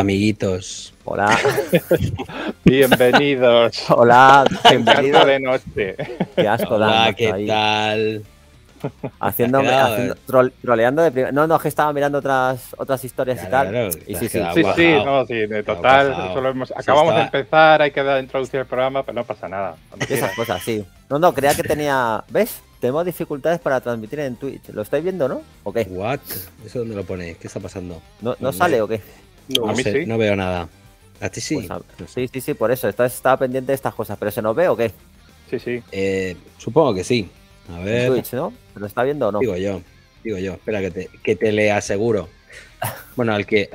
amiguitos. Hola. bienvenidos. Hola, bienvenidos. de noche. Qué asco Hola, ¿qué tal? Haciendo, troleando de No, no, que estaba mirando otras otras historias y tal. sí, sí, sí, no, sí, de total. acabamos de empezar, hay que dar, introducir el programa, pero no pasa nada. Esas cosas, sí. No, no, creía que tenía. ¿Ves? Tenemos dificultades para transmitir en Twitch. ¿Lo estáis viendo, no? ¿O qué? ¿What? ¿Eso dónde lo pones. ¿Qué está pasando? ¿No, no sale o qué? No, sí. no veo nada. A sí. Pues sí, sí, sí, por eso. Estaba, pendiente de estas cosas, pero ¿se nos ve o qué? Sí, sí. Eh, supongo que sí. A ver. Twitch, ¿no? ¿Lo está viendo o no? Digo yo, digo yo. Espera, que te, le aseguro. Bueno, al que,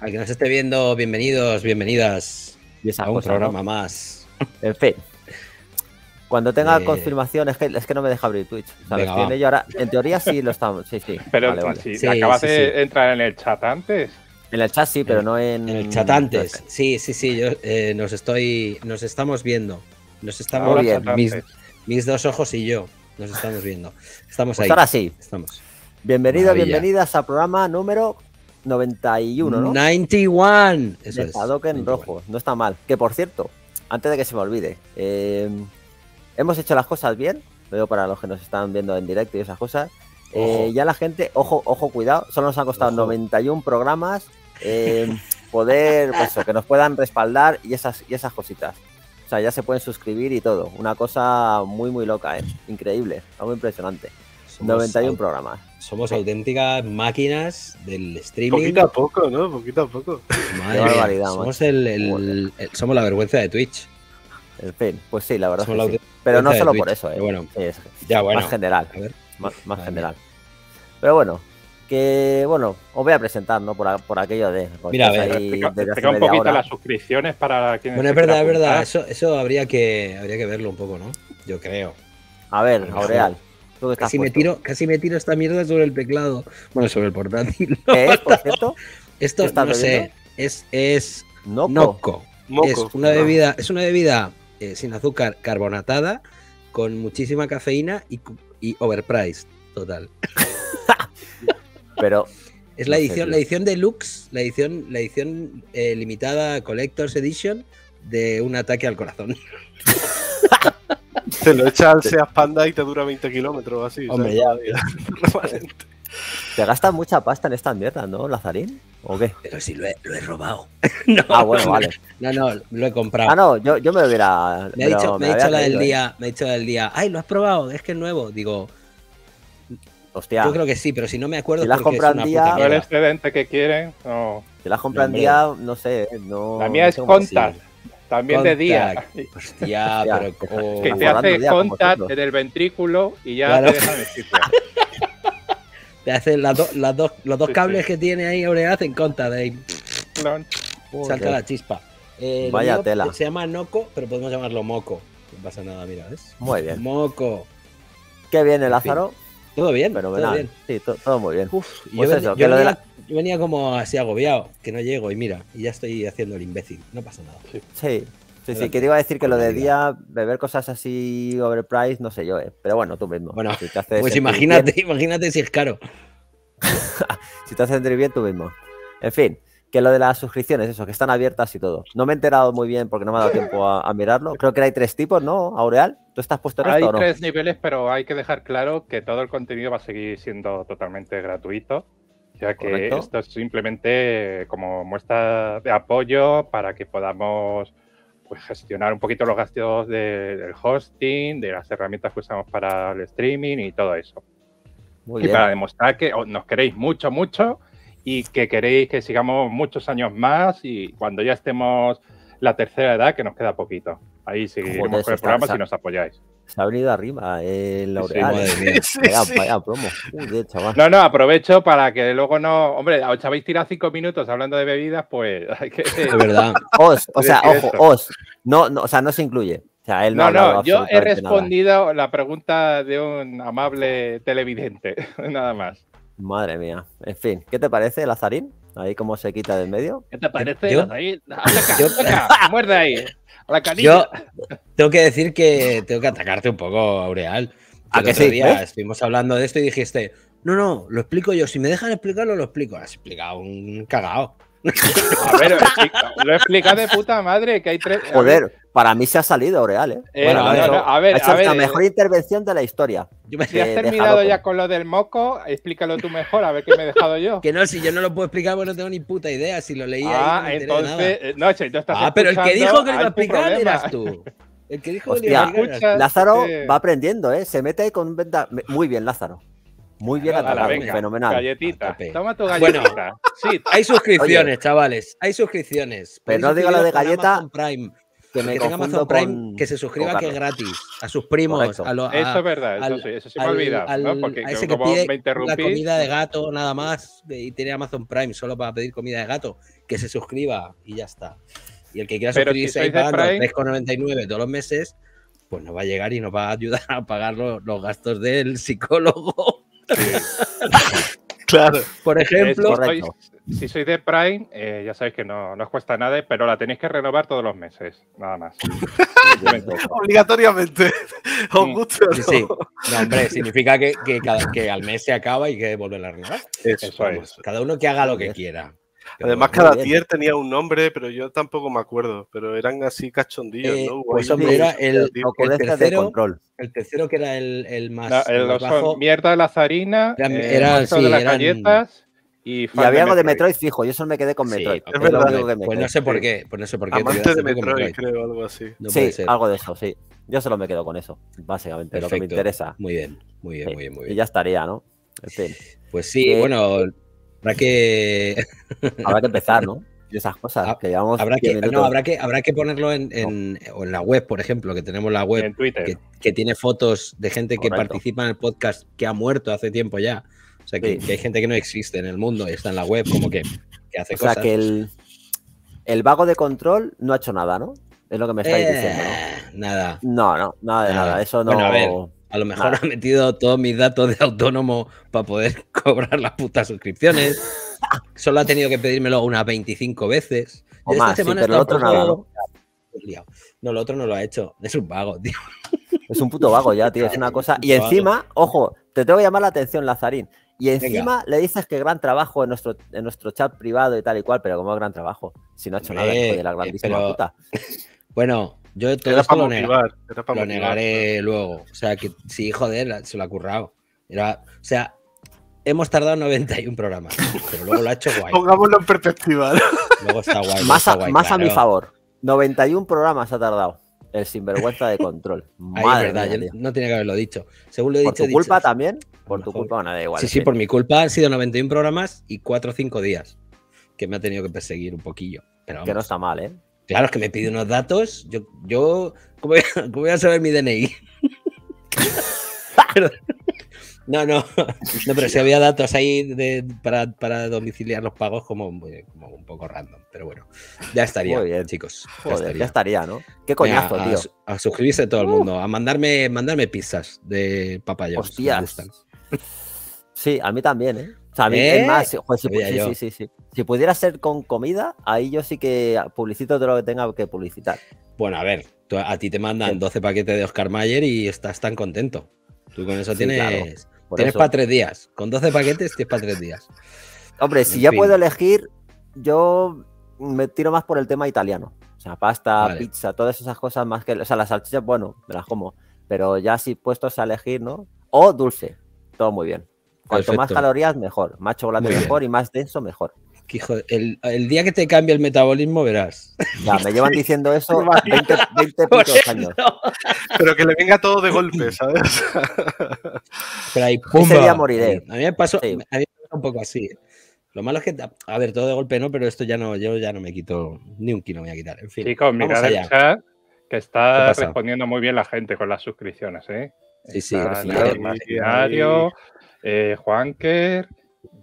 al que nos esté viendo, bienvenidos, bienvenidas y a un programa más. En fin. Cuando tenga eh, confirmación, es que, no me deja abrir Twitch. en, teoría sí lo estamos. Sí, sí. Pero vale, Si acabas de entrar en el chat antes. En el chat sí, pero no en. En el chat antes. sí, sí, sí. Yo, eh, nos estoy. Nos estamos viendo. Nos estamos. viendo, Mis, dos ojos y yo. Nos estamos viendo. Estamos pues ahí. Ahora sí. Estamos. Bienvenidos, bienvenidas a programa número 91, ¿no? 91. Eso es. que rojo. No está mal. Que por cierto, antes de que se me olvide, eh, hemos hecho las cosas bien. Lo para los que nos están viendo en directo y esas cosas. Eh, ya la gente, ojo, ojo, cuidado, solo nos ha costado 91 programas, eh, poder, pues eso, que nos puedan respaldar y esas, y esas cositas. O sea, ya se pueden suscribir y todo. Una cosa muy, muy loca, ¿eh? Increíble, algo impresionante. 91 programas. Somos auténticas máquinas del streaming. Poquito a poco, ¿no? Poquito a poco. Madre somos, el, somos la vergüenza de Twitch. En fin, pues sí, la verdad. Pero no solo por eso, ¿eh? Bueno, ya, bueno. Más general. Más, general. Pero bueno, que, bueno, os voy a presentar, Por, aquello de... Mira, a ver, un poquito las suscripciones para Bueno, es verdad, es verdad, eso, habría, que, habría que verlo un poco, ¿no? Yo creo. A ver, Aureal. casi, me tiro, casi me tiro esta mierda sobre el teclado. Bueno, sobre el portátil. ¿Qué es, Esto, no sé, es... es es una no. bebida, es una bebida eh, sin azúcar carbonatada, con muchísima cafeína y, y overpriced, total. Pero. Es la edición, la edición deluxe, la edición, la edición eh, limitada Collector's Edition de un ataque al corazón. Te lo echa al Seas Panda y te dura 20 kilómetros así. Hombre, ya, Te gastas mucha pasta en esta mierda, ¿no, Lazarín? ¿O qué? Pero si lo he, robado. ah, bueno, vale. No, no, lo he comprado. Ah, no, yo, yo me hubiera. Me ha dicho, ¿eh? día, me ha dicho la del día, ay, lo has probado, es que es nuevo. Digo, yo creo que sí, pero si no me acuerdo. Si las compran día. el excedente que quieren, no. Si las compran día, no sé. Eh, no, la mía es contact También de día. Hostia, pero. Como... Que te hace contact en el ventrículo y ya te dejan el te hacen las los dos cables que tiene ahí ahora hacen contact. Ahí. Salta la chispa. Eh, Vaya tela. Se llama Noco, pero podemos llamarlo Moco. No pasa nada, mira, ¿ves? Muy bien. Moco. Qué bien, Lázaro. Todo bien, pero todo Sí, todo muy bien. yo, venía, como así agobiado, que no llego y mira, y ya estoy haciendo el imbécil, no pasa nada. Sí, sí, sí, que te iba a decir que lo de día, beber cosas así overpriced, no sé yo, eh, pero bueno, tú mismo. Bueno, pues imagínate, imagínate si es caro. si te haces sentir bien tú mismo. En fin que lo de las suscripciones, eso, que están abiertas y todo. No me he enterado muy bien porque no me ha dado tiempo a, mirarlo. Creo que hay tres tipos, ¿no, Aureal? ¿Tú estás puesto en Hay tres niveles, pero hay que dejar claro que todo el contenido va a seguir siendo totalmente gratuito. Ya que esto es simplemente como muestra de apoyo para que podamos pues, gestionar un poquito los gastos del hosting, de las herramientas que usamos para el streaming y todo eso. Muy y para demostrar que nos queréis mucho, mucho y que queréis que sigamos muchos años más y cuando ya estemos la tercera edad, que nos queda poquito. Ahí seguiremos con el programa si nos apoyáis. Se ha venido arriba el No, no, aprovecho para que luego no. Hombre, os habéis tirado cinco minutos hablando de bebidas, pues hay verdad. Os, o sea, ojo, os. No, no, o sea, no se incluye. no, no, yo he respondido la pregunta de un amable televidente, nada más. Madre mía. En fin, ¿qué te parece, el azarín? Ahí cómo se quita del medio. ¿Qué te parece, azarín? ¡Muerde ahí! la Yo tengo que decir que tengo que atacarte un poco, Aureal. ¿A que sí? Día ¿Eh? Estuvimos hablando de esto y dijiste, no, no, lo explico yo. Si me dejan explicarlo, lo explico. Has explicado un cagao. A ver, lo explica de puta madre que hay tres. Joder, para mí se ha salido real, ¿eh? ¿eh? bueno, a ver, ha hecho la eh. mejor intervención de la historia. Yo me... Si has terminado ya con lo del moco, explícalo tú mejor, a ver qué me he dejado yo. que no, si yo no lo puedo explicar pues no tengo ni puta idea, si lo leía ah, no entonces, nada. Eh, no, estás Ah, pero el que dijo que lo iba a explicar eras tú. El que dijo Hostia, que tú. Lázaro va aprendiendo, ¿eh? Se mete ahí con venta... Muy bien, Lázaro. Muy bien Lázaro. fenomenal. Galletita. Toma tu galletita. Bueno, sí, hay suscripciones, chavales. Hay suscripciones. Pero no digo lo de galleta. Prime que me Amazon Prime, que se suscriba que es gratis, a sus primos, a Eso es verdad, eso, sí, eso me olvida, ¿no? Porque a ese que pide la comida de gato nada más y tiene Amazon Prime solo para pedir comida de gato, que se suscriba y ya está. Y el que quiera suscribirse a Prime... 3,99 todos los meses, pues nos va a llegar y nos va a ayudar a pagar los, gastos del psicólogo. Por ejemplo, si sois, de Prime, eh, ya sabéis que no, os cuesta nada, pero la tenéis que renovar todos los meses, nada más. Obligatoriamente. significa que, al mes se acaba y que volver a renovar. Cada uno que haga lo que quiera. Además, cada tier tenía un nombre, pero yo tampoco me acuerdo. Pero eran así cachondillos, eh, ¿no? Pues era el, el tercero, el tercero que era el, más. Mierda de la zarina, era, eh, el de las galletas. Y, había algo de Metroid fijo, yo solo me quedé con Metroid. pues no sé por qué, pues no sé por qué. de Metroid, creo, algo así. sí, algo de eso, sí. Yo solo me quedo con eso, básicamente, Pero lo que me interesa. Muy bien, muy bien, muy bien, muy bien. Y ya estaría, ¿no? En fin. Pues sí, eh, bueno, Habrá que. Habrá que empezar, ¿no? Y Esas cosas que llevamos. Habrá que, habrá que, ponerlo en, la web, por ejemplo, que tenemos la web. Que, tiene fotos de gente que participa en el podcast que ha muerto hace tiempo ya. O sea, que, hay gente que no existe en el mundo y está en la web, como que, hace cosas. O sea, que el, vago de control no ha hecho nada, ¿no? Es lo que me estáis eh, diciendo, Nada. No, no, nada de nada. Eso no. A lo mejor ah. ha metido todos mis datos de autónomo para poder cobrar las putas suscripciones. Solo ha tenido que pedírmelo unas 25 veces. otro ¿no? lo otro no lo ha hecho. Es un vago, tío. Es un puto vago ya, tío. Es una cosa. Y encima, ojo, te tengo que llamar la atención, Lazarín. Y encima le dices que gran trabajo en nuestro, en nuestro chat privado y tal y cual, pero como gran trabajo. Si no ha hecho nada, nada, de la eh, grandísima puta. Bueno, yo todo lo, negaré luego. O sea, que sí, joder, se lo ha currado. o sea, hemos tardado 91 programas, pero luego lo ha hecho guay. Pongámoslo en perspectiva. Luego está guay. Más, a, más a mi favor. 91 programas ha tardado. El sinvergüenza de control. Madre no tenía que haberlo dicho. Según lo he dicho. ¿Por tu culpa también? Por tu culpa culpa, nada igual. Sí, sí, por mi culpa han sido 91 programas y 4 o 5 días. Que me ha tenido que perseguir un poquillo. Que no está mal, ¿eh? Claro, es que me pide unos datos. Yo, yo ¿cómo, voy a, saber mi DNI? no, no, no, pero si había datos ahí para, domiciliar los pagos como, eh, como, un poco random, pero bueno, ya estaría, chicos. Ya, estaría. ya, estaría. ¿no? Qué coñazo, tío. A, a, suscribirse todo el uh. mundo, a mandarme, mandarme pizzas de papayas. Hostias. Sí, a mí también, ¿eh? O sea, a mí ¿Eh? más, sí, sí, sí. Si pudiera ser con comida, ahí yo sí que publicito todo lo que tenga que publicitar. Bueno, a ver, a ti te mandan 12 paquetes de Oscar Mayer y estás tan contento. Tú con eso tienes, tienes para tres días. Con 12 paquetes tienes para tres días. Hombre, si ya puedo elegir, yo me tiro más por el tema italiano. O sea, pasta, pizza, todas esas cosas más que. O sea, las salchichas, bueno, me las como. Pero ya si puestos a elegir, ¿no? O dulce. Todo muy bien. Cuanto más calorías, mejor. Más chocolate, mejor. Y más denso, mejor hijo, el, día que te cambie el metabolismo verás. Ya, me llevan diciendo eso 20, años. Pero que le venga todo de golpe, ¿sabes? Pero ahí, ¡pumba! A mí me pasó, un poco así. Lo malo es que, a ver, todo de golpe no, pero esto ya no, yo ya no me quito, ni un kilo me voy a quitar. En fin. Chicos, mirad el chat que está respondiendo muy bien la gente con las suscripciones, ¿eh? Sí, sí, gracias. Diario, eh, Juanker,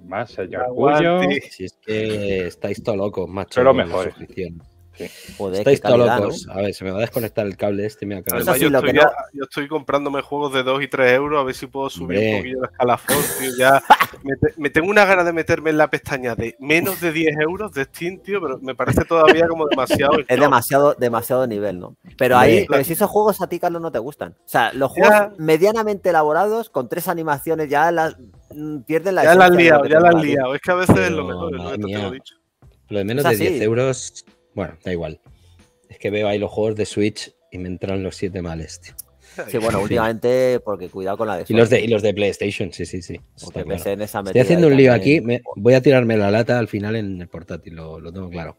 más, señor Cuyo. Si es que estáis todo locos, macho. Pero mejor. Estáis locos. A ver, se me va a desconectar el cable este. Me yo, estoy comprándome juegos de 2 y 3 euros a ver si puedo subir un poquillo de escalafón. Tío, ya me, tengo una gana de meterme en la pestaña de menos de 10 euros de Steam, tío, pero me parece todavía como demasiado. es demasiado, demasiado nivel, ¿no? Pero ahí, pero si esos juegos a ti, Carlos, no te gustan. O sea, los juegos medianamente elaborados, con tres animaciones, ya las mm, pierden la Ya la han liado, ya la han liado. Es que a veces es lo mejor, lo dicho. Lo de menos de 10 euros bueno, da igual. Es que veo ahí los juegos de Switch y me entran los siete males, este. tío. Sí, bueno, últimamente, porque cuidado con la de Y los de, los de PlayStation, sí, sí, sí. en esa Estoy haciendo un lío aquí. voy a tirarme la lata al final en el portátil, lo, tengo claro.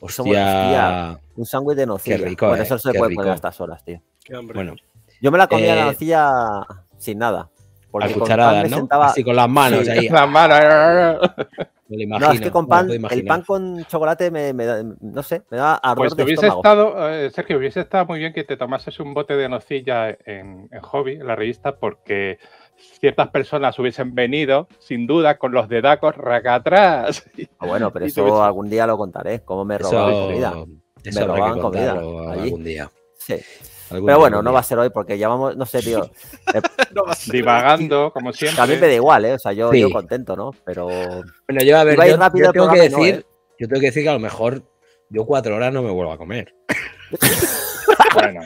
Hostia, un sándwich de nocilla. Eh, qué rico, bueno, eso se puede poner a estas horas, tío. Qué bueno, yo me la comía la eh, nocilla sin nada. Porque con las manos ahí. Con no, es que con pan, el pan con chocolate me, me, no sé, me da ardor pues te hubiese estado, eh, Sergio, hubiese estado muy bien que te tomases un bote de nocilla en, Hobby, en la revista, porque ciertas personas hubiesen venido, sin duda, con los dedacos racatrás. atrás. Ah, bueno, pero eso algún día lo contaré, cómo me robaron comida. me robaban comida. Algún día. Sí. Pero bueno, no va a ser hoy porque ya vamos, no sé, tío. Divagando, como siempre. A mí me da igual, ¿eh? O sea, yo, contento, ¿no? Pero. Bueno, yo a ver, yo, tengo que decir, ¿eh? yo tengo que decir que a lo mejor yo cuatro horas no me vuelvo a comer. bueno.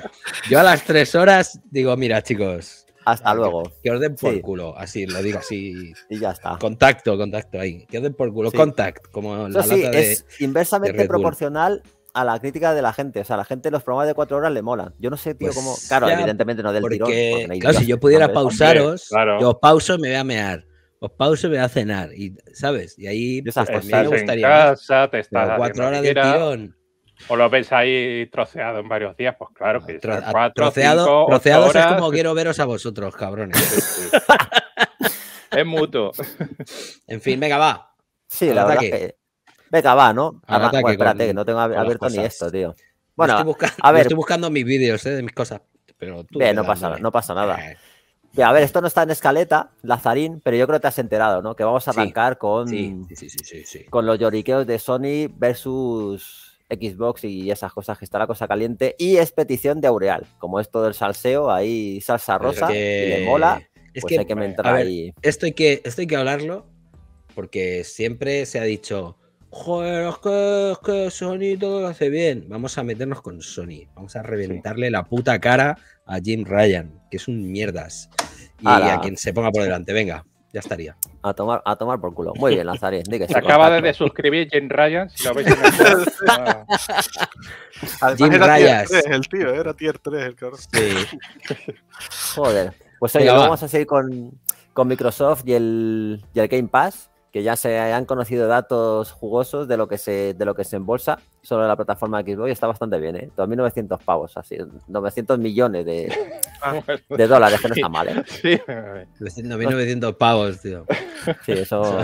Yo a las tres horas digo, mira, chicos. Hasta luego. Que orden por culo, así, lo digo así. Y ya está. Contacto, contacto ahí. Que orden por culo, contact, como lata es inversamente proporcional a la crítica de la gente. O sea, a la gente los programas de cuatro horas le mola. Yo no sé, tío, como pues cómo. Claro, evidentemente no del claro, si yo pudiera pausaros, claro. yo os pauso y me voy a mear. Os pauso y me voy a cenar. Y, ¿sabes? Y ahí pues, pues, me gustaría. En casa, te estás cuatro horas de tirón. O lo pensáis troceado en varios días, pues claro ah, que ah, troceado, es como quiero veros a vosotros, cabrones. es mutuo. En fin, venga, va. Sí, la verdad que Venga, va, ¿no? espérate, que no tengo abierto ni esto, tío. Bueno, estoy buscando, a ver. Estoy buscando mis vídeos, eh, de mis cosas. Pero Bien, no, pasa, nada, no pasa nada. Bien, a ver, esto no está en escaleta, Lazarín, pero yo creo que te has enterado, ¿no? Que vamos a arrancar con, con los lloriqueos de Sony versus Xbox y esas cosas que está la cosa caliente. Y es petición de Aureal. Como es todo el salseo, ahí salsa rosa, y le mola. Es pues que, hay que Esto que, esto hay que hablarlo, porque siempre se ha dicho joder, es que, que Sony todo lo hace bien. Vamos a meternos con Sony. Vamos a reventarle la puta cara a Jim Ryan, que es un mierdas. Y a quien se ponga por delante, venga. Ya estaría. A tomar, a tomar por culo. Muy bien, Lanzarín. se acaba de suscribir Jim Ryan, si lo Jim Ryan. es el tío, ¿eh? era tier 3 el cabrón. Sí. Joder. Pues oye, vamos a seguir con, con Microsoft y el, y el Game Pass que ya se han conocido datos jugosos de lo que se, de lo que se embolsa sobre la plataforma de Xbox está bastante bien, ¿eh? 2.900 pavos, así, 900 millones de, ah, de dólares, que no está mal, ¿eh? Sí. 2.900 pavos, tío. Sí, eso...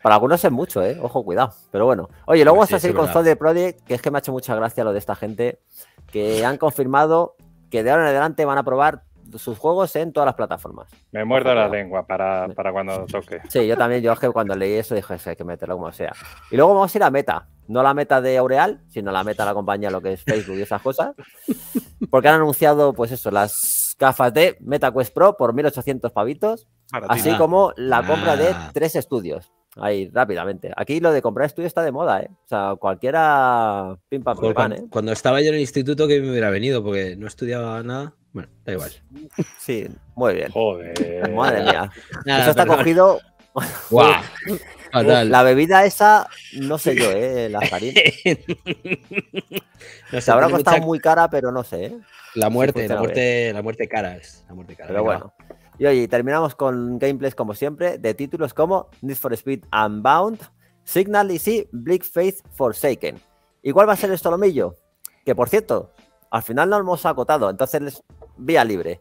Para algunos es mucho, ¿eh? Ojo, cuidado. Pero bueno. Oye, luego pues vamos a seguir con Soldier Project, que es que me ha hecho mucha gracia lo de esta gente, que han confirmado que de ahora en adelante van a probar sus juegos en todas las plataformas. Me muerdo la lengua para, cuando toque. Sí, yo también, yo es que cuando leí eso dije, hay que meterlo como sea. Y luego vamos a ir a meta. No la meta de Aureal, sino la meta de la compañía, lo que es Facebook y esas cosas. Porque han anunciado, pues eso, las gafas de MetaQuest Pro por 1.800 pavitos. Así como la compra de ah. tres estudios. Ahí, rápidamente. Aquí lo de comprar estudios está de moda, ¿eh? O sea, cualquiera pim pam, ¿eh? Cuando estaba yo en el instituto, que me hubiera venido, porque no estudiaba nada. Bueno, da igual. Sí, muy bien. Joder. Madre mía. Eso está cogido. Guau la bebida esa, no sé yo, ¿eh? La farina. no Se habrá costado muy cara, pero no sé. ¿eh? La muerte, la muerte, la muerte cara es. La muerte cara. Pero bueno. Y oye, terminamos con gameplays como siempre, de títulos como Need for Speed Unbound, Signal sí Bleak Faith Forsaken. Igual va a ser el mío que por cierto, al final no lo hemos acotado, entonces les vía libre.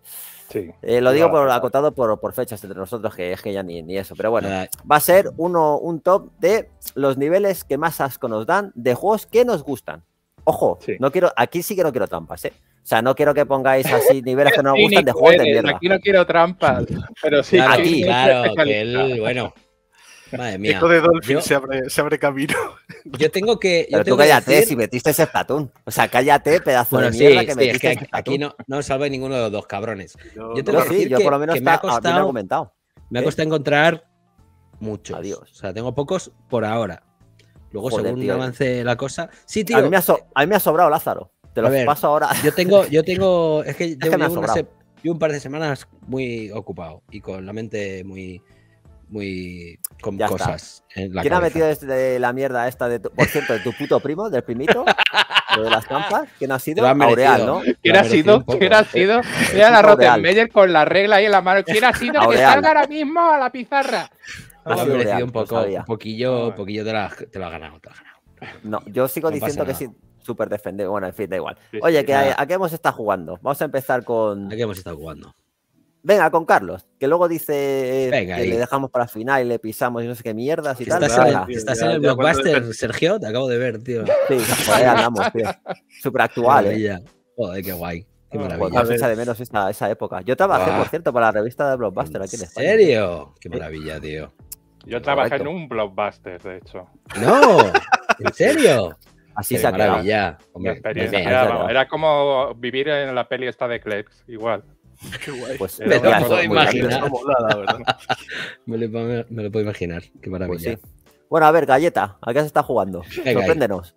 Eh, lo digo por acotado por, por, fechas entre nosotros, que es que ya ni, ni eso. Pero bueno, va a ser uno, un top de los niveles que más asco nos dan de juegos que nos gustan. Ojo, no quiero, aquí sí que no quiero trampas, ¿eh? O sea, no quiero que pongáis así niveles que no nos gustan de juegos de mierda. Aquí no quiero trampas, pero sí. Claro, aquí, que bueno. Madre mía. Esto de Dolphin se, abre, camino. Yo tengo que. Pero tú cállate si metiste ese patún. O sea, cállate, pedazo de mierda que sí, metiste. Es que este aquí, no, no salva ninguno de los dos cabrones. yo tengo que decir yo por lo menos que está, me ha costado, me ha costado encontrar muchos. Adiós. O sea, tengo pocos por ahora. Luego, según avance la cosa. Sí, tío. A mí me ha, sobrado Lázaro. Te lo paso ahora. Yo tengo, yo tengo. Es que, llevo me ha un par de semanas muy ocupado y con la mente muy muy con cosas. ¿Quién ha metido desde este la mierda esta de tu, por cierto, de tu puto primo, del primito? de las trampas? ¿Quién ha sido? Aureal, ¿no? ¿Quién ha sido? ¿Quién ha sido? Eh, Mira la con la regla ahí en la mano. ¿Quién ha sido que salga ahora mismo a la pizarra? Ha sido un pues, poco, poquillo, poquillo te lo ha ganado, te ganado. No, yo sigo diciendo que sí, súper defender Bueno, en fin, da igual. Oye, que a, qué hemos estado jugando? Vamos a empezar con. ¿A qué hemos estado jugando? Venga, con Carlos, que luego dice eh, Venga, que le dejamos para el final y le pisamos y no sé qué mierdas y estás tal. En el, estás en el blockbuster, Sergio, te acabo de ver, tío. Sí, joder, andamos, tío. Súper actual, eh. Joder, qué guay. Qué ah, pues, maravilla. Pues, echa de menos esa, esa época. Yo trabajé, por cierto, para la revista de Blockbuster en serio? Qué maravilla, tío. Yo trabajé en un Blockbuster, de hecho. ¡No! ¿En serio? Así se ha Era, era, como vivir en la peli esta de Klebs, igual. Pues, me, lo puedo imaginar. Qué pues maravilla. Bueno, a ver, galleta, ¿a qué se está jugando? Sorpréndenos.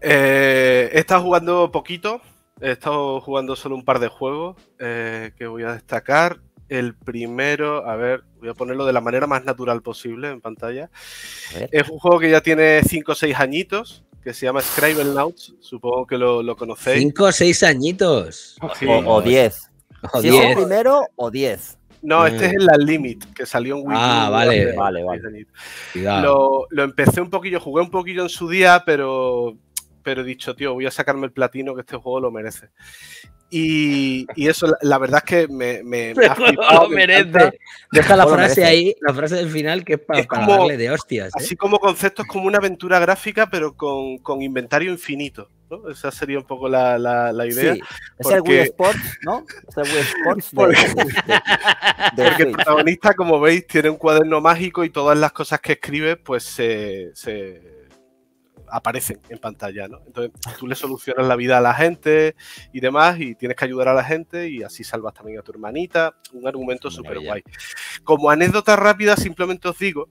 Eh, he estado jugando poquito. He estado jugando solo un par de juegos eh, que voy a destacar. El primero, a ver, voy a ponerlo de la manera más natural posible en pantalla. Es un juego que ya tiene 5 o 6 añitos, que se llama Scribble Supongo que lo, conocéis. 5 o 6 añitos. O 10. O primero o 10. No, este es mm. el la Limit, que salió en Wii. Ah, vale, vale, vale. Lo, lo, empecé un poquillo, jugué un poquillo en su día, pero pero he dicho, tío, voy a sacarme el platino que este juego lo merece. Y, eso, la, verdad es que me, merece. Deja la frase ahí, la frase del final que es para, darle de hostias. Así ¿eh? como conceptos como una aventura gráfica, pero con, inventario infinito. Esa sería un poco la, la, idea. Sí. Es el Wii Sports, ¿no? Es el Wii Sports. porque, el protagonista, como veis, tiene un cuaderno mágico y todas las cosas que escribe, pues se aparecen en pantalla, ¿no? Entonces tú le solucionas la vida a la gente y demás y tienes que ayudar a la gente y así salvas también a tu hermanita, un argumento súper guay. Como anécdota rápida simplemente os digo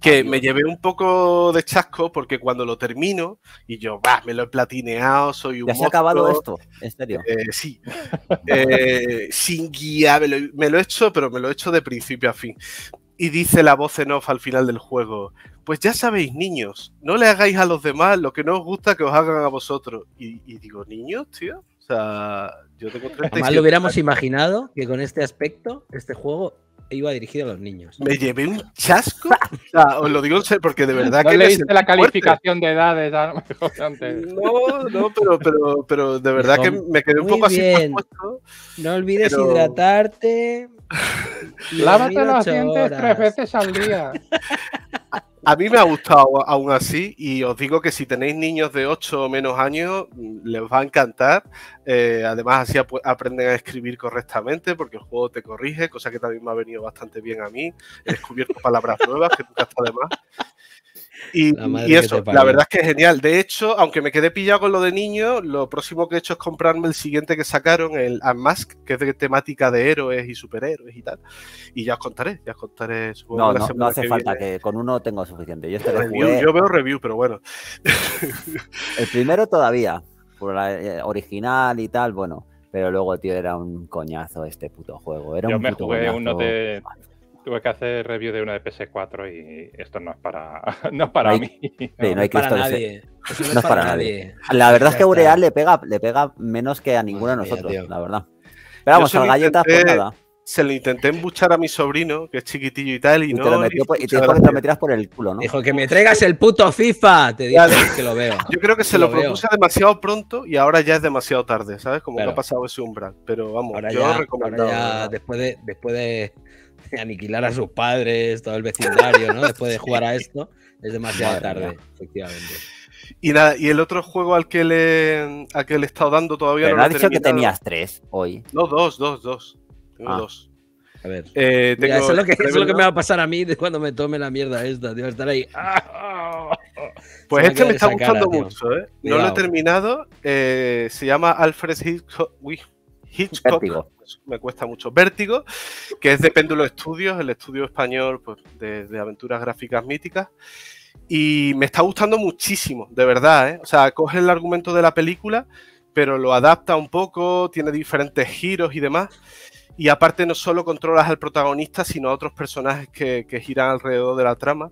que ah, me llevé un poco de chasco porque cuando lo termino y yo, me lo he platineado, soy un. ¿Ya se ha acabado esto? ¿En serio? Eh, sí. Eh, sin guía, me lo, he hecho, pero me lo he hecho de principio a fin. Y dice la voz en off al final del juego, pues ya sabéis, niños, no le hagáis a los demás lo que no os gusta que os hagan a vosotros. Y, digo, niños, tío, o sea, yo tengo Además, lo hubiéramos imaginado que con este aspecto, este juego iba dirigido a los niños. Me llevé un chasco. O sea, os lo digo porque de verdad no que. leíste la calificación de edades antes. No, no, pero, pero, pero de verdad que me quedé un poco bien. así. no olvides hidratarte. Lávate los dientes tres veces al día. A, mí me ha gustado aún así y os digo que si tenéis niños de 8 o menos años les va a encantar. Eh, además así aprenden a escribir correctamente porque el juego te corrige, cosa que también me ha venido bastante bien a mí. He descubierto palabras nuevas que nunca está de más. Y, eso, la verdad es que es genial. De hecho, aunque me quedé pillado con lo de niño, lo próximo que he hecho es comprarme el siguiente que sacaron, el Unmask, que es de temática de héroes y superhéroes y tal. Y ya os contaré, ya os contaré. no, no, hace falta, que con uno tengo suficiente. Yo, este veo review, pero bueno. el primero todavía, por la eh, original y tal, bueno. Pero luego, tío, era un coñazo este puto juego. Era yo un me jugué uno tuve que hacer review de una de PS4 y esto no es para, para mí. no, hay para nadie. no, es para, nadie. La verdad es que Ureal le pega, le pega menos que a ninguno de nosotros, la verdad. Pero vamos, a galletas, pues Se lo intenté embuchar a mi sobrino, que es chiquitillo y tal, y, no. Te lo metió, por el culo, ¿no? Dijo que me traigas el puto FIFA. Te digo que lo veo. Yo creo que se lo, propuse demasiado pronto y ahora ya es demasiado tarde, ¿sabes? Como que ha pasado ese umbral. Pero vamos, yo recomendado. después de, después de aniquilar a sus padres, todo el vecindario, ¿no? Después de jugar a esto, es demasiado tarde, efectivamente. Y nada, y el otro juego al que le, al que le he estado dando todavía Pero no. Has dicho que tenías tres hoy. No, dos, dos, dos. Tengo ah. dos. A ver. Eh, eso, es lo que, es lo que me va a pasar a mí de cuando me tome la mierda esta, tío. Estar ahí. Pues este me está gustando mucho, ¿eh? No lo he terminado. Eh, se llama Alfred Hitchcock. Hitchcock, me cuesta mucho. Vértigo, que es de Péndulo Estudios, el estudio español pues, de, aventuras gráficas míticas. Y me está gustando muchísimo, de verdad. ¿eh? O sea, coge el argumento de la película, pero lo adapta un poco, tiene diferentes giros y demás. Y aparte no solo controlas al protagonista, sino a otros personajes que giran alrededor de la trama.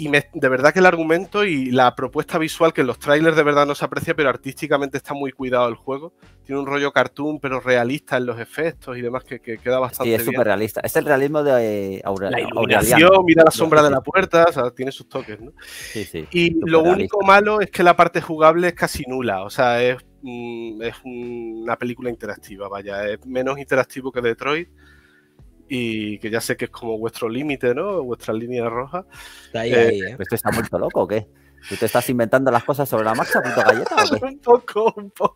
Y de verdad que el argumento y la propuesta visual, que en los trailers de verdad no se aprecia, pero artísticamente está muy cuidado el juego. Tiene un rollo cartoon, pero realista en los efectos y demás, que, queda bastante. bien. Sí, es súper realista. Es el realismo de Aurelia. Eh, la iluminación, mira la sombra de la puerta, tiene sus toques, Y lo único malo es que la parte jugable es casi nula, o sea, es, mm, es una película interactiva, vaya, es menos interactivo que Detroit y que ya sé que es como vuestro límite, ¿no? Vuestra línea roja. Está ¿Esto eh, ¿eh? está mucho loco qué? ¿Tú te estás inventando las cosas sobre la marcha, puto galleta? un poco, un poco.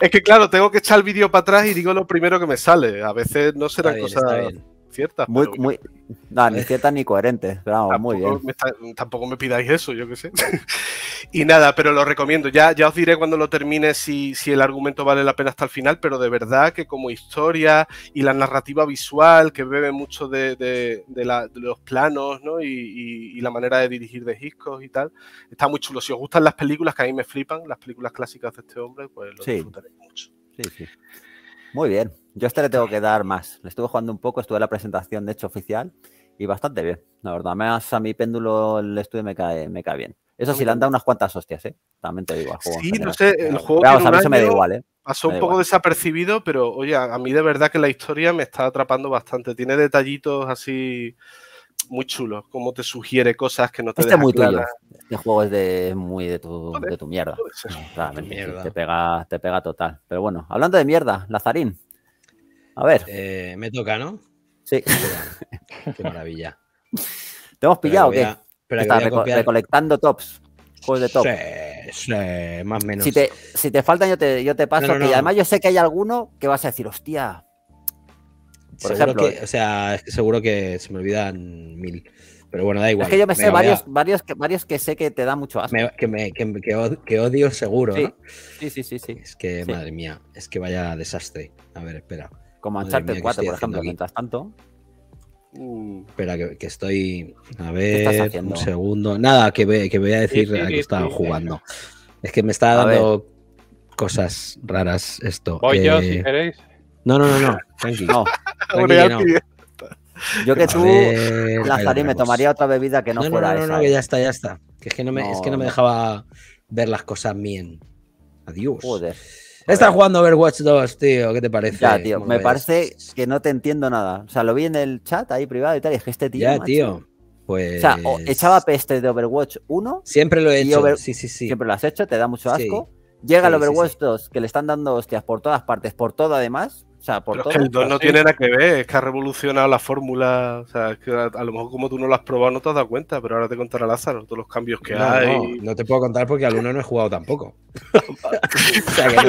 es que claro, tengo que echar el vídeo para atrás y digo lo primero que me sale. A veces no serán cosas ciertas. Muy, muy, ni ciertas ni coherentes, tampoco muy bien. Me tampoco me pidáis eso, yo que sé. y nada, pero lo recomiendo. Ya, ya os diré cuando lo termine si, si el argumento vale la pena hasta el final, pero de verdad que como historia y la narrativa visual, que bebe mucho de, los planos ¿no? y, la manera de dirigir de discos y tal, está muy chulo. Si os gustan las películas, que a mí me flipan, las películas clásicas de este hombre, pues lo mucho. Sí, sí. Muy bien. Yo a este le tengo que dar más. Le estuve jugando un poco, estuve la presentación, de hecho, oficial, y bastante bien. La verdad, además a mi péndulo el estudio me cae, me cae bien. Eso sí, le han dado unas cuantas hostias, ¿eh? También te digo. sí, no sé, el juego a mí se me da igual, ¿eh? Pasó un poco desapercibido, pero oye, a mí de verdad que la historia me está atrapando bastante. Tiene detallitos así muy chulos, como te sugiere cosas que no te Este muy tuyo. Este juego es de, muy de tu, mierda. te, pega, te pega total. Pero bueno, hablando de mierda, Lazarín, a ver. Eh, me toca, ¿no? Sí. Qué maravilla. ¿Te hemos pillado qué? Estás recolectando tops. Juegos de top. más o menos. Si te, faltan, yo te, paso. Y además yo sé que hay alguno que vas a decir, hostia. Por ejemplo, o sea, seguro que se me olvidan mil. Pero bueno, da igual. Es que yo me, sé varios, varios, que, sé que te da mucho asco. que, odio seguro, sí. Sí, sí, sí, Es que, madre mía, es que vaya desastre. A ver, espera. Como Uncharted 4, por ejemplo, mientras tanto. Mm. espera, que, estoy. A ver, un segundo. Nada, que, que voy a decir a que estaban estaba jugando. Es que me está dando cosas raras esto. Voy yo, si queréis. No, no, no, no. Tranqui. No. Yo que tú, Lazari, me tomaría otra bebida que no, fuera no, esa. No, no, que ¿eh? ya está, ya está. es que no me, es que no me dejaba ver las cosas bien. Adiós. Joder. Estás jugando Overwatch 2, tío. ¿Qué te parece? Ya, tío. Me parece que no te entiendo nada. O sea, lo vi en el chat ahí privado y tal. Y es que este tío. Ya, tío. Pues. O sea, pues echaba peste de Overwatch 1. Siempre lo he hecho. Sí, sí, sí. Siempre lo has hecho, te da mucho asco. Llega el Overwatch 2, que le están dando hostias por todas partes, por todo además. O sea, por el 2 no tiene nada que ver, es que ha revolucionado la fórmula. O sea, que a, lo mejor como tú no lo has probado no te has dado cuenta, pero ahora te contará Lázaro todos los cambios que hay. No, te puedo contar porque al 1 no he jugado tampoco. o sea, no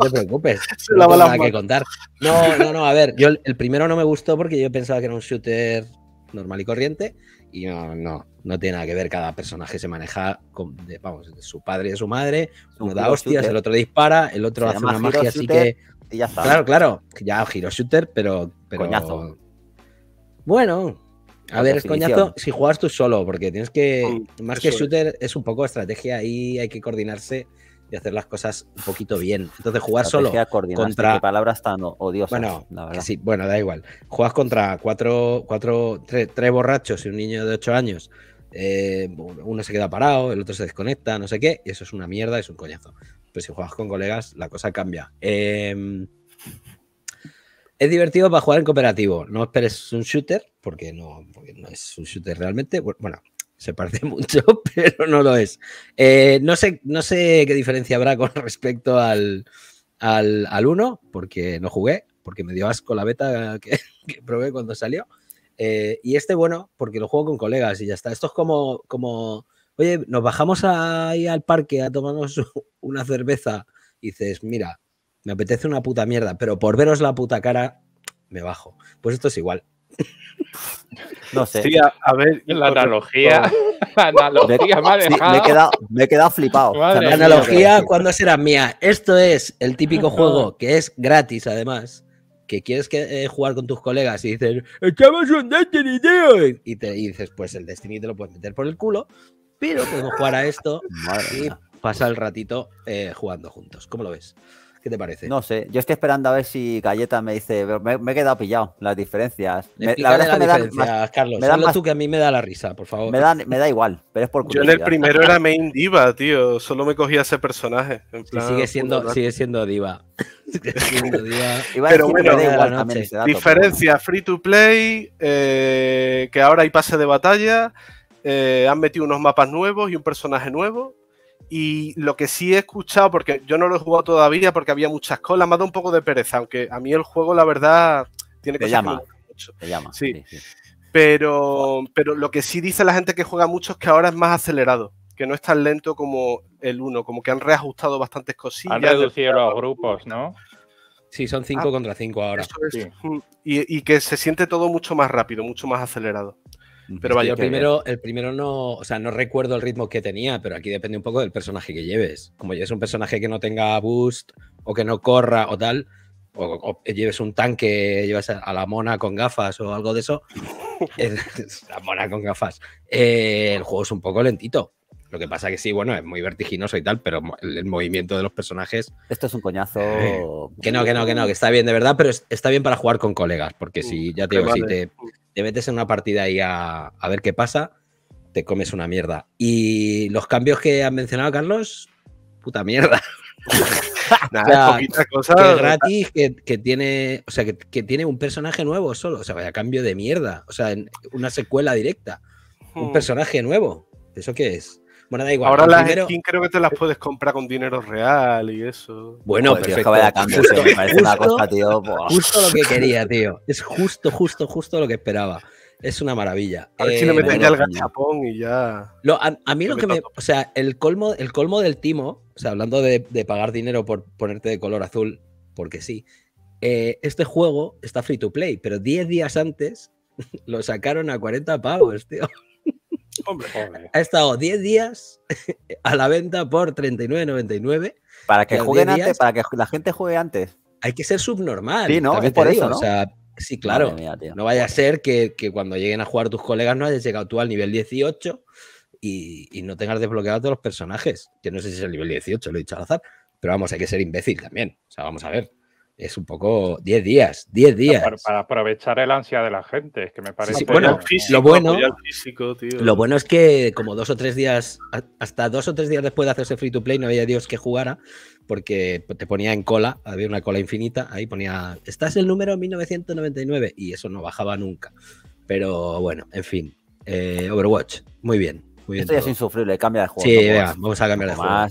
te, preocupes. no tengo nada que contar. No, no, no, a ver, yo el primero no me gustó porque yo pensaba que era un shooter normal y corriente y no, no, no tiene nada que ver. Cada personaje se maneja de, vamos, su padre y de su madre. Uno da hostias, el otro dispara, el otro hace una magia así que Claro, claro. Ya giro shooter, pero. Coñazo. Bueno. A ver, coñazo si juegas tú solo, porque tienes que. más que shooter, es un poco estrategia y hay que coordinarse y hacer las cosas un poquito bien. Entonces, jugar solo contra. palabras tan odiosas. Bueno, la verdad. Sí, bueno, da igual. Juegas contra cuatro, cuatro tres, borrachos y un niño de ocho años. Eh, uno se queda parado, el otro se desconecta, no sé qué, y eso es una mierda, es un coñazo pero si juegas con colegas, la cosa cambia. Em, es divertido para jugar en cooperativo. No esperes un shooter, porque no, no es un shooter realmente. Bueno, se parece mucho, pero no lo es. Eh, no, sé, no sé qué diferencia habrá con respecto al, al, 1, porque no jugué, porque me dio asco la beta que, probé cuando salió. Eh, y este, bueno, porque lo juego con colegas y ya está. Esto es como, como oye, nos bajamos ahí al parque a tomarnos una cerveza y dices, mira, me apetece una puta mierda, pero por veros la puta cara, me bajo. Pues esto es igual. No sé. Sí, a, ver, la analogía. La analogía me, me, he quedado, me, he quedado, flipado. la analogía, cuando será mía? Esto es el típico juego que es gratis, además. Que quieres que, eh, jugar con tus colegas y dices, echamos un Destiny, tío. Y, te, y dices, pues el Destiny te lo puedes meter por el culo, pero podemos jugar a esto y pasar el ratito eh, jugando juntos. ¿Cómo lo ves? ¿Qué te parece? No sé, yo estoy esperando a ver si Galleta me dice, me, he quedado pillado, las diferencias. la verdad las me diferencias, Carlos. Me tú que a mí me da la risa, por favor. Me, da igual, pero es por curiosidad. Yo en el primero era main diva, tío, solo me cogía ese personaje. sigue siendo, sigue siendo diva. sigue pero bueno, diferencia, free to play, eh, que ahora hay pase de batalla eh, han metido unos mapas nuevos y un personaje nuevo. Y lo que sí he escuchado, porque yo no lo he jugado todavía porque había muchas colas, me ha dado un poco de pereza, aunque a mí el juego, la verdad, tiene que ser mucho. Te llama. Sí. Pero, pero lo que sí dice la gente que juega mucho es que ahora es más acelerado, que no es tan lento como el 1, como que han reajustado bastantes cosillas. Han reducido los grupos, ¿no? Sí, son 5 ah, contra 5 ahora. y que se siente todo mucho más rápido, mucho más acelerado. Pero primero, el primero no, o sea, no recuerdo el ritmo que tenía, pero aquí depende un poco del personaje que lleves. Como lleves un personaje que no tenga boost o que no corra o tal, o, lleves un tanque, llevas a, la mona con gafas o algo de eso, la mona con gafas, eh, el juego es un poco lentito. Lo que pasa que sí, bueno, es muy vertiginoso y tal, pero el, movimiento de los personajes. Esto es un coñazo. Eh, que no, que no, que no, que está bien de verdad, pero está bien para jugar con colegas, porque si ya te te te metes en una partida ahí a, ver qué pasa, te comes una mierda. Y los cambios que han mencionado, Carlos, puta mierda. Nada, que gratis, que, tiene, o sea, que, tiene un personaje nuevo solo, o sea, vaya cambio de mierda, o sea, en una secuela directa, un hmm. personaje nuevo, ¿eso qué es? Ahora las skin creo que te las puedes comprar con dinero real y eso. Bueno, perfecto. justo, lo que quería, tío. Es justo, justo, justo lo que esperaba. Es una maravilla. A si eh, el gachapón y ya. a, mí lo, que me. O sea, el colmo, el colmo del timo, o sea, hablando de, pagar dinero por ponerte de color azul, porque sí. Eh, este juego está free to play, pero 10 días antes lo sacaron a 40 pavos, tío. Hombre, Ha estado 10 días a la venta por 39.99. Para que jueguen para que la gente juegue antes. Hay que ser subnormal. Sí, ¿no? Es por eso, O sea, sí, claro. no vaya a ser que, cuando lleguen a jugar tus colegas no hayas llegado tú al nivel 18 y, no tengas a todos los personajes. Que no sé si es el nivel 18, lo he dicho al azar. Pero vamos, hay que ser imbécil también. O sea, vamos a ver es un poco 10 días, 10 días. Para, aprovechar el ansia de la gente, es que me parece... bueno, lo, bueno, lo bueno es que como dos o tres días, hasta dos o tres días después de hacerse free to play no había Dios que jugara, porque te ponía en cola, había una cola infinita, ahí ponía, estás el número 1999 y eso no bajaba nunca. Pero bueno, en fin, eh, Overwatch, muy bien. Esto ya es insufrible, cambia de juego. Sí, vamos a cambiar de juego. a,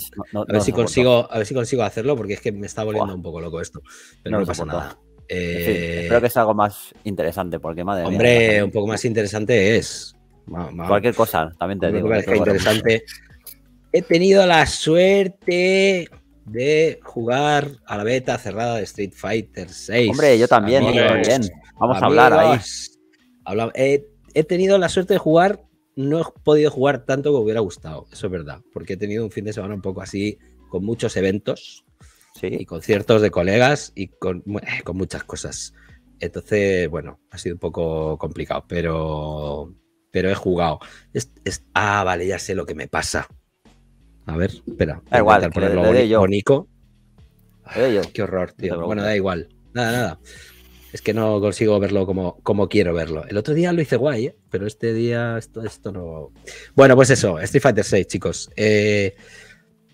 ver si consigo, a ver si consigo hacerlo porque es que me está volviendo un poco loco esto. Pero no, pasa nada. Creo eh, que es algo más interesante porque madre Hombre, mía, Hombre, un poco más interesante es. Cualquier cosa, también te digo. Que interesante. He tenido la suerte de jugar a la beta cerrada de Street Fighter 6. Hombre, yo también, yo eh, Vamos a hablar ahí. he tenido la suerte de jugar no he podido jugar tanto como hubiera gustado, eso es verdad, porque he tenido un fin de semana un poco así, con muchos eventos y conciertos de colegas y eh, con, muchas cosas. Entonces, bueno, ha sido un poco complicado, pero, pero he jugado. Es, ah, vale, ya sé lo que me pasa. A ver, espera. Da igual, ponerlo le, Nico, Qué horror, tío. bueno, da igual. Nada, nada es que no consigo verlo como, como quiero verlo. El otro día lo hice guay, ¿eh? pero este día esto, no. Bueno, pues eso, Street Fighter 6, chicos. Eh,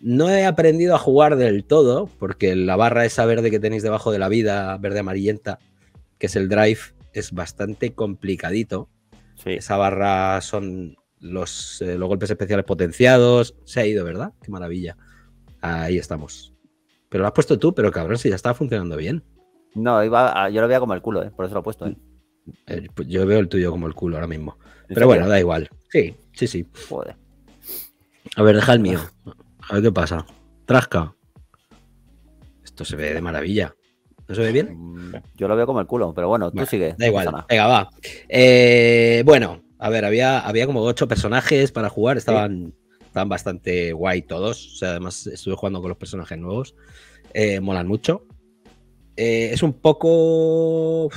no he aprendido a jugar del todo, porque la barra esa verde que tenéis debajo de la vida, verde amarillenta, que es el drive, es bastante complicadito. Sí. Esa barra son los, eh, los golpes especiales potenciados. Se ha ido, ¿verdad? Qué maravilla. Ahí estamos. Pero lo has puesto tú, pero cabrón, si ya está funcionando bien. No, yo lo veía como el culo, eh, por eso lo he puesto. Eh. Pues, yo veo el tuyo como el culo ahora mismo. Pero bueno, da igual. Sí, sí, sí. Joder. A ver, deja el mío. A ver qué pasa. Trasca. Esto se ve de maravilla. ¿No se ve bien? Yo lo veo como el culo, pero bueno, tú sigue. Da igual. Venga, va. Eh, bueno, a ver, había, había como ocho personajes para jugar. Estaban, bastante guay todos. O sea, además estuve jugando con los personajes nuevos. molan mucho. Eh, es un poco.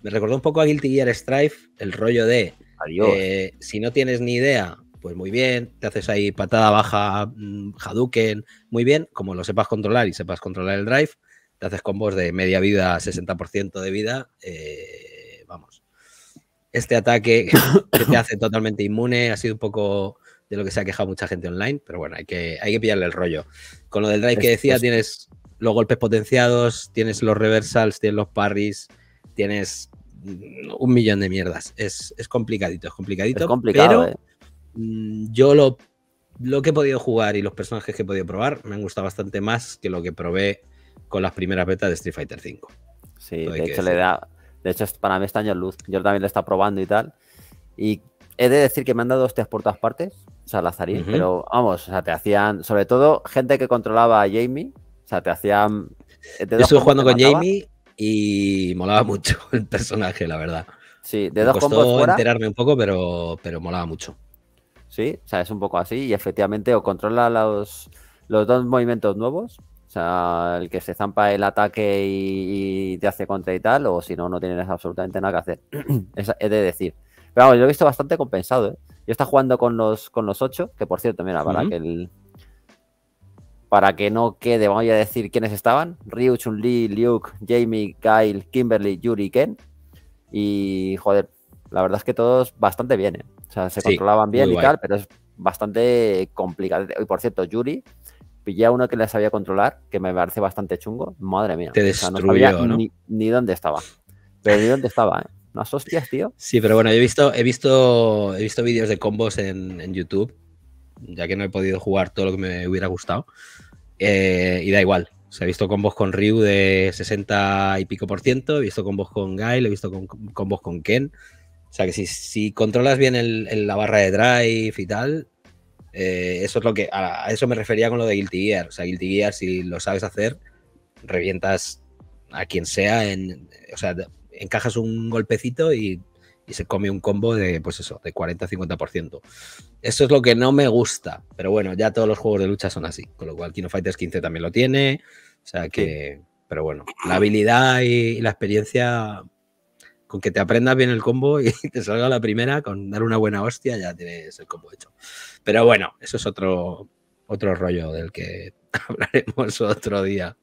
me recordó un poco a Guilty Gear Strife, el rollo de. Eh, si no tienes ni idea, pues muy bien, te haces ahí patada baja, mm, Hadouken, muy bien, como lo sepas controlar y sepas controlar el drive, te haces combos de media vida, 60% de vida, eh, vamos. Este ataque que te hace totalmente inmune ha sido un poco de lo que se ha quejado mucha gente online, pero bueno, hay que, hay que pillarle el rollo. Con lo del drive que decía, tienes los golpes potenciados, tienes los reversals, tienes los parries, tienes un millón de mierdas. Es, complicadito, es complicadito. complicado, pero eh. mm, yo lo, lo que he podido jugar y los personajes que he podido probar me han gustado bastante más que lo que probé con las primeras betas de Street Fighter V. Sí, de hecho, le da, de hecho para mí está en luz. Yo también lo está probando y tal. Y he de decir que me han dado hostias por todas partes, o sea, Lazarín, pero vamos, o sea, te hacían, sobre todo gente que controlaba a Jamie, o sea, te hacían. Eh, yo estuve jugando con Jamie y molaba mucho el personaje, la verdad. Sí, de dos costó combos fuera, enterarme un poco, pero, pero molaba mucho. Sí, o sea, es un poco así y efectivamente o controla los, los dos movimientos nuevos, o sea, el que se zampa el ataque y, te hace contra y tal, o si no, no tienes absolutamente nada que hacer. es, de decir. Pero vamos, yo lo he visto bastante compensado, ¿eh? Yo estaba jugando con los, con los ocho, que por cierto, mira, para que el, para que no quede, vamos a decir quiénes estaban, Ryu, Chun-Li, Luke, Jamie, Kyle, Kimberly, Yuri, Ken. Y joder, la verdad es que todos bastante bien, ¿eh? o sea, se controlaban bien y tal, pero es bastante complicado. Y por cierto, Yuri, pillé a uno que le sabía controlar, que me parece bastante chungo, madre mía. no sabía Ni, dónde estaba. Pero ni dónde estaba, ¿eh? Unas hostias, tío. Sí, pero bueno, he visto, he visto, he visto vídeos de combos en, en YouTube ya que no he podido jugar todo lo que me hubiera gustado. Eh, y da igual. se ha he visto combos con Ryu de 60 y pico por ciento, he visto combos con Guile, he visto con, combos con Ken. O sea, que si, si controlas bien la barra de drive y tal, eh, eso es lo que. A, eso me refería con lo de Guilty Gear. O sea, Guilty Gear, si lo sabes hacer, revientas a quien sea, en, o sea, encajas un golpecito y y se come un combo de, pues eso, de 40-50%. Eso es lo que no me gusta, pero bueno, ya todos los juegos de lucha son así, con lo cual Kino Fighters 15 también lo tiene, o sea que, pero bueno, la habilidad y la experiencia con que te aprendas bien el combo y te salga la primera, con dar una buena hostia, ya tienes el combo hecho. Pero bueno, eso es otro, otro rollo del que hablaremos otro día.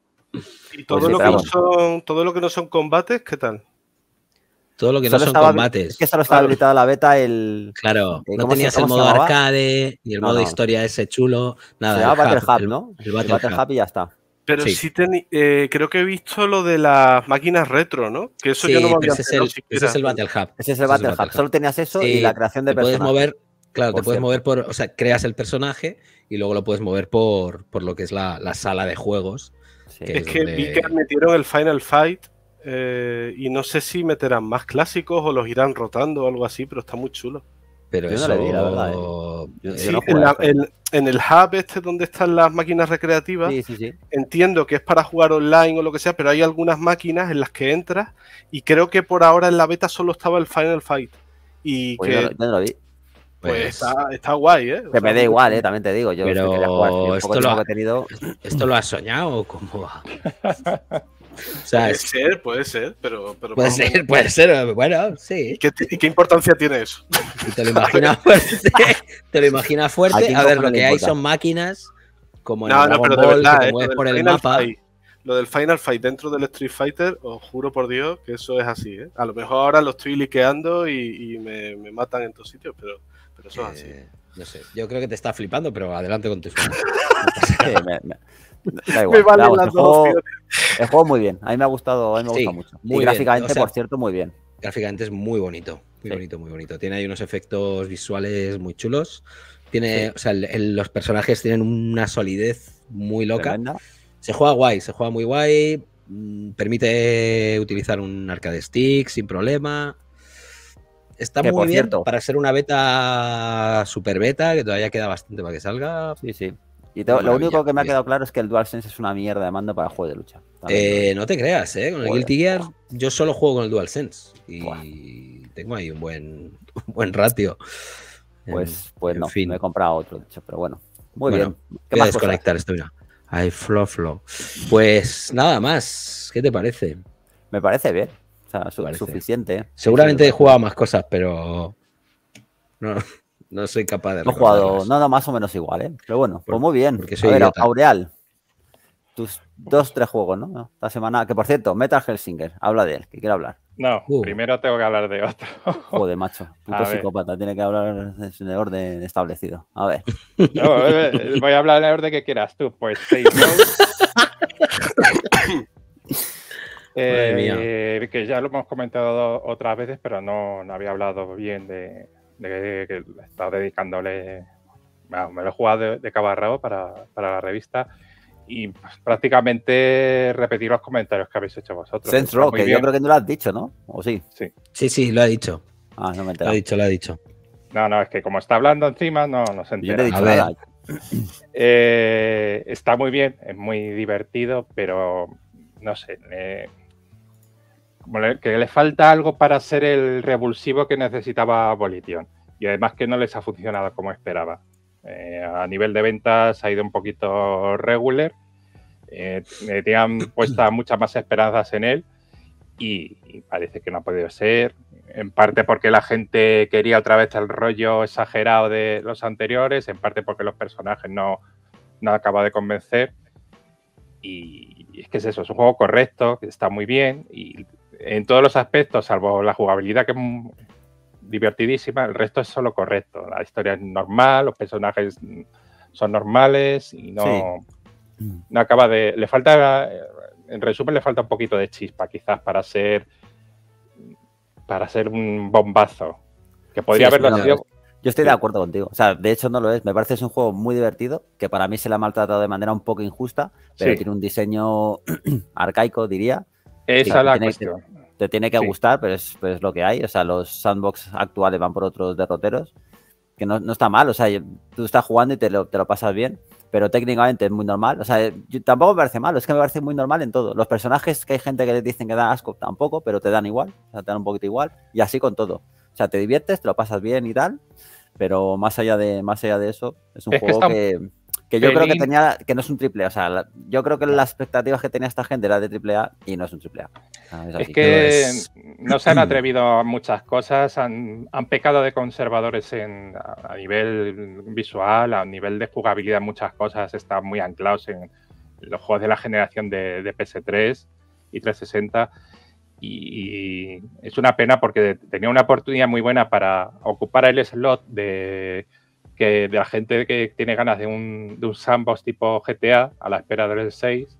¿Y todo, pues lo que son, todo lo que no son combates, qué tal? Todo lo que no son combates. Es que solo estaba habilitada la beta el. Claro, eh, no tenías el modo arcade, ni el modo historia ese chulo, nada. Battle Hub, ¿no? El Battle, Hub. y ya está. Pero sí, eh, creo que he visto lo de las máquinas retro, ¿no? Que eso yo no me había ese, es el, ese es el Battle Hub. Ese es el Battle, Hub. Solo tenías eso y la creación de personajes. Puedes mover, claro, te puedes mover por. O sea, creas el personaje y luego lo puedes mover por, lo que es la, sala de juegos. es, que donde... vi metieron el Final Fight eh, y no sé si meterán más clásicos o los irán rotando o algo así, pero está muy chulo. Pero yo no le di la verdad. ¿eh? en, el, hub este donde están las máquinas recreativas, entiendo que es para jugar online o lo que sea, pero hay algunas máquinas en las que entras y creo que por ahora en la beta solo estaba el Final Fight. Y pues que... no, lo vi. Pues, pues está, guay, ¿eh? Que me da igual, ¿eh? También te digo. Yo pero esto, lo que tenido... ¿esto lo has soñado o cómo va? puede ser, puede ser, pero. puede ser, puede ser, bueno, sí. ¿Y qué, importancia tiene eso? te lo imaginas fuerte. te lo A ver, lo que hay son máquinas, como en no, pero eh, lo del el mapa. lo del Final Fight dentro del Street Fighter, os juro por Dios que eso es así. Eh. A lo mejor ahora lo estoy liqueando y, me, matan en todos sitios, pero, eso es así. Eh, yo creo que te está flipando, pero adelante con tus. me, me el, juego, muy bien. A mí me ha gustado, a mí me gusta mucho. Muy gráficamente, por cierto, muy bien. Gráficamente es muy bonito. Muy bonito, muy bonito. Tiene ahí unos efectos visuales muy chulos. Tiene, los personajes tienen una solidez muy loca. Se juega guay, se juega muy guay. Mm, permite utilizar un arcade stick sin problema. Está muy bien para ser una beta super beta, que todavía queda bastante para que salga. Sí, sí. Y lo único que me ha quedado claro es que el DualSense es una mierda de mando para juego de lucha. Eh, no te creas, ¿eh? Con el Guilty Gear yo solo juego con el DualSense. Y tengo ahí un buen, buen ratio. Pues, pues no, me he comprado otro, pero bueno. Muy bien. ¿Qué voy a desconectar esto, mira. Ay, flow, flo Pues nada más. ¿Qué te parece? Me parece bien. O sea, suficiente. Seguramente he jugado más cosas, pero. No, no soy capaz de. No he nada más o menos igual, ¿eh? Pero bueno, pues muy bien. A ver, Aureal, tus dos, tres juegos, ¿no? Esta semana, que por cierto, Metal Helsinger, habla de él, que quiero hablar. No, uh. primero tengo que hablar de otro. Joder, macho, puto psicópata, tiene que hablar en el orden establecido. A ver. No, eh, eh, voy a hablar en el orden que quieras tú, pues seis eh, que ya lo hemos comentado otras veces, pero no había hablado bien de, que, está dedicándole, me lo he jugado de, de para, la revista y pues, prácticamente repetir los comentarios que habéis hecho vosotros. Centro, que yo creo que no lo has dicho, ¿no? ¿O sí? Sí, sí, lo ha dicho. Ah, no me he Lo ha dicho, lo ha dicho. No, no, es que como está hablando encima, no, no se está muy bien, es muy divertido, pero no sé que le falta algo para ser el revulsivo que necesitaba Bolition. Y además que no les ha funcionado como esperaba. Eh, a nivel de ventas ha ido un poquito regular. Me eh, tenían puestas muchas más esperanzas en él y, parece que no ha podido ser. En parte porque la gente quería otra vez el rollo exagerado de los anteriores, en parte porque los personajes no, no acaba de convencer. Y, es que es eso, es un juego correcto, está muy bien y en todos los aspectos, salvo la jugabilidad que es divertidísima, el resto es solo correcto. La historia es normal, los personajes son normales y no, no acaba de. Le falta, en resumen, le falta un poquito de chispa, quizás, para ser para ser un bombazo. Que podría Yo estoy de acuerdo contigo. O sea, de hecho no lo es. Me parece que es un juego muy divertido, que para mí se la ha maltratado de manera un poco injusta, pero tiene un diseño arcaico, diría, esa es la cuestión. te tiene que gustar, pero es, lo que hay. O sea, los sandbox actuales van por otros derroteros, que no, no está mal. O sea, tú estás jugando y te lo, te lo, pasas bien, pero técnicamente es muy normal. O sea, tampoco me parece malo, es que me parece muy normal en todo. Los personajes que hay gente que les dicen que dan asco tampoco, pero te dan igual, o sea, te dan un poquito igual, y así con todo. O sea, te diviertes, te lo pasas bien y tal, pero más allá de, más allá de eso, es un juego que yo creo que tenía, que no es un triple A. O sea, yo creo que las expectativas que tenía esta gente era de triple A y no es un triple A. Ah, es, que pues, no se han atrevido a muchas cosas, han, pecado de conservadores a, nivel visual, a nivel de jugabilidad, muchas cosas están muy anclados en los juegos de la generación de, de PS3 y 360 y, es una pena porque tenía una oportunidad muy buena para ocupar el slot de que de la gente que tiene ganas de un, de un sandbox tipo GTA a la espera del 6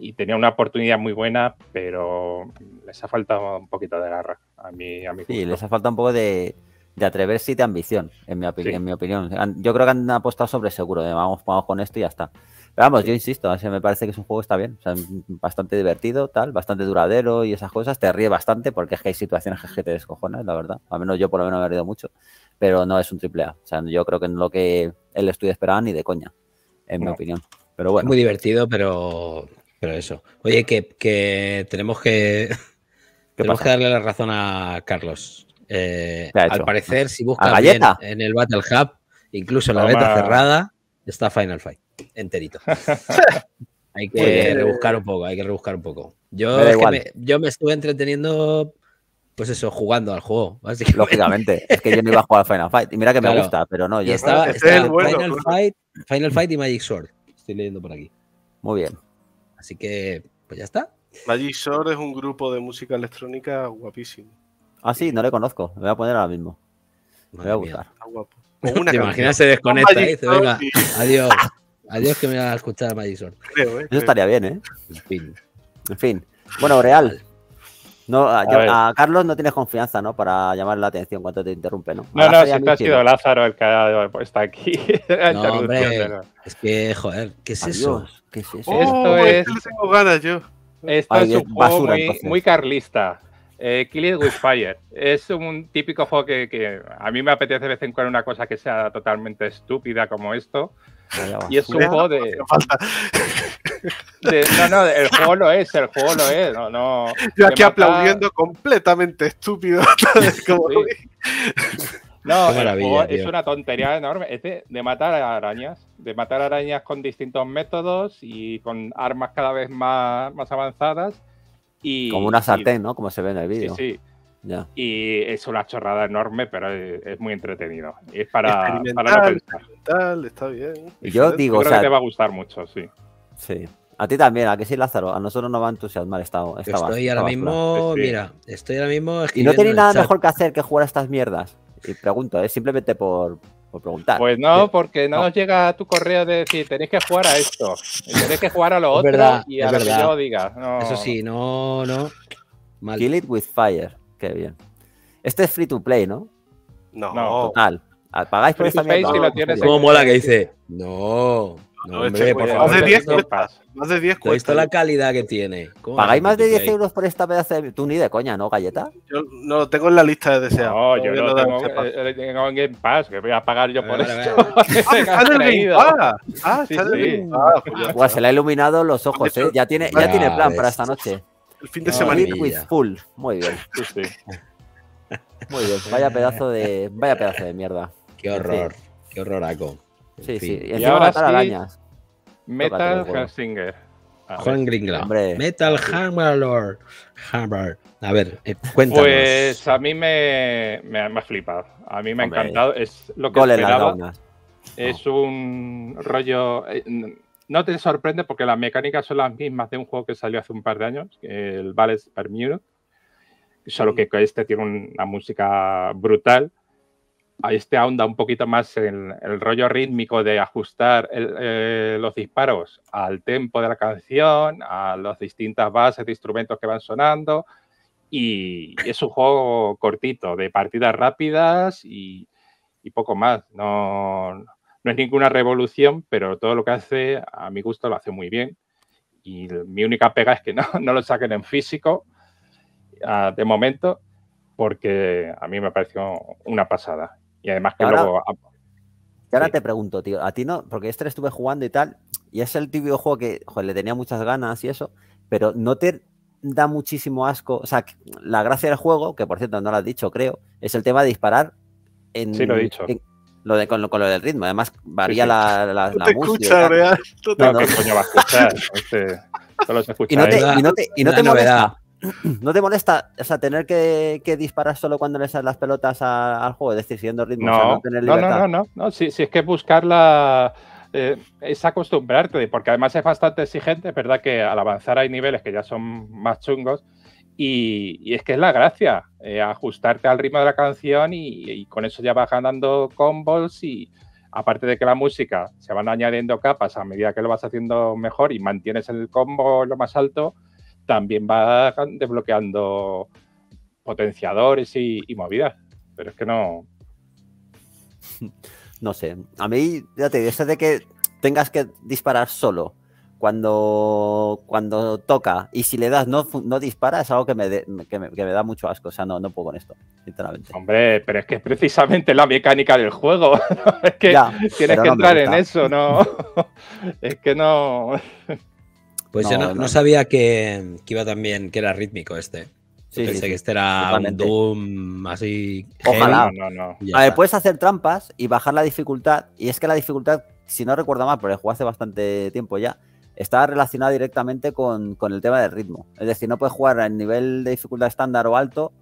y tenía una oportunidad muy buena, pero les ha faltado un poquito de garra a mí. A mi sí, les ha faltado un poco de, de atreverse y de ambición, en mi, en mi opinión. Yo creo que han apostado sobre seguro, de eh, vamos, vamos con esto y ya está. Pero vamos, yo insisto, a me parece que es un juego que está bien, bastante divertido, tal, bastante duradero y esas cosas. Te ríe bastante porque es que hay situaciones que te descojonas, la verdad. Al menos yo por lo menos me he reído mucho pero no es un triple A. O sea, yo creo que no es lo que el estudio esperaba ni de coña, en mi opinión. Pero bueno. Muy divertido, pero, pero eso. Oye, que, tenemos que que darle la razón a Carlos. Eh, al parecer, si buscas bien en el Battle Hub, incluso en la beta cerrada, está Final Fight enterito. hay que rebuscar un poco, hay que rebuscar un poco. Yo, yo me estuve entreteniendo pues eso, jugando al juego, Lógicamente, es que yo no iba a jugar al Final Fight. Y mira que me gusta, pero no. Yo... estaba, Final, Fight, y Magic Sword. Estoy leyendo por aquí. Muy bien. Así que, pues ya está. Magic Sword es un grupo de música electrónica guapísimo. Ah, sí, no le conozco. Me voy a poner ahora mismo. Me voy a gustar Está guapo. Te imaginas se desconecta adiós. Adiós que me va a escuchar Magic Sword. ¿eh? Eso estaría bien, ¿eh? En fin. En fin. Bueno, Real, no, ah, a, Carlos no tienes confianza, ¿no? Para llamar la atención cuando te interrumpe, ¿no? No, no, si ha sido Lázaro el que ha puesto aquí. no, hombre, es que, joder, ¿qué es eso? ¿Qué es eso? esto oh, es... Esto es un basura, juego muy, carlista. Eh, With Fire. Es un típico juego que, a mí me apetece de vez en cuando una cosa que sea totalmente estúpida como esto. Y es un juego de no, no, el juego lo es, el juego lo es. No, no, Yo aquí aplaudiendo completamente estúpido. No, el juego es una tontería enorme. Es de, matar a arañas. De matar arañas con distintos métodos y con armas cada vez más, más avanzadas. Y, Como una sartén, ¿no? Como se ve en el vídeo. Sí, sí. Y es una chorrada enorme, pero es, muy entretenido. es para, para no pensar. Está bien. Yo digo, creo que te va a gustar mucho, sí. Sí. A ti también, a que sí, Lázaro. A nosotros no va a entusiasmar esta, Estoy ahora mismo, mira, estoy ahora mismo. Y no tenéis nada mejor que hacer que jugar a estas mierdas. Y pregunto, es simplemente por, preguntar. Pues no, porque no, nos llega tu correo de decir tenéis que jugar a esto, tenéis que jugar a lo otro y a lo que yo diga. Eso sí, no, no. Kill it with fire. Qué bien. Este es free to play, ¿no? No. no. Total. Pagáis por esta mierda. Si Como mola que dice, no, este más de 10 Más de 10 la ¿eh? calidad que tiene. ¿Pagáis más de 10 euros por esta pedazo de... Tú ni de coña, ¿no, galleta? Yo no lo tengo en la lista de deseos. No, yo no lo tengo, eh, tengo en Game Pass, que voy a pagar yo por esto. ¡Ah, pues está ¡Ah, está Se le ha iluminado los ojos, ¿eh? Ya tiene plan para esta noche. El fin de semana. full. Muy bien. Sí, Muy bien. Vaya pedazo de, vaya pedazo de mierda. Qué horror. Qué horroraco. Sí, sí. Metal Metal Hammer. A ver, eh, cuéntanos. Pues a mí me, ha flipado. A mí me ha encantado. Es lo que esperaba. Es un rollo. Eh, no te sorprende porque las mecánicas son las mismas de un juego que salió hace un par de años, el Ballet Permute. Solo que este tiene una música brutal Ahí este onda un poquito más en el rollo rítmico de ajustar eh, los disparos al tempo de la canción, a las distintas bases de instrumentos que van sonando. Y es un juego cortito, de partidas rápidas y, poco más. No, es ninguna revolución, pero todo lo que hace, a mi gusto, lo hace muy bien. Y mi única pega es que no, no lo saquen en físico ah, de momento, porque a mí me pareció una pasada. Y además que luego. ahora te pregunto, tío, a ti no, porque este estuve jugando y tal, y es el típico juego que le tenía muchas ganas y eso, pero no te da muchísimo asco. O sea, la gracia del juego, que por cierto no lo has dicho, creo, es el tema de disparar en. Sí, lo dicho. de, con, lo, del ritmo, además varía la, no te y no te, y ¿No te molesta o tener que, disparar solo cuando le salen las pelotas al juego? Es decir, siguiendo ritmo. No, no, no, no, no, Si, es que buscarla eh, es acostumbrarte, porque además es bastante exigente, es ¿verdad? Que al avanzar hay niveles que ya son más chungos. Y, es que es la gracia, eh, ajustarte al ritmo de la canción y, y, con eso ya vas ganando combos y aparte de que la música se van añadiendo capas a medida que lo vas haciendo mejor y mantienes el combo lo más alto, también va desbloqueando potenciadores y, movidas. Pero es que no. No sé. A mí, fíjate, eso de que tengas que disparar solo cuando, cuando toca y si le das no, no dispara es algo que me, da mucho asco. O sea, no, no puedo con esto, sinceramente. Hombre, pero es que es precisamente la mecánica del juego. Es que tienes que entrar en eso, ¿no? es que no. Pues yo no, sabía que, iba también, que era rítmico este. pensé que este era un Doom así. Ojalá. A ver, puedes hacer trampas y bajar la dificultad. Y es que la dificultad, si no recuerdo mal, pero juego hace bastante tiempo ya, está relacionada directamente con, con el tema del ritmo. Es decir, no puedes jugar en nivel de dificultad estándar o alto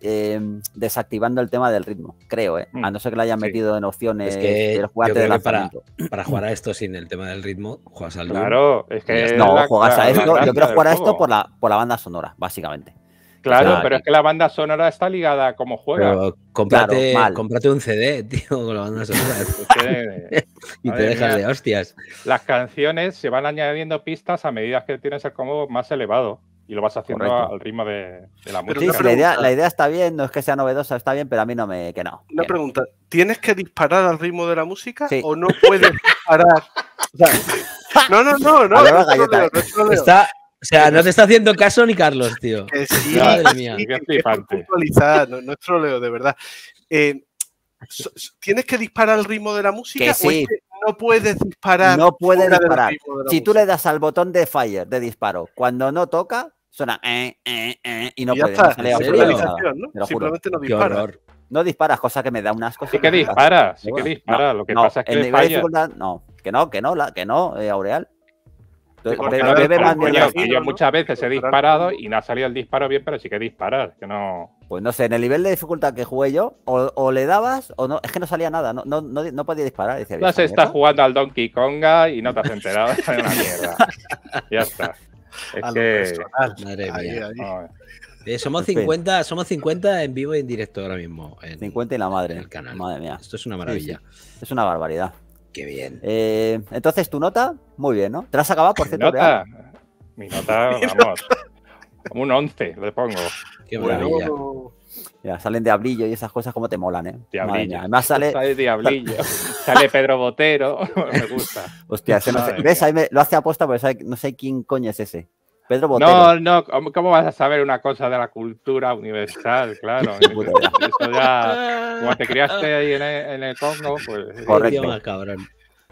Em, desactivando el tema del ritmo, creo, ¿eh? Mm. a no ser que lo hayan metido en opciones es que para, jugar a esto sin el tema del ritmo, juegas al Claro, es que no, juegas a esto. yo quiero jugar a esto por la, por la banda sonora, básicamente. Claro, pero es que la banda sonora está ligada a cómo juega. cómprate, cómprate, un CD, tío, con la banda sonora. y te dejas de hostias. Las canciones se van añadiendo pistas a medida que tienes el combo más elevado y lo vas haciendo al ritmo de, la música. Sí, la, idea, está bien, no es que sea novedosa, está bien, pero a mí no me. que no. Una pregunta: ¿tienes que disparar al ritmo de la música o no puedes disparar? no, no, no, no. está, o sea, no te está haciendo caso ni Carlos, tío. Que sí, Madre mía. Que es no, es troleo, de verdad. Eh, ¿Tienes que disparar al ritmo de la música? o no puedes disparar. No puedes disparar. Si tú le das al botón de fire, de disparo, cuando no toca, suena eh, eh, eh, y no puede. salir a Simplemente no dispara. No disparas, cosa que me da unas cosas Sí que dispara, sí que dispara. lo que pasa es que. El nivel de dificultad, no, que no, que no, que no, eh, Aureal. Yo muchas veces he disparado y no ha salido el disparo bien, pero sí que disparas. que no. Pues no sé, en el nivel de dificultad que jugué yo, o, le dabas o no, es que no salía nada, no, no, no, podía disparar. Decía, no se está jugando al Donkey Konga y no te has enterado, Ya está. Madre mía. somos, 50, somos 50 en vivo y en directo ahora mismo. 50 y la madre. En el canal. Madre mía. Esto es una maravilla. Es una barbaridad. Qué bien. Eh, entonces, tu nota, muy bien, ¿no? Te la has acabado, por cierto. Mi nota, vamos. Como un 11, le pongo. Qué maravilla salen Diablillo y esas cosas como te molan, ¿eh? Diablillo. Además sale... Sale Diablillo, sale Pedro Botero, me gusta. Hostia, no ¿Ves? Ahí me... lo hace aposta porque no sé quién coño es ese. Pedro Botero. No, no, ¿cómo vas a saber una cosa de la cultura universal? Claro. Eso ya, como te criaste ahí en el, combo pues... Correcto.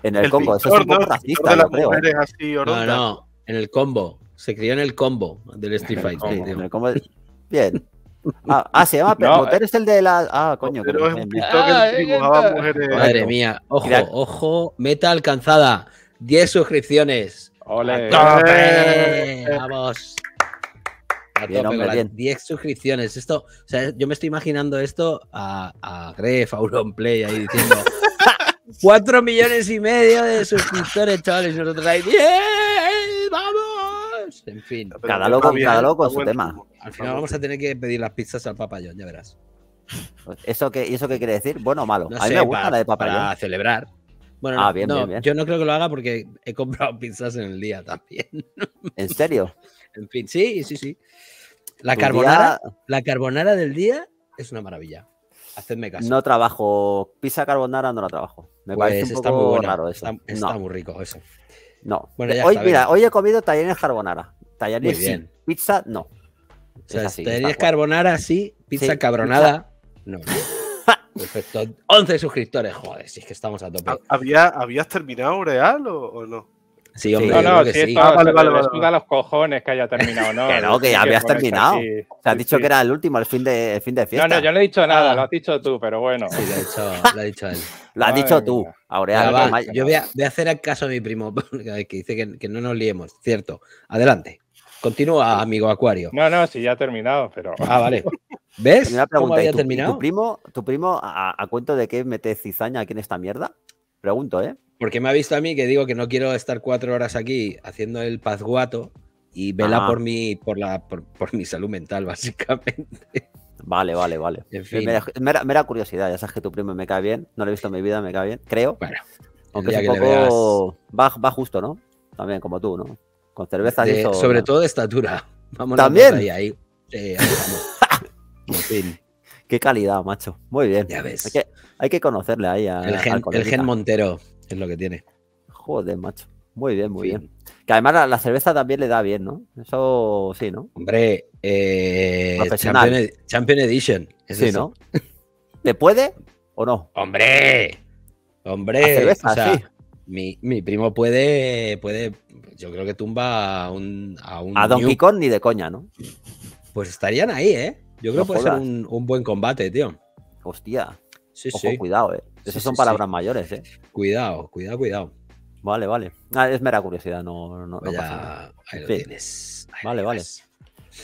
En el, combo pues, Congo, eso es creo, ¿eh? no, no, en el combo. Se crió en el combo del Street Fighter. bien. Ah, ah, se llama no, eh. es el de la. Ah, coño. que es un ah, que dibujaba mujeres. Madre mía, ojo, ojo, meta alcanzada. 10 suscripciones. ¡Ole! ¡Vamos! bien, 10 suscripciones. Esto, o sea, yo me estoy imaginando esto a, a Gref, a Play ahí diciendo 4 millones y medio de suscriptores, chavales. Y nosotros ahí, ¡bien! en fin. cada loco, cada loco su tema. Al final vamos a tener que pedir las pizzas al papayón, ya verás. Pues, ¿Eso qué, ¿Eso qué quiere decir? ¿Bueno o malo? a mí me gusta la de papayón. celebrar. Bueno, ah, yo no creo que lo haga porque he comprado pizzas en el día también. ¿En serio? en fin, sí, sí, sí. La carbonara, la carbonara del día es una maravilla. Hacedme caso. No trabajo. Pizza carbonara no la trabajo. Me pues parece un está poco muy raro eso. Está, muy rico eso. No. hoy, mira, hoy he comido talleres carbonara. Tallarines sí, pizza no. O sea, así, carbonara sí, pizza cabronada no. Perfecto. Pues 11 suscriptores, joder, si es que estamos a tope. ¿Habías terminado Aureal? o, no? Sí, hombre, no, no, que sí. Ah, los cojones que haya terminado, ¿no? que no, que ya habías terminado. se has dicho que era el último, el fin de, el fin de fiesta. No, no, yo no he dicho nada, ah. lo has dicho tú, pero bueno. Sí, lo, ha dicho él. lo has dicho tú, Aureal. yo voy a, hacer el caso a mi primo, que dice que no nos liemos, cierto. Adelante. Continúa, amigo Acuario. No, no, sí, ya ha terminado, pero. Ah, vale. ¿Ves? Pregunta, ¿Cómo terminado? Tu primo, tu primo a, cuento de qué mete cizaña aquí en esta mierda? Pregunto, ¿eh? Porque me ha visto a mí que digo que no quiero estar cuatro horas aquí haciendo el pazguato y vela por mi, por la, por, mi salud mental, básicamente. Vale, vale, vale. Me fin. mera, curiosidad, ya sabes que tu primo me cae bien, no lo he visto en mi vida, me cae bien, creo. Bueno, aunque es poco... va justo, ¿no? También, como tú, ¿no? Con cerveza y este, eso... Sobre todo de estatura. También. Ahí, ahí. Qué calidad, macho. Muy bien. Ya Hay que, hay que conocerle ahí a, el, gen, Montero es lo que tiene. Joder, macho. Muy bien, muy bien. Que además la, cerveza también le da bien, ¿no? Eso sí, ¿no? Hombre, eh, Champion, Edition. sí, ¿no? ¿Le puede o no? Hombre, hombre. o sea, mi, primo puede, puede, yo creo que tumba a un... A, un Donkey ni de coña, ¿no? Pues estarían ahí, ¿eh? Yo creo que puede ser un, buen combate, tío. Hostia. Sí, Ojo, sí. cuidado, ¿eh? Esas son palabras mayores, ¿eh? Cuidado, cuidado, cuidado. Vale, vale. Ah, es mera curiosidad, no, pues pasa nada. Ahí tienes. vale, vale.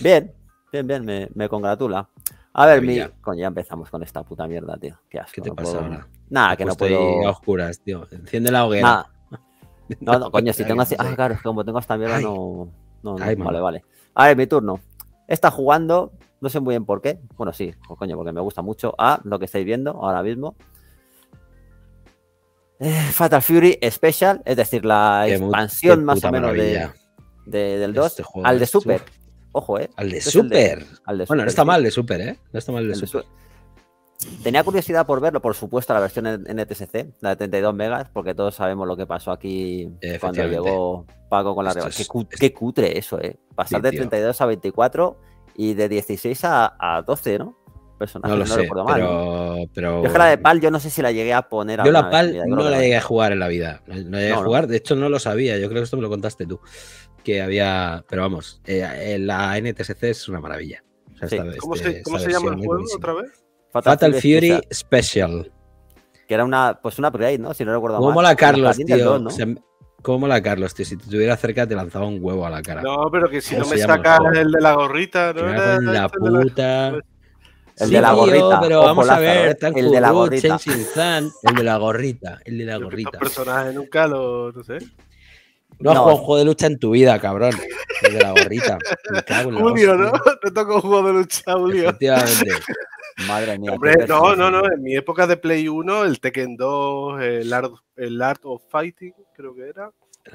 Bien, bien, bien, me, congratula. A ver, mi... con ya empezamos con esta puta mierda, tío. Qué asco. ¿Qué te pasa ahora? Nada, que no puedo. A oscuras, tío. Enciende la hoguera. No, no, coño, si tengo así. Ah, claro, es que como tengo esta mierda, no. vale, vale. A ver, mi turno. Está jugando, no sé muy bien por qué. Bueno, sí, pues, coño, porque me gusta mucho a lo que estáis viendo ahora mismo. Eh, Fatal Fury Special, es decir, la expansión más o menos del 2 este al de Super. Ojo, ¿eh? Al de este Super. bueno, no está mal de Super, ¿eh? No está mal de Super. Tenía curiosidad por verlo, por supuesto, la versión NTSC, la de 32 megas, porque todos sabemos lo que pasó aquí cuando llegó Paco con la que Qué, cutre eso, ¿eh? Pasar de 32 a 24 y de 16 a, 12, ¿no? Personalmente, no lo sé, mal. Pero, pero... la de PAL, yo no sé si la llegué a poner a Yo la PAL no la llegué a jugar en la vida. No, llegué a jugar, de hecho no lo sabía, yo creo que esto me lo contaste tú. Que había. Pero vamos, eh, eh, la NTSC es una maravilla. ¿Cómo, este, se, llama el juego otra vez? Fatal, Fury, Special. Que era una, pues una upgrade, ¿no? Si no recuerdo ¿Cómo mal. Mola Carlos, tío. ¿Cómo mola Carlos, tío? Si te tuviera cerca te lanzaba un huevo a la cara. No, pero que si no me sacas el de la gorrita, ¿no? El de la puta. El de la gorrita. pero vamos a ver, ¿eh? el, de la gorrita. el de la gorrita. El de la gorrita. personaje nunca lo. No sé. No has jugado un juego de lucha en tu vida, cabrón. El de la gorrita. Julio, ¿no? Te toca un juego de lucha, Julio. Efectivamente. Madre mía. Hombre, no, no, no. En mi época de Play 1, el Tekken 2, el Art, el Art of Fighting, creo que era.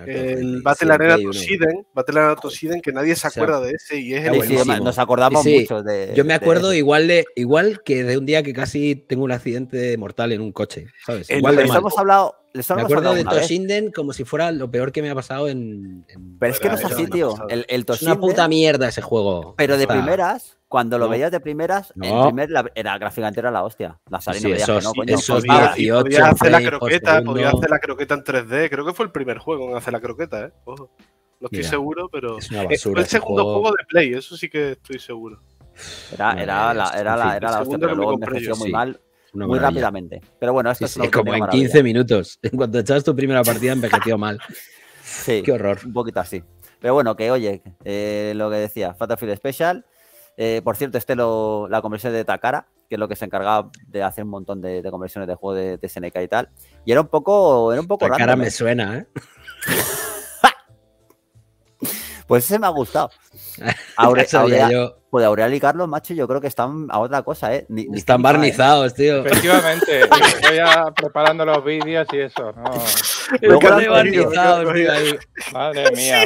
El, Battle Arena Tosiden, Battle Arena que nadie se acuerda de ese y es el sí, Nos acordamos mucho de. Yo me acuerdo igual de igual que de un día que casi tengo un accidente mortal en un coche, ¿sabes? Eh, igual les hemos hablado. Les hemos me acuerdo hablado de Toshinden como si fuera lo peor que me ha pasado en. Pero es que no es así, tío. El, es una puta mierda ese juego. Pero de primeras, cuando lo veías de primeras, el en primer, la, era entera era la hostia. sí, esos, no, coño. 18, podía hacer la croqueta, podía hacer la croqueta en 3D. Creo que fue el primer juego en hacer la croqueta, ¿eh? No estoy seguro, pero. Es eh, basura, fue el segundo juego... de Play, eso sí que estoy seguro. Era, era, la, era, la, era la hostia, pero luego envejeció muy mal. muy rápidamente. Pero bueno, esto es, lo es como en 15 minutos. En cuanto echabas tu primera partida, envejeció mal. Sí, Qué horror. Un poquito así. Pero bueno, que oye, eh, lo que decía, Field Special eh, por cierto, este lo, la conversión de Takara, que es lo que se encargaba de hacer un montón de, conversiones de juegos de, de, SNK y tal. Y era un poco, era un poco Takara me ¿eh? suena, ¿eh? Pues ese me ha gustado. Pues Aureal y Carlos, macho, yo creo que están a otra cosa, ¿eh? están ¿eh? barnizados, tío. Efectivamente, estoy ya preparando los vídeos y eso, ¿no? Madre mía.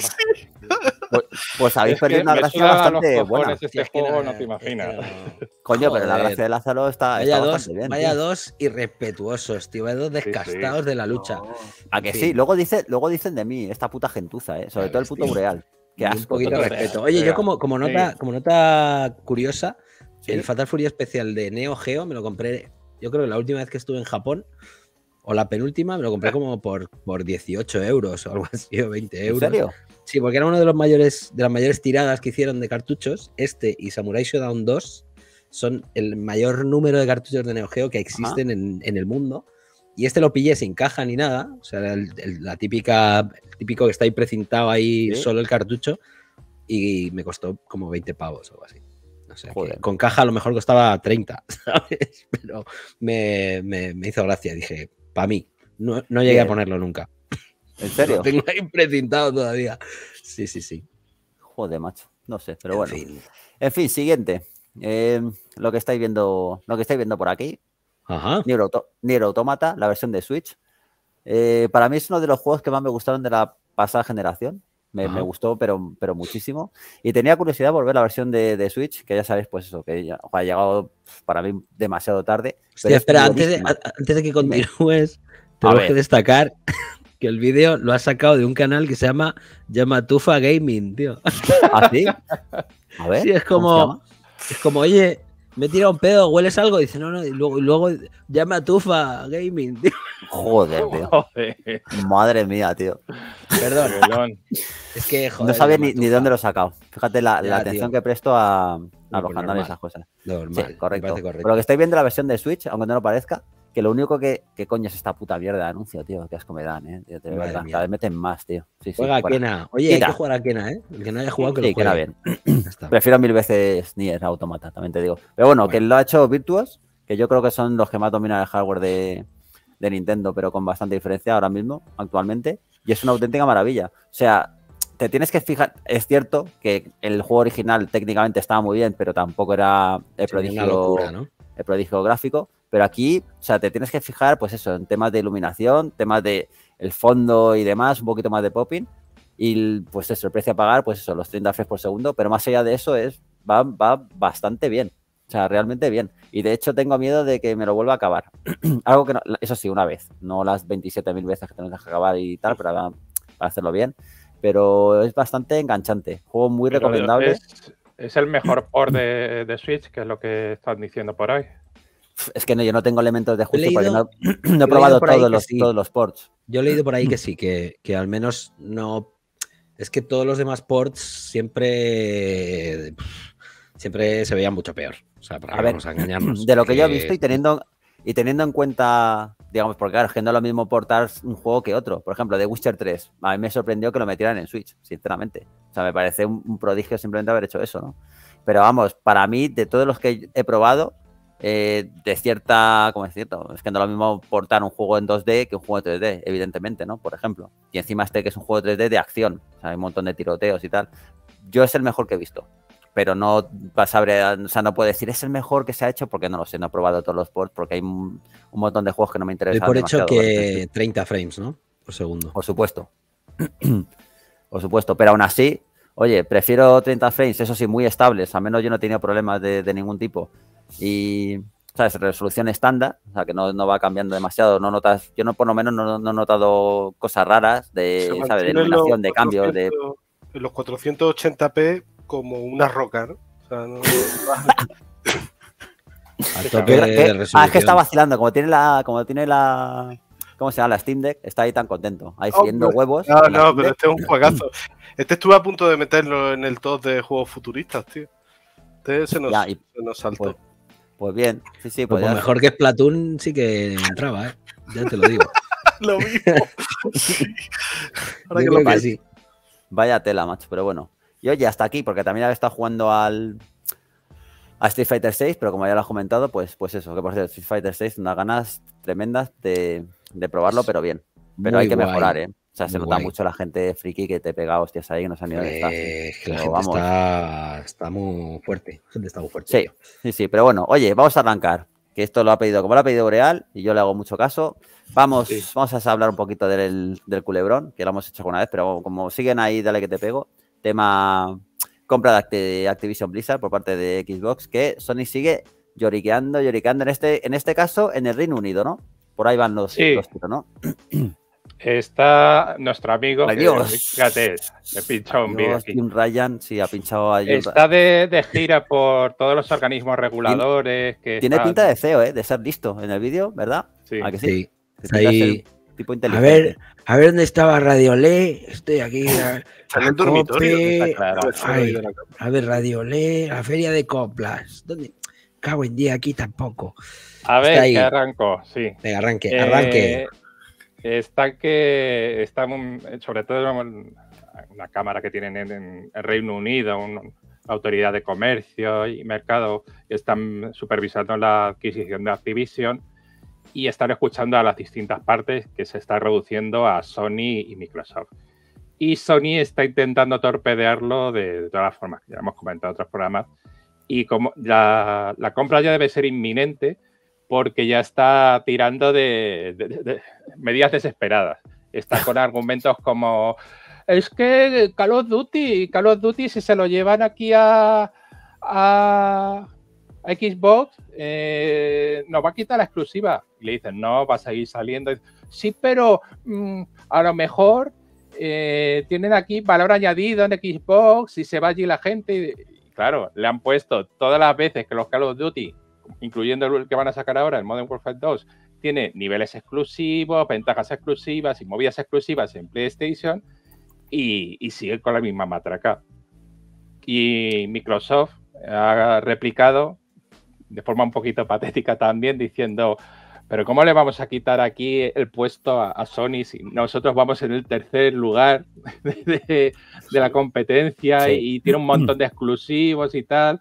Pues, pues, habéis perdido una gracia bastante este buena. Este juego, no, te imaginas. Coño, pero la gracia de Lázaro está, vaya dos, bien, Vaya dos irrespetuosos, tío. Vaya dos descastados de la lucha. A que sí, luego, dice, luego dicen de mí, esta puta gentuza, ¿eh? sobre todo el puto Bureal. Que un poquito de respeto. Oye, yo como, como, nota, como nota curiosa, el Fatal Fury especial de Neo Geo me lo compré, yo creo que la última vez que estuve en Japón o la penúltima, me lo compré como por, por 18 euros o algo así, o 20 euros. ¿En serio? Sí, porque era uno de los mayores, de las mayores tiradas que hicieron de cartuchos. Este y Samurai Shodown 2 son el mayor número de cartuchos de neogeo que existen en, en, el mundo. Y este lo pillé sin caja ni nada. O sea, el, la típica, típico que está ahí precintado ahí solo el cartucho. Y me costó como 20 pavos o algo así. con caja a lo mejor costaba 30, ¿sabes? Pero me, me hizo gracia. Dije, para mí. No, llegué a ponerlo nunca. ¿En serio? Lo tengo ahí precintado todavía. Sí, sí, sí. Joder, macho. No sé, pero bueno. En fin, siguiente. Em, lo que estáis viendo, lo que estáis viendo por aquí. Ajá. Nier, Automata, la versión de Switch. Eh, para mí es uno de los juegos que más me gustaron de la pasada generación. Me, gustó, pero, pero muchísimo. Y tenía curiosidad por ver la versión de, Switch, que ya sabéis, pues eso, que ha llegado para mí demasiado tarde. espera, antes de, que continúes, tengo que destacar que el vídeo lo ha sacado de un canal que se llama Yamatufa Gaming, tío. ¿Ah, A ver. Sí, es como, es como, oye, me tira un pedo, hueles algo, dice, no, no, y luego, y luego llama a Tufa Gaming, tío. Joder, tío. Madre mía, tío. Perdón. Es que, joder. No sabía ni, de dónde lo he sacado. Fíjate la, atención que presto a, los pues canales y esas cosas. Normal. Sí, correcto. lo que estoy viendo la versión de Switch, aunque no lo parezca, que lo único que, que coño es esta puta mierda de anuncio, tío, que es me dan, eh. Te cada meten más, tío. Juega a Kena. Oye, hay que jugar a Kena, eh. El que no haya jugado, que sí, lo juegue. bien. Prefiero mil veces Nier Automata, también te digo. Pero bueno, que lo ha hecho Virtuos, que yo creo que son los que más dominan el hardware de, Nintendo, pero con bastante diferencia ahora mismo, actualmente. Y es una auténtica maravilla. O sea, te tienes que fijar. Es cierto que el juego original técnicamente estaba muy bien, pero tampoco era el prodigio, el prodigio gráfico. Pero aquí, o sea, te tienes que fijar, pues eso, en temas de iluminación, temas de el fondo y demás, un poquito más de popping. Y pues es el precio a pagar, pues eso, los 30 FPS, por segundo. Pero más allá de eso, es, va, va bastante bien. O sea, realmente bien. Y de hecho tengo miedo de que me lo vuelva a acabar. Algo que eso sí, una vez. No las 27.000 veces que tenemos que acabar y tal, para, para hacerlo bien. Pero es bastante enganchante. Juego muy recomendable. Es, el mejor port de, de Switch, que es lo que están diciendo por ahí. Es que no, yo no tengo elementos de juicio porque no, he probado todos los, ports. Yo he leído por ahí que sí, que, al menos no. Es que todos los demás ports siempre. Siempre se veían mucho peor. O sea, para a ver, engañarnos. De lo que, yo he visto y teniendo, y teniendo en cuenta, digamos, porque claro, que no lo mismo portar un juego que otro. Por ejemplo, The Witcher 3. A mí me sorprendió que lo metieran en Switch, sinceramente. O sea, me parece un, un prodigio simplemente haber hecho eso, ¿no? Pero vamos, para mí, de todos los que he probado, eh, de cierta, ¿cómo es cierto? Es que no es lo mismo portar un juego en 2D que un juego en 3D, evidentemente, ¿no? Por ejemplo. Y encima este que es un juego 3D de acción, o sea, hay un montón de tiroteos y tal. Yo es el mejor que he visto, pero no pasa o sea, no puedo decir es el mejor que se ha hecho porque no lo sé, no he probado todos los ports porque hay un, montón de juegos que no me interesan. por hecho que 30 frames, ¿no? Por segundo. Por supuesto. por supuesto, pero aún así, oye, prefiero 30 frames, eso sí, muy estables, al menos yo no he tenido problemas de ningún tipo y, ¿sabes? Resolución estándar, o sea, que no, va cambiando demasiado. No notas, yo no por lo menos no, he notado cosas raras de, ¿sabes? De de cambios. De... Los 480p como una roca, ¿no? O sea, no... ah, es que está vacilando, como tiene la, como tiene la, ¿cómo se llama? La Steam Deck, está ahí tan contento, ahí siguiendo huevos. No, no, pero este es un juegazo. Este estuve a punto de meterlo en el top de juegos futuristas, tío. Este se nos, saltó. Pues, pues bien, sí, sí. Pues, pues mejor que Splatoon sí que entraba, ¿eh? Ya te lo digo. lo mismo. Ahora que lo que Vaya tela, macho, pero bueno. Y oye, hasta aquí, porque también había estado jugando al a Street Fighter VI, pero como ya lo has comentado, pues, pues eso, que por cierto, Street Fighter VI, unas ganas tremendas de, probarlo, pero bien. Pero hay que mejorar, ¿eh? O sea, se nota mucho la gente friki que te pega hostias ahí que no se han ido eh, la gente Está, muy fuerte. gente está muy fuerte. Sí, sí, Pero bueno, oye, vamos a arrancar. Que esto lo ha pedido, como lo ha pedido Boreal, y yo le hago mucho caso. Vamos, vamos a hablar un poquito del, culebrón, que lo hemos hecho alguna vez, pero como siguen ahí, dale que te pego. Tema compra de Activision Blizzard por parte de Xbox, que Sony sigue lloriqueando, lloriqueando, en este, en este caso en el Reino Unido, ¿no? Por ahí van los, sí. ¿no? Está nuestro amigo. Adiós. le un Tim Ryan, sí, ha pinchado a Está de, gira por todos los organismos reguladores. Tiene, que tiene pinta de CEO, ¿eh? de ser listo en el vídeo, ¿verdad? Sí. ¿A a ver, a ver dónde estaba Radio Le. Estoy aquí. A, ver Radio a ver, la feria de Coplas. ¿Dónde? Cago en día aquí tampoco. A ver, que arranco, sí. Venga, arranque, arranque. Eh, está que está sobre todo una cámara que tienen en, el Reino Unido, una autoridad de comercio y mercado, están supervisando la adquisición de Activision y están escuchando a las distintas partes que se está reduciendo a Sony y Microsoft. Y Sony está intentando torpedearlo de, todas las formas, ya hemos comentado en otros programas. Y como la compra ya debe ser inminente, porque ya está tirando de, medidas desesperadas. Está con argumentos como es que Call of Duty, Call of Duty si se lo llevan aquí a, Xbox, eh, nos va a quitar la exclusiva. Y le dicen, no, va a seguir saliendo. Sí, pero mm, a lo mejor eh, tienen aquí valor añadido en Xbox y se va allí la gente. Y, claro, le han puesto todas las veces que los Call of Duty incluyendo el que van a sacar ahora, el Modern Warfare 2, tiene niveles exclusivos, ventajas exclusivas y movidas exclusivas en PlayStation y, sigue con la misma matraca. Y Microsoft ha replicado de forma un poquito patética también diciendo, pero ¿cómo le vamos a quitar aquí el puesto a, Sony si nosotros vamos en el tercer lugar de, la competencia y tiene un montón de exclusivos y tal?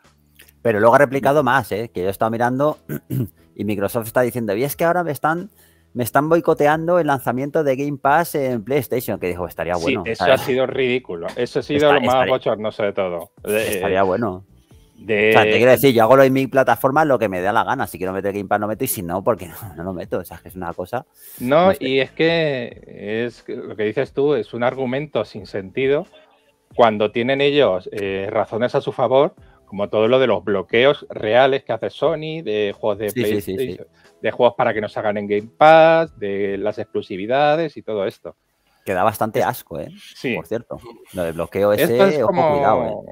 Pero luego ha replicado más, ¿eh? que yo he estado mirando y Microsoft está diciendo, y es que ahora me están, me están boicoteando el lanzamiento de Game Pass en PlayStation, que dijo, estaría bueno. eso ha sido ridículo, eso ha sido lo más bochornoso de todo. estaría bueno. O sea, te quiero decir, yo hago lo en mi plataforma lo que me da la gana. Si quiero meter Game Pass, no meto y si no, porque no, no lo meto. O sea, es que es una cosa. No, y es que es lo que dices tú, es un argumento sin sentido cuando tienen ellos eh, razones a su favor como todo lo de los bloqueos reales que hace Sony, de juegos de de juegos para que no salgan en Game Pass, de las exclusividades y todo esto. Que da bastante asco, ¿eh? Por cierto. Lo de bloqueo ese, como, ojo, cuidado,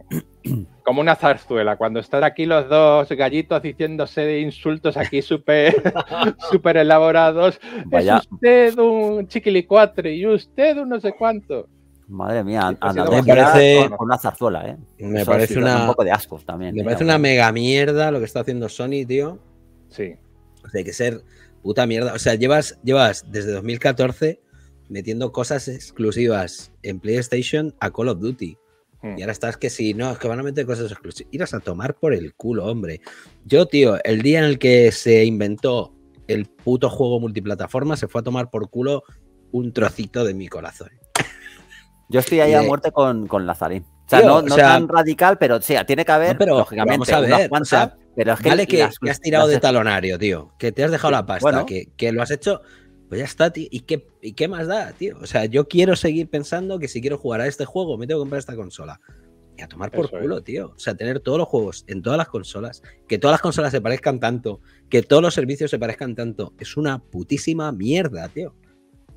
¿eh? Como una zarzuela, cuando están aquí los dos gallitos diciéndose insultos aquí súper super elaborados. Es usted un chiquilicuatre y usted un no sé cuánto. Madre mía, me pues parece con, una zarzuela, ¿eh? Me parece una, un poco de asco también. Me ¿eh? parece una mega mierda lo que está haciendo Sony, tío. Sí. O sea, hay que ser puta mierda. O sea, llevas, llevas desde 2014 metiendo cosas exclusivas en PlayStation a Call of Duty. Hmm. Y ahora estás que si no, es que van a meter cosas exclusivas. Irás a tomar por el culo, hombre. Yo, tío, el día en el que se inventó el puto juego multiplataforma, se fue a tomar por culo un trocito de mi corazón. Yo estoy ahí a eh, muerte con, con Lazarín. O sea, no, no tan radical, pero tiene que haber, pero, lógicamente, vamos a ver, que vale has tirado de talonario, tío, que te has dejado la pasta, que, que, lo has hecho, pues ya está, tío, ¿y qué, ¿y qué más da, tío? O sea, yo quiero seguir pensando que si quiero jugar a este juego me tengo que comprar esta consola. Y a tomar por culo, tío. O sea, tener todos los juegos en todas las consolas, que todas las consolas se parezcan tanto, que todos los servicios se parezcan tanto, es una putísima mierda, tío.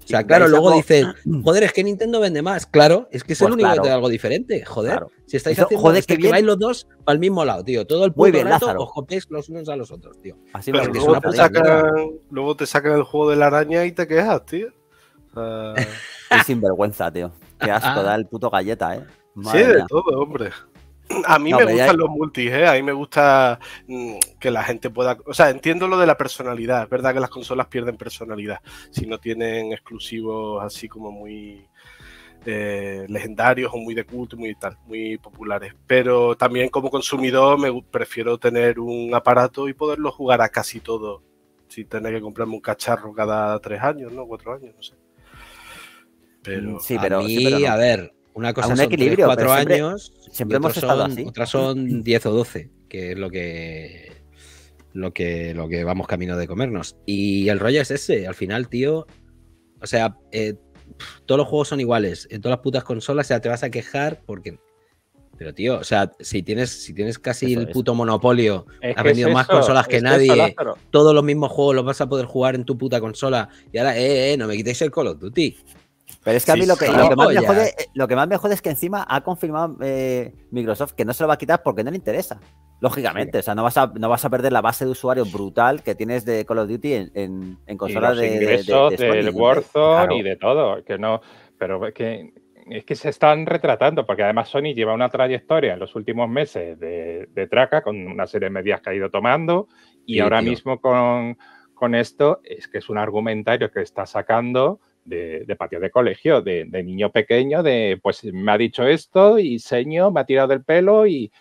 O sea, claro, luego dicen joder, es que Nintendo vende más. Claro, es que es el pues único que te da algo diferente. Joder, si estáis haciendo joder, este, que, bien. los dos Al mismo lado, tío. Todo el pueblo os copéis los unos a los otros, tío. Así que luego, te sacan, luego te sacan el juego de la araña y te quejas, tío. es sinvergüenza, tío. Qué asco da el puto galleta, eh. sí, de todo, hombre. A mí me gustan los multis, ¿eh? a mí me gusta mm, que la gente pueda. O sea, entiendo lo de la personalidad. Es verdad que las consolas pierden personalidad si no tienen exclusivos así como muy. Eh, legendarios o muy de culto, muy tal, muy populares. Pero también como consumidor me prefiero tener un aparato y poderlo jugar a casi todo, sin tener que comprarme un cacharro cada tres años, ¿no? Cuatro años, no sé. Pero sí, pero, a, mí, a ver, una cosa son equilibrio, años, siempre hemos estado son, así. otras son 10 o 12, que es lo que, lo que, lo que vamos camino de comernos. Y el rollo es ese, al final, tío, o sea, eh, todos los juegos son iguales, en todas las putas consolas, o sea, te vas a quejar porque... Pero tío, o sea, si tienes, si tienes casi el puto monopolio, ha has vendido más consolas que nadie, todos los mismos juegos los vas a poder jugar en tu puta consola y ahora, eh, eh, no me quitéis el Call of Duty. Pero es que a mí lo, que, más me jode, es que encima ha confirmado eh, Microsoft que no se lo va a quitar porque no le interesa. Lógicamente, o sea, no vas, a, perder la base de usuario brutal que tienes de Call of Duty en, consolas de, de, de, de, del Warzone y de todo. Que no, pero es que, es que se están retratando, porque además Sony lleva una trayectoria en los últimos meses de, traca con una serie de medidas que ha ido tomando y ahora mismo con, con esto es que es un argumentario que está sacando de, de patio de colegio, de, niño pequeño, de pues me ha dicho esto y seño, me ha tirado del pelo y.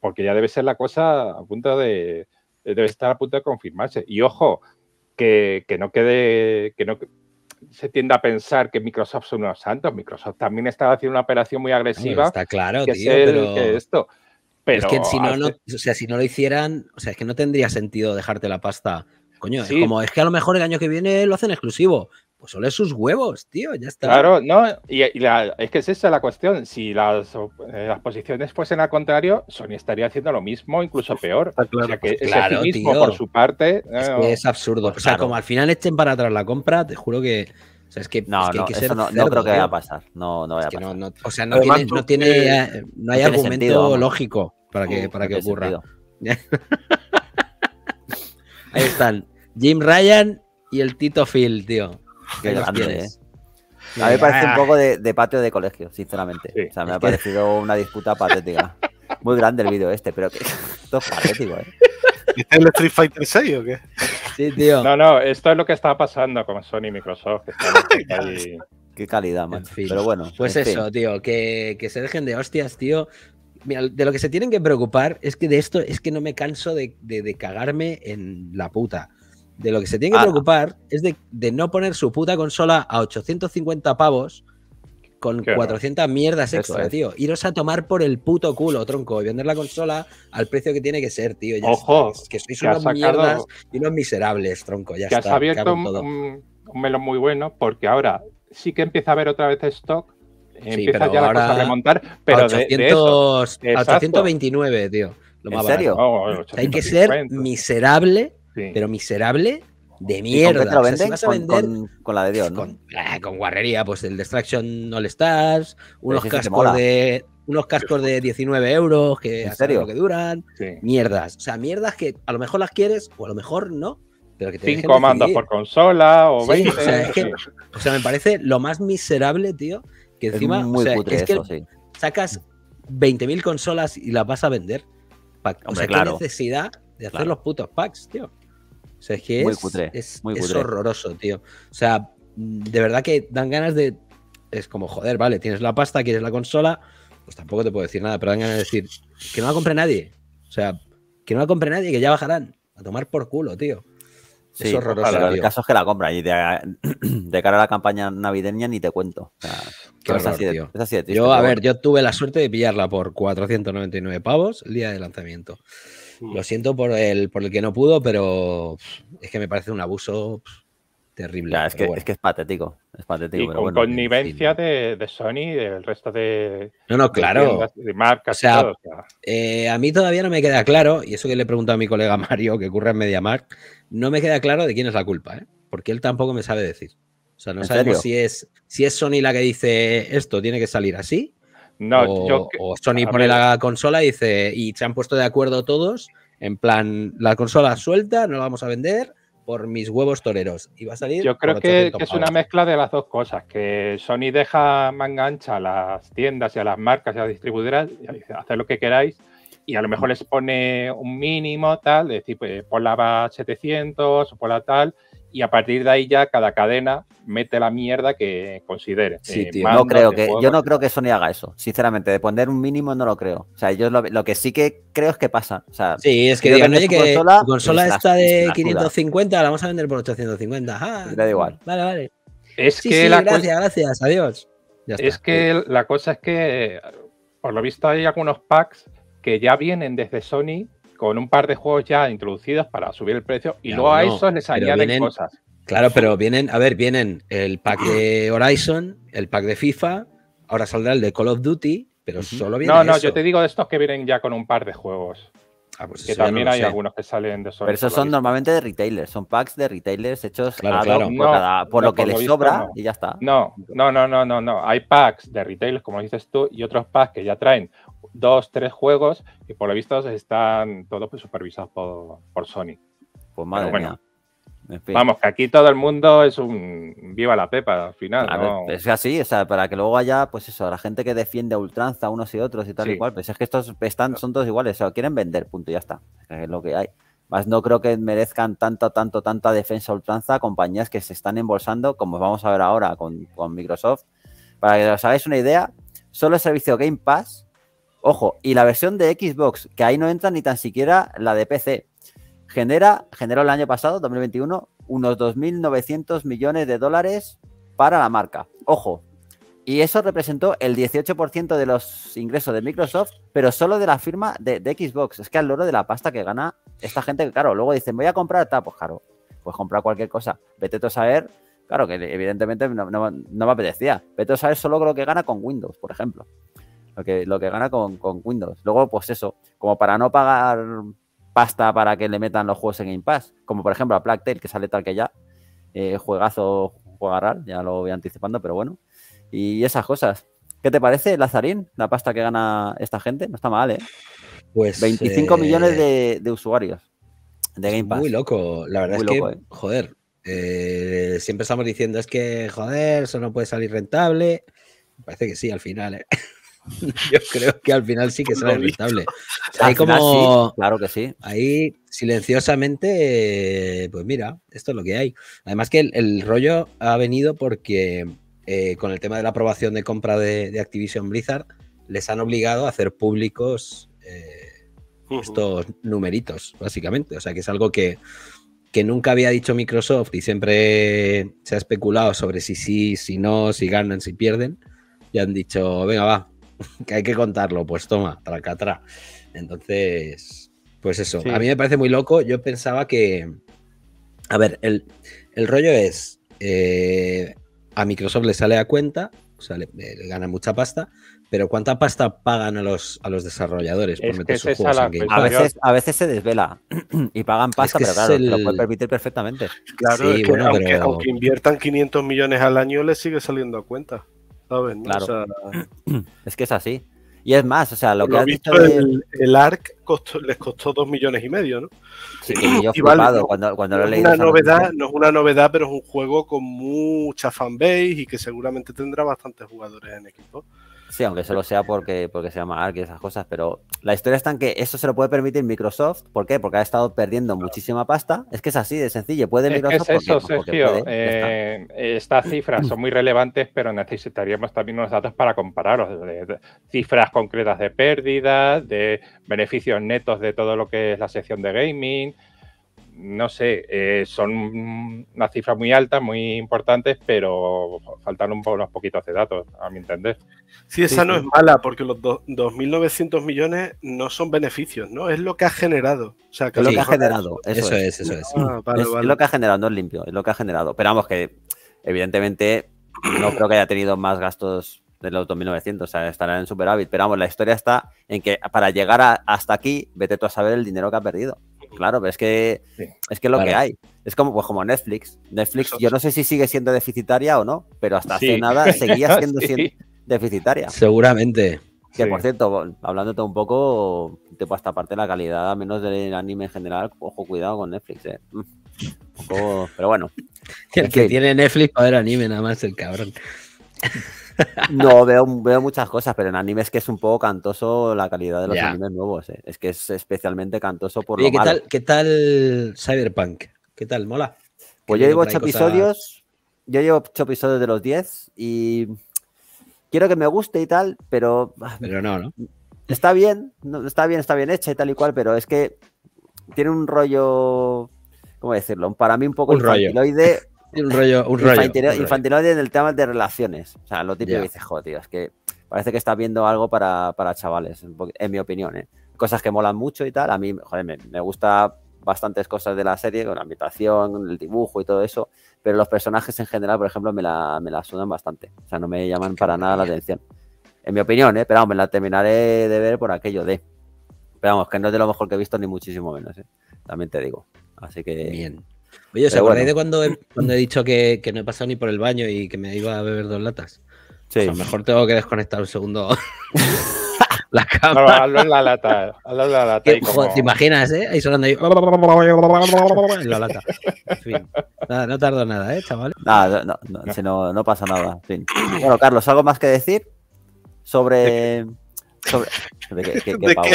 Porque ya debe ser la cosa a punto de. debe estar a punto de confirmarse. Y ojo, que, no quede. que no se tienda a pensar que Microsoft son unos santos. Microsoft también estaba haciendo una operación muy agresiva. está claro, que es esto. Pero, si no, o sea, si no lo hicieran, o sea, es que no tendría sentido dejarte la pasta. Coño, como, es que a lo mejor el año que viene lo hacen exclusivo pues ole sus huevos, tío, ya está. Claro, no, y, es que es esa la cuestión. Si eh, las, posiciones fuesen al contrario, Sony estaría haciendo lo mismo, incluso peor. Claro, mismo, por su parte. es, absurdo. Pues o sea, como al final echen para atrás la compra, te juro que. O sea, es que, no, no, no, creo que vaya a pasar. No, no vaya a pasar. o sea, no, tiene, no, eh, hay argumento lógico para que, para que ocurra. Ahí están. Jim Ryan y el Tito Phil, tío. Qué grande, ¿eh? A mí me parece un poco de, patio de colegio, sinceramente. O sea, me ha parecido una disputa patética. Muy grande el vídeo este, pero que esto es patético, ¿eh? ¿Este es el Street Fighter 6 o qué? Sí, tío. No, no, esto es lo que estaba pasando con Sony y Microsoft. Qué calidad, man. Pero bueno. Pues eso, tío, que, que se dejen de hostias, tío. Mira, de lo que se tienen que preocupar es que de esto es que no me canso de, de cagarme en la puta de lo que se tiene que ah. preocupar es de, no poner su puta consola a 850 pavos con 400 mierdas extra, tío. Iros a tomar por el puto culo, tronco, y vender la consola al precio que tiene que ser, tío. Ojo, que sois unos mierdas y unos miserables, tronco. Ya, has abierto un, un, melón muy bueno porque ahora sí que empieza a haber otra vez stock. Sí, empieza ya a remontar, pero a a 829, tío. Lo más serio? Hay que ser miserable pero miserable de mierda. Con, la de Dios, pues ah, con, guarrería, pues el Destruction All Stars, unos cascos de unos cascos de 19 euros que que duran, mierdas, o sea, mierdas que a lo mejor las quieres o a lo mejor no. Pero que Cinco mandos por consola o 20. O sea, me parece lo más miserable, tío, que encima es, que sacas 20.000 consolas y las vas a vender. O sea, que necesidad de hacer los putos packs, tío es muy es, horroroso, tío. O sea, de verdad que dan ganas de. Es como, joder, vale, tienes la pasta, quieres la consola, pues tampoco te puedo decir nada, pero dan ganas de decir que no la compre nadie. O sea, que no la compre nadie, que ya bajarán. A tomar por culo, tío. es horroroso. Claro, el caso es que la compra y de, cara a la campaña navideña ni te cuento. yo, a ver, yo tuve la suerte de pillarla por 499 pavos el día de lanzamiento. Lo siento por el, por el que no pudo, pero es que me parece un abuso terrible. es, que, es, patético. Es patético. Y con connivencia de, Sony y del resto de. No, no, claro. marcas. Eh, a mí todavía no me queda claro, y eso que le he preguntado a mi colega Mario, que ocurre en MediaMark, no me queda claro de quién es la culpa, ¿eh? porque él tampoco me sabe decir. O sea, no sabemos si es, si es Sony la que dice esto tiene que salir así, no, o, Sony pone la consola y dice, y se han puesto de acuerdo todos, en plan, la consola suelta, no la vamos a vender por mis huevos toreros. Y va a salir. Yo creo que, es una mezcla de las dos cosas, que Sony deja mangancha a las tiendas y a las marcas y a las distribuidoras, hacer lo que queráis, y a lo mejor les pone un mínimo tal, decir, pues por la 700 o por la tal, y a partir de ahí ya cada cadena mete la mierda que considere. Sí, eh, no creo que, yo no creo que Sony haga eso, sinceramente, de poner un mínimo no lo creo. O sea, yo lo, que sí que creo es que pasa. sí, es que, que consola, consola de 550 la vamos a vender por 850. Ah, da igual. Vale, vale. Es sí, que gracias, gracias, adiós. es que la cosa es que, por lo visto, hay algunos packs que ya vienen desde Sony con un par de juegos ya introducidos para subir el precio y luego a esos les añaden cosas. Claro, pero vienen, a ver, vienen el pack de Horizon, el pack de FIFA, ahora saldrá el de Call of Duty, pero solo vienen No, no, yo te digo de estos que vienen ya con un par de juegos. Ah, pues que también hay algunos que salen de Pero esos son normalmente de retailers, son packs de retailers hechos Por, lo que les sobra y ya está. No, no, no, no, no, no. Hay packs de retailers, como dices tú, y otros packs que ya traen dos, tres juegos Que por lo visto están todos pues, supervisados por, por, Sony. Pues madre Vamos, que aquí todo el mundo es un viva la pepa al final. Es así, o sea, para que luego haya, pues eso, la gente que defiende ultranza unos y otros y tal igual y Pues es que estos están, son todos iguales, o quieren vender, punto, y ya está. Es lo que hay. Más no creo que merezcan tanto, tanto, tanta defensa ultranza compañías que se están embolsando, como vamos a ver ahora con, con Microsoft. Para que os hagáis una idea, solo el servicio Game Pass Ojo, y la versión de Xbox, que ahí no entra ni tan siquiera la de PC, genera, generó el año pasado, 2021, unos 2.900 millones de dólares para la marca. Ojo, y eso representó el 18% de los ingresos de Microsoft, pero solo de la firma de, Xbox. Es que al loro de la pasta que gana esta gente, que claro, luego dicen, voy a comprar, tal, pues claro, pues comprar cualquier cosa. Vete tú a saber, claro, que evidentemente no, me apetecía. Vete a saber solo lo que gana con Windows, por ejemplo lo que, gana con, Windows. Luego, pues eso, como para no pagar pasta para que le metan los juegos en Game Pass, como por ejemplo a Plague que sale tal que ya, eh, Juegazo juegazo, juegarral, ya lo voy anticipando, pero bueno, y esas cosas. ¿Qué te parece, Lazarín, la pasta que gana esta gente? No está mal, ¿eh? Pues... 25 eh, millones de, usuarios de Game Pass. Muy loco, la verdad es que, ¿eh? joder, siempre estamos diciendo es que, joder, eso no puede salir rentable. Parece que sí, al final. ¿eh? yo creo que al final sí que será rentable. como, claro que sí. Ahí silenciosamente, pues mira, esto es lo que hay. Además que el, rollo ha venido porque eh, con el tema de la aprobación de compra de, Activision Blizzard, les han obligado a hacer públicos eh, estos numeritos, básicamente. O sea que es algo que, que nunca había dicho Microsoft y siempre se ha especulado sobre si sí, si no, si ganan, si pierden. Y han dicho, venga, va, que hay que contarlo, pues toma, tracatra. Entonces, pues eso, a mí me parece muy loco. Yo pensaba que, a ver, el, el rollo es, eh, a Microsoft le sale a cuenta, o sea, le, gana mucha pasta, pero ¿cuánta pasta pagan a los, a los desarrolladores por meter sus juegos A veces, a veces se desvela y pagan pasta, pero claro, lo puede permitir perfectamente. Claro, aunque, aunque inviertan 500 millones al año, les sigue saliendo a cuenta. es que es así. Y es más, o sea, lo, que has visto el, ARC les costó dos millones y medio, ¿no? Sí, cuando, cuando lo leído. Una novedad, no es una novedad, pero es un juego con mucha fanbase y que seguramente tendrá bastantes jugadores en equipo. Sí, aunque solo sea porque, porque se llama Ark esas cosas, pero la historia está en que eso se lo puede permitir Microsoft. ¿Por qué? Porque ha estado perdiendo muchísima pasta. Es que es así, de sencillo. Puede Microsoft. Es eso, porque, Sergio. Eh, estas cifras son muy relevantes, pero necesitaríamos también unos datos para compararos. de, cifras concretas de pérdidas, de beneficios netos de todo lo que es la sección de gaming, no sé, eh, son unas cifras muy altas, muy importantes, pero faltan un, unos poquitos de datos, a mi entender. Sí, esa no es mala, porque los 2.900 millones no son beneficios, ¿no? Es lo que ha generado. sea, es lo que ha generado, eso, es, es, eso es. Ah, es, lo que ha generado, no es limpio, es lo que ha generado. Pero vamos, que evidentemente no creo que haya tenido más gastos de los 2.900, o sea, estarán en superávit. Pero vamos, la historia está en que para llegar hasta aquí, vete tú a saber el dinero que ha perdido. Claro, pero es que es que lo que hay. Es como, pues como Netflix. Netflix, yo no sé si sigue siendo deficitaria o no, pero hasta hace nada seguía siendo, deficitaria. Seguramente. Que por cierto, hablándote un poco, te hasta pues, parte de la calidad, a menos del anime en general, ojo, cuidado con Netflix, eh. mm. pero bueno. El que tiene Netflix para ver anime, nada más el cabrón. No, veo, veo muchas cosas, pero en anime es que es un poco cantoso la calidad de los animes nuevos. ¿eh? Es que es especialmente cantoso por lo ¿qué Tal, ¿Qué tal Cyberpunk? ¿Qué tal? ¿Mola? Pues yo llevo ocho episodios. Yo llevo ocho episodios de los 10 y quiero que me guste y tal, pero. Ah, pero no, ¿no? Está bien, está bien, está bien hecha y tal y cual, pero es que tiene un rollo. ¿Cómo decirlo? Para mí un poco un un rollo, un rollo. Infantilidad en el tema de relaciones. O sea, lo típico que dices, joder, es que parece que está viendo algo para, chavales, en mi opinión. ¿eh? Cosas que molan mucho y tal. A mí, joder, me, gustan gusta bastantes cosas de la serie, con la ambientación, el dibujo y todo eso, pero los personajes en general, por ejemplo, me la, me la sudan bastante. O sea, no me llaman para nada la atención. En mi opinión, ¿eh? pero vamos, me la terminaré de ver por aquello de. Pero vamos, que no es de lo mejor que he visto, ni muchísimo menos, ¿eh? también te digo. Así que. Bien. Oye, ¿os acordáis de cuando he, cuando he dicho que, que, no he pasado ni por el baño y que me iba a beber dos latas? Sí. O sea, mejor tengo que desconectar un segundo la cámara. No, hazlo en la lata. Hazlo en la lata. ¿Te imaginas, eh? Ahí sonando ahí. En la lata. En fin. Nada, no tardo nada, ¿eh, chaval? Nada, no, no, si no, no pasa nada. En fin. Bueno, Carlos, ¿algo más que decir sobre...? Sobre... qué, qué, pavo,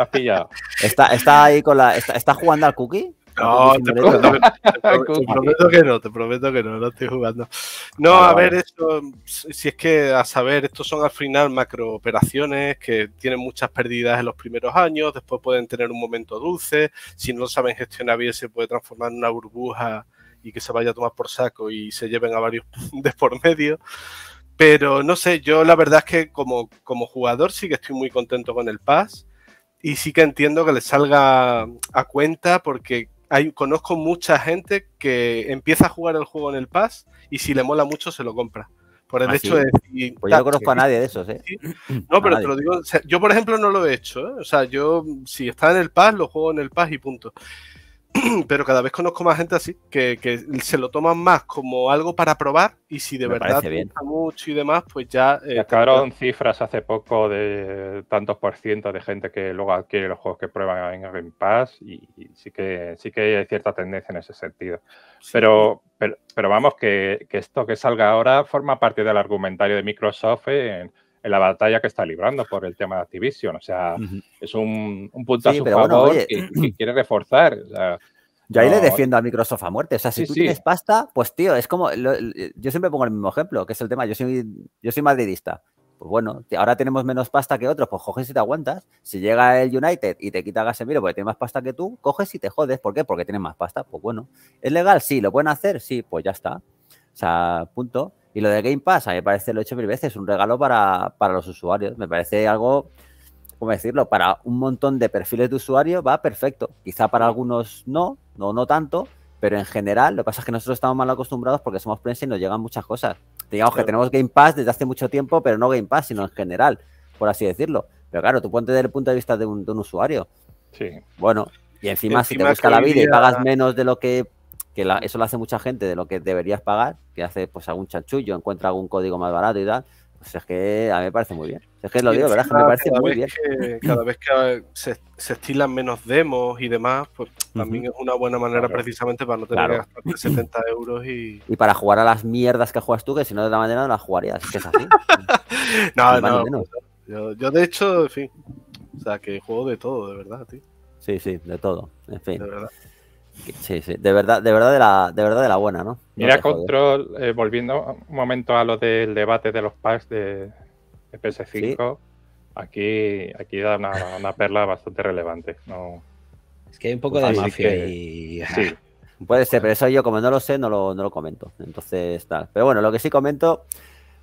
has pillado. Está, está ahí con la. Está, está jugando al cookie no, te prometo, que no, te prometo que no, no estoy jugando. No, a ver, eso, si es que a saber, estos son al final macro operaciones que tienen muchas pérdidas en los primeros años, después pueden tener un momento dulce, si no saben gestionar bien se puede transformar en una burbuja y que se vaya a tomar por saco y se lleven a varios de por medio. Pero no sé, yo la verdad es que como, como jugador sí que estoy muy contento con el Pass y sí que entiendo que le salga a cuenta porque conozco mucha gente que empieza a jugar el juego en el Pass y si le mola mucho se lo compra. Por el ah, hecho de decir, Pues yo no conozco a nadie de esos, ¿eh? No, pero te lo digo. yo, por ejemplo, no lo he hecho. ¿eh? O sea, yo, si está en el Pass, lo juego en el Pass y punto. pero cada vez conozco más gente así, que, se lo toman más como algo para probar y si de verdad mucho y demás, pues ya... Eh, acabaron cifras hace poco de tantos por ciento de gente que luego adquiere los juegos que prueban en Game Pass y, sí, que, sí que hay cierta tendencia en ese sentido. Pero, pero, vamos, que, que, esto que salga ahora forma parte del argumentario de Microsoft en en la batalla que está librando por el tema de Activision. O sea, es un, un punto que, quiere reforzar. yo ahí le defiendo a Microsoft a muerte. O sea, si tú tienes pasta, pues tío, es como. yo siempre pongo el mismo ejemplo, que es el tema. Yo soy, yo soy madridista. Pues bueno, ahora tenemos menos pasta que otros, pues coges y te aguantas. Si llega el United y te quita Gasemiro porque tiene más pasta que tú, coges y te jodes. ¿Por qué? Porque tienes más pasta. Pues bueno, ¿es legal? Sí, ¿lo pueden hacer? Sí, pues ya está. O sea, punto. Y lo de Game Pass, a mí me parece, lo he hecho mil veces, es un regalo para, para los usuarios. Me parece algo, ¿cómo decirlo? Para un montón de perfiles de usuario va perfecto. Quizá para algunos no, no, no tanto, pero en general, lo que pasa es que nosotros estamos mal acostumbrados porque somos prensa y nos llegan muchas cosas. Digamos que tenemos Game Pass desde hace mucho tiempo, pero no Game Pass, sino en general, por así decirlo. Pero claro, tú ponte desde el punto de vista de un, usuario. Sí. Bueno, y encima, si te busca la vida y pagas menos de lo que que eso lo hace mucha gente de lo que deberías pagar, que hace pues algún chanchullo, encuentra algún código más barato y tal. Pues es que a mí me parece muy bien. Es que lo digo, ¿verdad? Cada, me parece muy vez bien. Que, cada vez que eh, se, estilan menos demos y demás, pues también es una buena manera precisamente para no tener que gastar 70 euros y... y. para jugar a las mierdas que juegas tú, que si no de la manera no las jugarías. Es que es así. no, no. Yo, yo, de hecho, en fin. O sea, que juego de todo, de verdad, tío. Sí, sí, de todo. En fin. De verdad. Sí, sí, de verdad, de verdad de la, verdad de la buena, ¿no? Mira, control, eh, volviendo un momento a lo del debate de los packs de, PS5, aquí, aquí da una, perla bastante relevante. Es que hay un poco pues de mafia y. Sí. Puede ser, pero eso yo, como no lo sé, no lo, no lo comento. Entonces, tal. Pero bueno, lo que sí comento,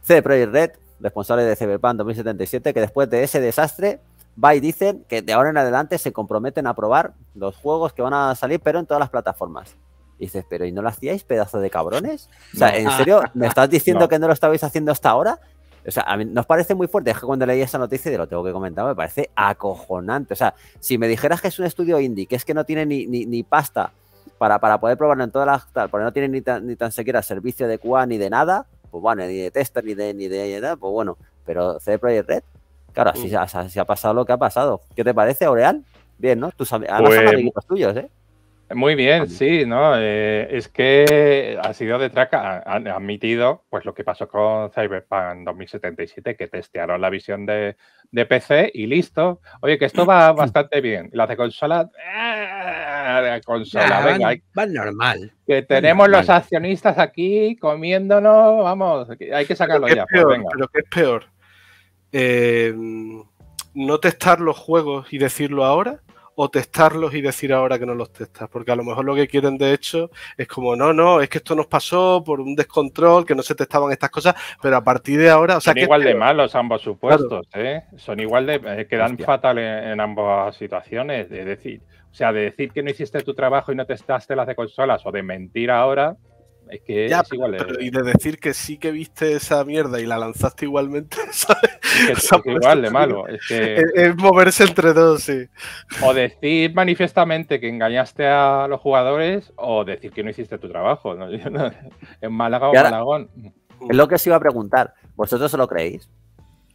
CD Projekt Red, responsable de Cyberpunk 2077, que después de ese desastre va y dicen que de ahora en adelante se comprometen a probar los juegos que van a salir, pero en todas las plataformas. Y dices, pero ¿y no lo hacíais, pedazo de cabrones? O sea, ¿en serio? ¿Me estás diciendo que no lo estabais haciendo hasta ahora? O sea, a mí nos parece muy fuerte. Es que cuando leí esa noticia, y lo tengo que comentar, me parece acojonante. O sea, si me dijeras que es un estudio indie, que es que no tiene ni, pasta para, para, poder probarlo en todas las porque no tiene ni tan, ni siquiera servicio de QA ni de nada, pues bueno, ni de tester, ni de, ni de, ni de, pues bueno. Pero CD Projekt Red Claro, así, mm. se ha pasado lo que ha pasado. ¿Qué te parece, Aureal? Bien, ¿no? Tú sabes, amiguitos tuyos, ¿eh? Muy bien, sí, ¿no? Eh, es que ha sido de traca, han admitido pues lo que pasó con Cyberpunk 2077, que testearon la visión de, PC y listo. Oye, que esto va bastante bien. La de consola, de eh, consola, venga. Va normal. Que tenemos los accionistas aquí comiéndonos, vamos, hay que sacarlo ya. Pues, venga. Pero que es peor, Em, no testar los juegos y decirlo ahora, o testarlos y decir ahora que no los testas, porque a lo mejor lo que quieren de hecho es como, no, no, es que esto nos pasó por un descontrol, que no se testaban estas cosas, pero a partir de ahora... O ¿eh? Son igual de malos ambos supuestos, Son igual de... quedan fatales fatal en, ambas situaciones, de decir, o sea, de decir que no hiciste tu trabajo y no testaste las de consolas, o de mentir ahora, es que y eh. de decir que sí que viste esa mierda y la lanzaste igualmente, ¿sabes? Es, pues, igual de malo. Es, moverse entre dos, sí. O decir manifiestamente que engañaste a los jugadores o decir que no hiciste tu trabajo. ¿no? en Málaga o Malagón. Es lo que se iba a preguntar. ¿Vosotros se lo creéis?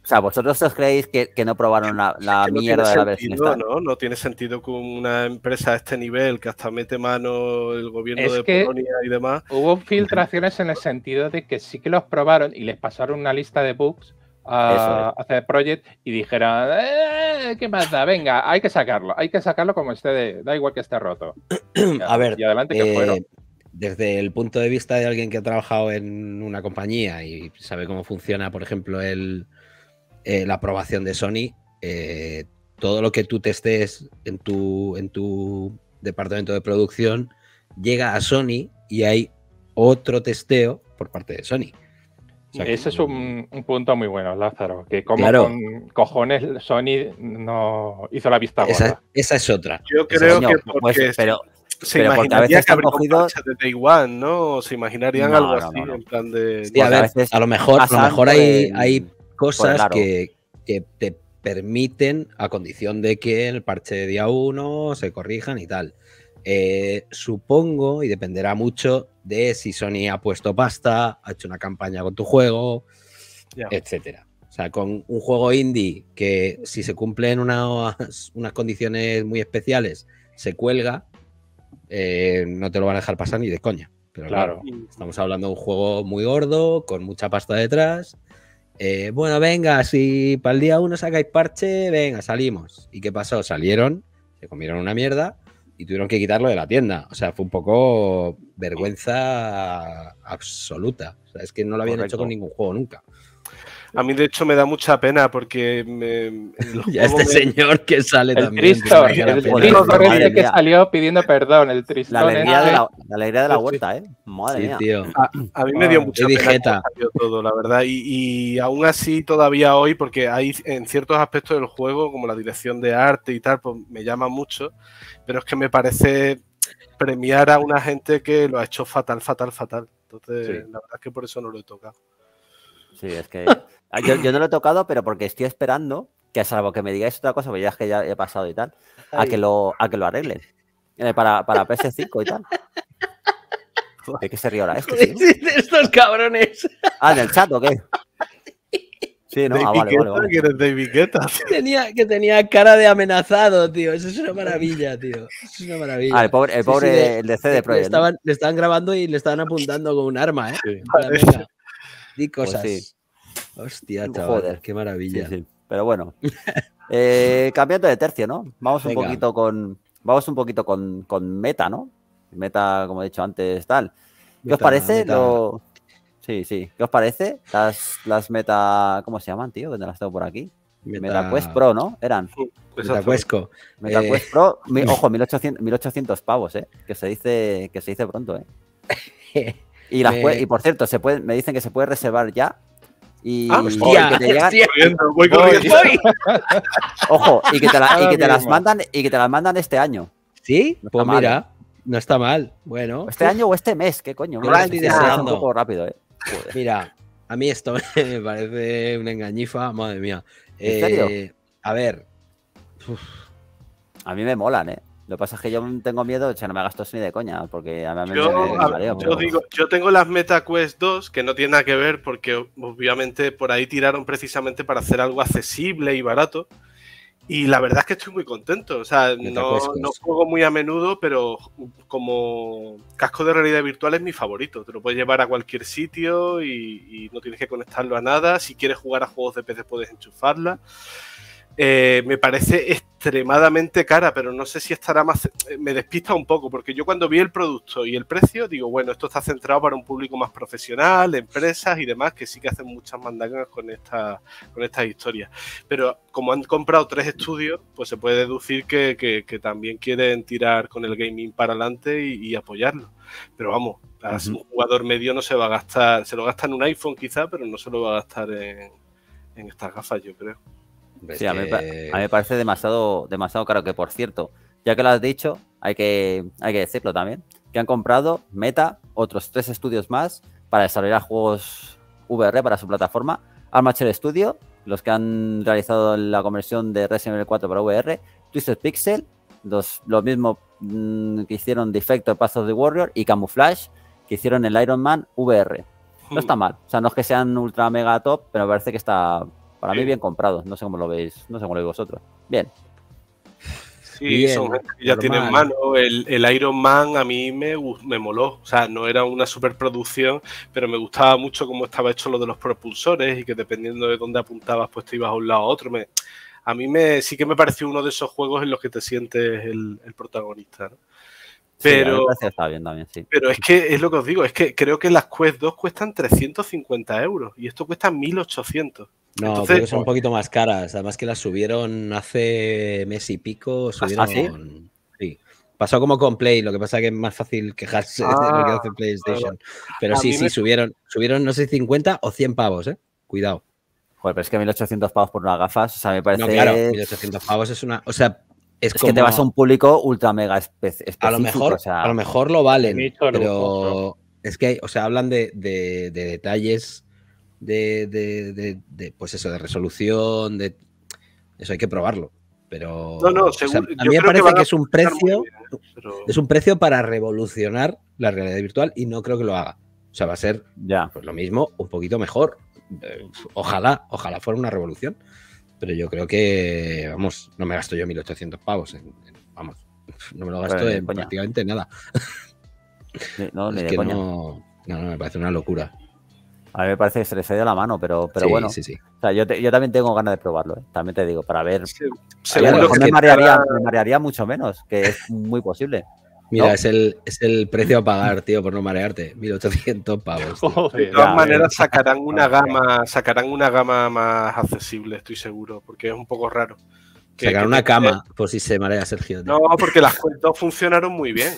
O sea, vosotros os creéis que, no probaron la, mierda de la versión. ¿no? no tiene sentido con una empresa a este nivel que hasta mete mano el gobierno de Polonia y demás. Hubo filtraciones en el sentido de que sí que los probaron y les pasaron una lista de bugs a, hacer Project y dijeron, eh, ¿qué más da? Venga, hay que sacarlo, hay que sacarlo como esté, de, da igual que esté roto. a ver, y adelante que eh, Desde el punto de vista de alguien que ha trabajado en una compañía y sabe cómo funciona, por ejemplo, el, eh, la aprobación de Sony, eh, todo lo que tú testes en tu, en tu departamento de producción llega a Sony y hay otro testeo por parte de Sony. Ese es un, punto muy bueno, Lázaro, que como con cojones Sony no hizo la vista gorda. Esa, esa es otra. Yo creo que pues, pues, porque pero, se a veces cogido de Taiwán, ¿no? se imaginarían algo así en plan de a, lo mejor, a lo mejor hay, hay pues cosas que, te permiten, a condición de que el parche de día 1 se corrijan y tal. Eh, supongo, y dependerá mucho de si Sony ha puesto pasta, ha hecho una campaña con tu juego, etcétera. O sea, con un juego indie que si se cumplen unas, unas condiciones muy especiales, se cuelga, eh, no te lo van a dejar pasar ni de coña. Pero claro, estamos hablando de un juego muy gordo, con mucha pasta detrás, eh, bueno, venga, si para el día uno sacáis parche, venga, salimos. ¿Y qué pasó? Salieron, se comieron una mierda y tuvieron que quitarlo de la tienda. O sea, fue un poco vergüenza absoluta. es que no lo habían hecho con ningún juego nunca. A mí, de hecho, me da mucha pena porque. este señor que sale también. El triste el triste que salió pidiendo perdón, el tristón. La alegría, de, la, la huerta, ¿eh? Madre mía. A, mí me dio ah, mucha pena todo, la verdad. Y, aún así, todavía hoy, porque hay en ciertos aspectos del juego, como la dirección de arte y tal, pues me llama mucho. Pero es que me parece premiar a una gente que lo ha hecho fatal, fatal, fatal. Entonces, la verdad es que por eso no lo he tocado. Sí, es que Ah, yo, no lo he tocado, pero porque estoy esperando que, salvo que me digáis otra cosa, porque ya es que ya he pasado y tal, a que lo, a que lo arreglen. Eh, para, para PS5 y tal. ¿eh? ¿De que se ríe ahora ¿sí? Estos cabrones. Ah, del chat o qué? Sí, no, ah, vale, vale, Que Tenía, que tenía cara de amenazado, tío. Eso es una maravilla, tío. es una maravilla. Ah, el pobre, el pobre de, el de CD Projekt. Le estaban, le grabando y le estaban apuntando con un arma, ¿eh? Sí. cosas. Pues Hostia, mm, Joder. qué maravilla. Pero bueno, eh, cambiando de tercio, ¿no? Vamos un poquito con, vamos un poquito con, meta, ¿no? Meta, como he dicho antes, tal. ¿Qué os parece? Sí, sí. ¿Qué os parece? Las, las meta, ¿cómo se llaman, tío? Que no las tengo por aquí. Meta... MetaQuest Pro, ¿no? Eran. MetaQuestco. MetaQuest Pro, eh. ojo, 1800, 1800 pavos, ¿eh? Que se dice, que se dice pronto, ¿eh? Y, y por cierto, se puede, me dicen que se puede reservar ya y, ah, que te Ojo, y que te, las mandan y que te las mandan este año. ¿Sí? pues mira, ¿eh? no está mal. Bueno. Este año o este mes, qué coño. Mira, estoy deseando. Un rápido, ¿eh? Mira, a mí esto me parece una engañifa, madre mía. Eh, a ver. A mí me molan, eh. Lo que pasa es que yo tengo miedo, o sea, no me gastos ni de coña, porque a mí yo, me, yo, digo, yo tengo las Meta Quest 2, que no tiene nada que ver, porque obviamente por ahí tiraron precisamente para hacer algo accesible y barato. Y la verdad es que estoy muy contento. O sea, no, juego muy a menudo, pero como casco de realidad virtual es mi favorito. Te lo puedes llevar a cualquier sitio y, no tienes que conectarlo a nada. Si quieres jugar a juegos de PC puedes enchufarla. Eh, me parece extremadamente cara, pero no sé si estará más... Eh, me despista un poco, porque yo cuando vi el producto y el precio, digo, bueno, esto está centrado para un público más profesional, empresas y demás, que sí que hacen muchas mandangas con, esta, con estas historias. Pero como han comprado tres estudios, pues se puede deducir que, también quieren tirar con el gaming para adelante y, apoyarlo. Pero vamos, un jugador medio no se va a gastar, se lo gasta en un iPhone quizá, pero no se lo va a gastar en estas gafas, yo creo sí, a mí, me parece demasiado, demasiado caro. Que por cierto, ya que lo has dicho, hay que, hay que decirlo también, que han comprado Meta otros tres estudios más para desarrollar juegos VR para su plataforma. Armature Studio, los que han realizado la conversión de Resident Evil 4 para VR, Twisted Pixel, los, lo mismos mm, que hicieron Defector, Path of the Warrior y Camouflage, que hicieron el Iron Man VR. No está mal, o sea, no es que sean ultra mega top, pero me parece que está para mí bien comprados, no sé cómo lo veis, no sé cómo lo veis vosotros. Bien. Sí, son gente que ya tienen mano. El, Iron Man a mí me, me moló. O sea, no era una superproducción, pero me gustaba mucho cómo estaba hecho lo de los propulsores y que dependiendo de dónde apuntabas, pues te ibas a un lado a otro. Me, a mí me, sí que me pareció uno de esos juegos en los que te sientes el, el protagonista. ¿no? Pero, es que es lo que os digo, es que creo que las Quest 2 cuestan 350 euros y esto cuesta 1800. No, creo que son un pues poquito más caras. Además que las subieron hace mes y pico. ¿Ah, subieron, ¿sí? sí. Pasó como con Play, lo que pasa que es más fácil quejarse de lo que ah, hace PlayStation. Pero sí, sí, subieron, subieron, no sé, 50 o 100 pavos, ¿eh? Cuidado. Joder, pero es que 1800 pavos por unas gafas, o sea, me parece. No, claro, 1800 pavos es una. O sea, es, que te vas a un público ultra mega específico. A lo mejor, a lo, mejor lo valen, pero es que, o sea, hablan de, detalles de, pues eso, de resolución, de eso hay que probarlo. Pero a mí me parece que, es un precio, ¿eh? es un precio para revolucionar la realidad virtual y no creo que lo haga. O sea, va a ser Pues, lo mismo, un poquito mejor. Eh, ojalá, ojalá fuera una revolución, pero yo creo que, vamos, no me gasto yo 1.800 pavos. vamos, no me lo gasto en prácticamente nada. No, es que No, no, me parece una locura. A mí me parece que se de la mano, pero, pero bueno. Sí, sí. yo, también tengo ganas de probarlo, ¿eh? también te digo, para ver. a, lo mejor me marearía mucho menos, que es muy posible. Mira, es, el, es el precio a pagar, tío, por no marearte. 1800 pavos. de todas maneras, eh. sacarán una gama, sacarán una gama más accesible, estoy seguro, porque es un poco raro. Sacarán una cama, por si se marea Sergio. No, porque las cuentas funcionaron muy bien.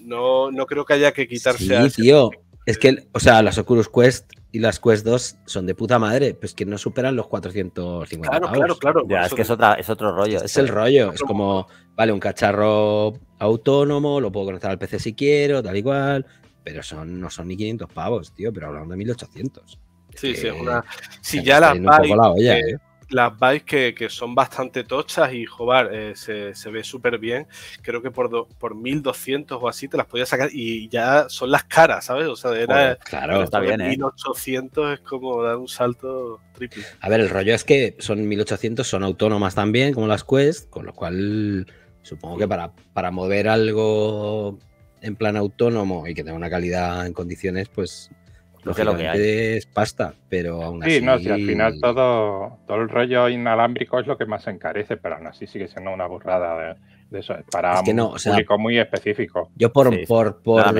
no, no creo que haya que quitarse. Sí, tío. Es que, o sea, las Oculus Quest y las Quest 2 son de puta madre, pues que no superan los 450 Claro, claro, claro. es que es, otra, es otro rollo. Es, el rollo, es como, vale, un cacharro autónomo, lo puedo conectar al PC si quiero, tal y cual, pero son, no son ni 500 pavos, tío, pero hablando de 1800. Sí, sí, una... Si ya la, eh las bikes que, son bastante tochas y, jobar eh, se, ve súper bien. Creo que por, por 1200 o así te las podías sacar y ya son las caras, ¿sabes? O sea, era. claro, está bien, 1800 ¿eh? es como dar un salto triple. A ver, el rollo es que son 1800, son autónomas también, como las Quest, con lo cual supongo que para, para mover algo en plan autónomo y que tenga una calidad en condiciones, pues lo que es pasta, pero aún así. Sí, no, si al final todo, todo el rollo inalámbrico es lo que más encarece, pero aún así sigue siendo una burrada de, eso. Para es que público muy específico. Yo, por, por, por,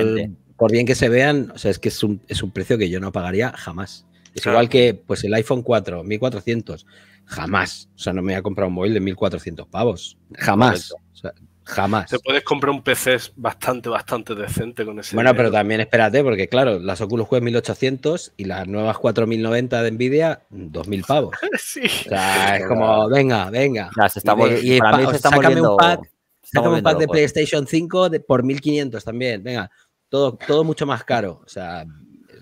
bien que se vean, o sea, es que es un, precio que yo no pagaría jamás. Es igual que pues el iPhone 4, 1400. Jamás. O sea, no me voy comprado un móvil de 1400 pavos. Jamás. O Jamás. Te puedes comprar un PC bastante, bastante decente con ese. Bueno, pero también espérate, porque claro, las Oculus Quest 1800 y las nuevas 4090 de Nvidia, 2000 pavos. O sea, es como, venga, venga. y, para mí sácame un pack sácame un pack de PlayStation 5 por 1500 también. Venga, todo, todo mucho más caro. O sea,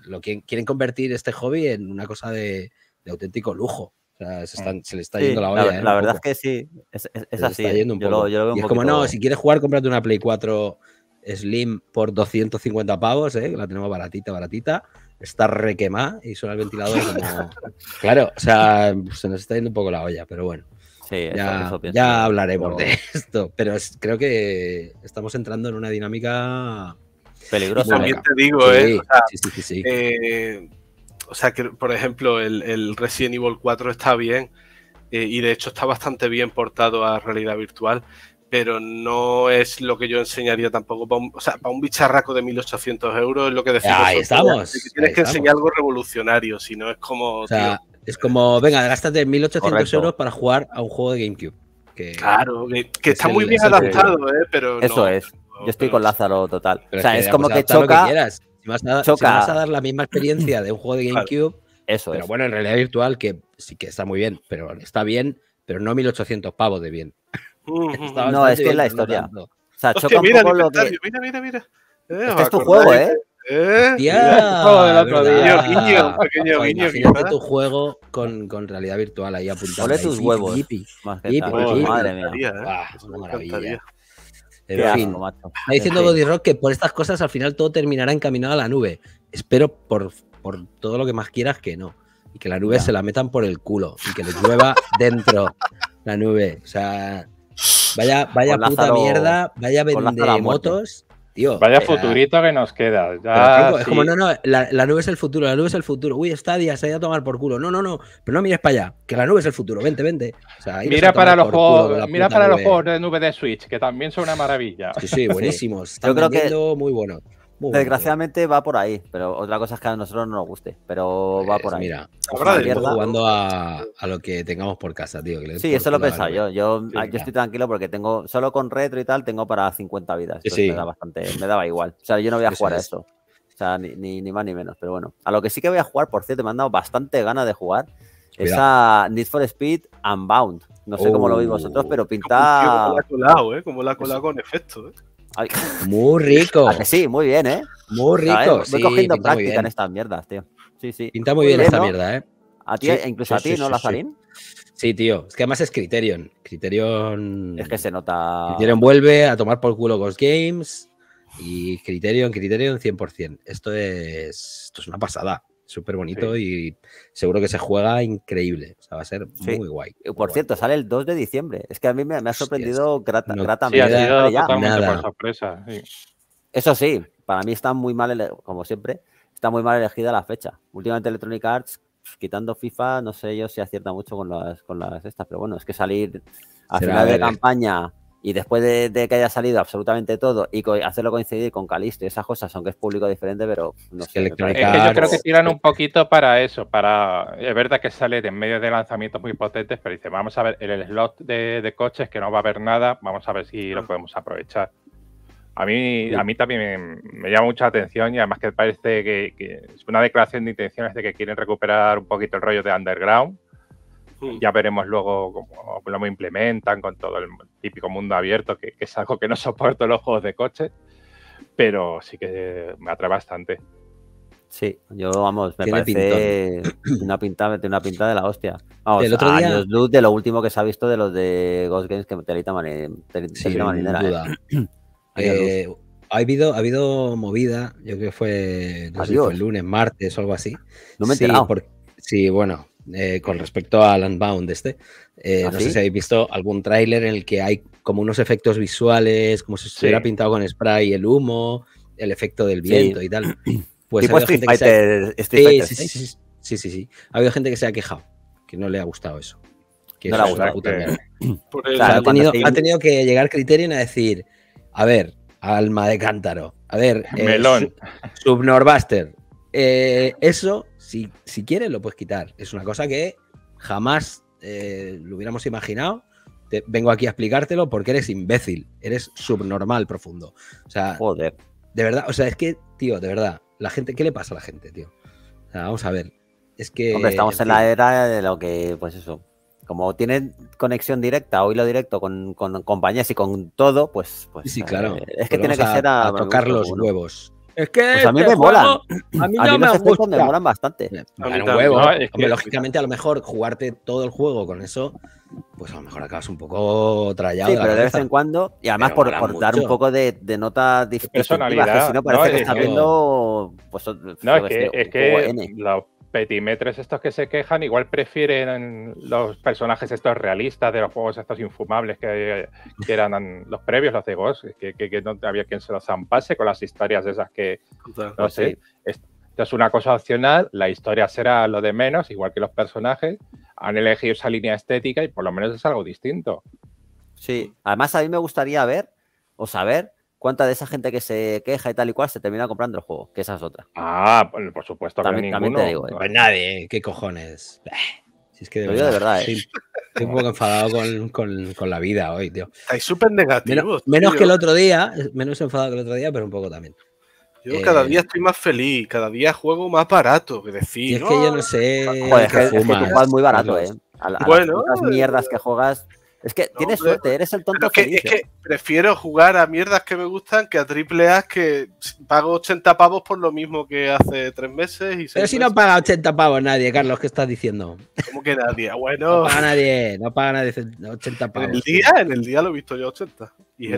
lo quieren convertir este hobby en una cosa de auténtico lujo. O sea, se, mm. le está yendo la olla. eh, la verdad es que sí, es, así. y es como, no, si quieres jugar, cómprate una Play 4 Slim por 250 pavos, ¿eh? la tenemos baratita, baratita. Está quemada y suena el ventilador claro, o sea, se nos está yendo un poco la olla, pero bueno. Sí, ya, ya hablaremos de esto, pero creo que estamos entrando en una dinámica peligrosa. También te digo, ¿eh? sí, ¿eh? sí, o sea, que por ejemplo el, el Resident Evil 4 está bien eh, y de hecho está bastante bien portado a realidad virtual, pero no es lo que yo enseñaría tampoco. o sea, para un bicharraco de 1800 euros es lo que decimos. Ahí estamos. Tienes que enseñar algo revolucionario, si no es como. O sea, es como, venga, gástate 1800 euros para jugar a un juego de GameCube. claro, que, está muy bien adaptado, eh, pero. Eso es. Yo estoy con Lázaro total. o sea, es, como que choca si vas, a, dar la misma experiencia de un juego de GameCube, eso pero bueno, en realidad virtual, que sí que está muy bien, pero está bien, pero no 1800 pavos de bien. no, es que es la historia. O sea, choca mira, un poco lo que... mira, mira, mira. Eh, este es tu juego, ¿eh? ¿Eh? ¡Ya! Un pequeño, Imagínate tu juego con, con, realidad virtual ahí apuntado. ¡Ole tus huevos. Yipi, yipi, yipi, madre mía. ¿eh? es una maravilla en fin, está diciendo Rock que por estas cosas al final todo terminará encaminado a la nube. Espero por, todo lo que más quieras que no. Y que la nube se la metan por el culo y que les llueva dentro la nube. O sea, vaya, vaya puta mierda, vaya vende motos Vaya futurito que nos queda. Es como, no, no, la, nube es el futuro, la nube es el futuro. Uy, Stadia se ha ido a tomar por culo. No, no, no, pero no mires para allá, que la nube es el futuro. Vente, vente. mira para, los juegos, mira para los de nube de Switch, que también son una maravilla. Sí, sí, buenísimos. Están Yo muy bueno. Desgraciadamente va por ahí, pero otra cosa es que a nosotros no nos guste, pero va eh, por ahí. Mira, ahora jugando a, lo que tengamos por casa, tío. sí, eso lo he yo. Yo, ah, yo estoy tranquilo porque tengo, solo con retro y tal, tengo para 50 vidas. Me, bastante, me daba igual. O sea, yo no voy a jugar a eso. O sea, ni, ni, más ni menos, pero bueno. A lo que sí que voy a jugar, por cierto, me han dado bastante ganas de jugar. Esa Need for Speed Unbound. No sé cómo lo veis vosotros, pero oh, pinta. Como, la ha colado, ¿eh? Como la colado con efecto, ¿eh? Muy rico. sí, muy bien, ¿eh? Muy rico. estoy cogiendo práctica en estas mierdas, tío. Sí, sí. Pinta muy, bien, esta mierda, ¿eh? incluso a ti, eh, ¿no, la Lazarín? Sí, tío. Es que además es Criterion. Criterion. Es que se nota. Criterion vuelve a tomar por culo Ghost Games. Y Criterion, Criterion 100%. Esto es. Esto es una pasada súper bonito y seguro que se juega increíble. O sea, va a ser muy guay. Eh, por cierto, sale el 2 de diciembre. Es que a mí me, ha sorprendido grata, grata sí, sorpresa, Eso sí, para mí está muy mal, como siempre, está muy mal elegida la fecha. Últimamente Electronic Arts, pues, quitando FIFA, no sé yo si acierta mucho con las, con las estas, pero bueno, es que salir a final de campaña y después de, que haya salido absolutamente todo y hacerlo coincidir con Calisto y esas cosas, aunque es público diferente, pero no sé. Es que yo creo que tiran un poquito para eso, para... Es verdad que sale en medio de lanzamientos muy potentes, pero dice, vamos a ver, el slot de, coches que no va a haber nada, vamos a ver si lo ah. podemos aprovechar. A mí, a mí también me, llama mucha atención y además que parece que es una declaración de intenciones de que quieren recuperar un poquito el rollo de Underground Mm. Ya veremos luego cómo, lo implementan con todo el típico mundo abierto, que, es algo que no soporto los juegos de coche, pero sí que me atrae bastante. Sí, yo vamos, me parece una pinta, una de la hostia. otro día... años de lo último que se ha visto de los de Ghost Games que Telita Marinera. Sí, ¿eh? duda. Eh. ha habido, ha habido movida, yo creo que fue, el lunes, martes o algo así. No me he sí, bueno, eh, con respecto a Landbound este. Eh, ¿Ah, no sé si habéis visto algún tráiler en el que hay como unos efectos visuales, como si se hubiera pintado con spray el humo, el efecto del viento y tal. Pues tipo Street Fighter, sí, sí, sí, Ha habido gente que se ha quejado, que no le ha gustado eso. Que no le ha gustado. ha, tenido, que llegar Criterion a decir, a ver, alma de cántaro. A ver, eh, Melón. Sub Subnorbuster, eh, eso, si, si quieres, lo puedes quitar. Es una cosa que jamás eh, lo hubiéramos imaginado. vengo aquí a explicártelo porque eres imbécil, eres subnormal profundo. O sea, de verdad, o sea, es que, tío, de verdad, la gente, ¿qué le pasa a la gente, tío? vamos a ver. Es que. estamos en, la era de lo que, pues eso. Como tienen conexión directa o hilo directo con, compañías y con todo, pues. pues sí, eh, claro. es que tiene que ser a tocar los huevos. Es que pues a mí este me molan. A mí, me gusta. me molan bastante. A un huevo. Lógicamente, a lo mejor jugarte todo el juego con eso, pues a lo mejor acabas un poco trayado. Sí, pero de vez en cuando, y además por, dar un poco de, de nota personalidad. Que si no, parece que estás viendo. Pues, no, es que, petimetres estos que se quejan, igual prefieren los personajes estos realistas de los juegos estos infumables que, eran los previos, los de Ghost, que, no había quien se los zampase con las historias esas que, no pues sé, esto es una cosa opcional, la historia será lo de menos, igual que los personajes, han elegido esa línea estética y por lo menos es algo distinto. Sí, además a mí me gustaría ver o saber ¿Cuánta de esa gente que se queja y tal y cual se termina comprando el juego? Que esas otras? otra. Ah, por supuesto que también, ninguno. También te digo, ¿eh? Pues nadie, ¿eh? qué cojones. Si es que de verdad, ¿eh? estoy, un poco enfadado con, con, con, la vida hoy, tío. Estáis súper negativos. Menos, que el otro día, menos enfadado que el otro día, pero un poco también. Yo cada eh, día estoy más feliz, cada día juego más barato, que decir. Y es que yo oh, no sé. es que tú muy barato, ¿eh? A, las mierdas que eh, juegas, es que tienes suerte, eres el tonto que, Es que ¿eh? prefiero jugar a mierdas que me gustan que a triple A que pago 80 pavos por lo mismo que hace tres meses. Y Pero si no paga 80 pavos nadie, Carlos, ¿qué estás diciendo? ¿Cómo que nadie? Bueno. No paga nadie, no paga nadie 80 pavos. En el día, lo he visto yo 80. Y,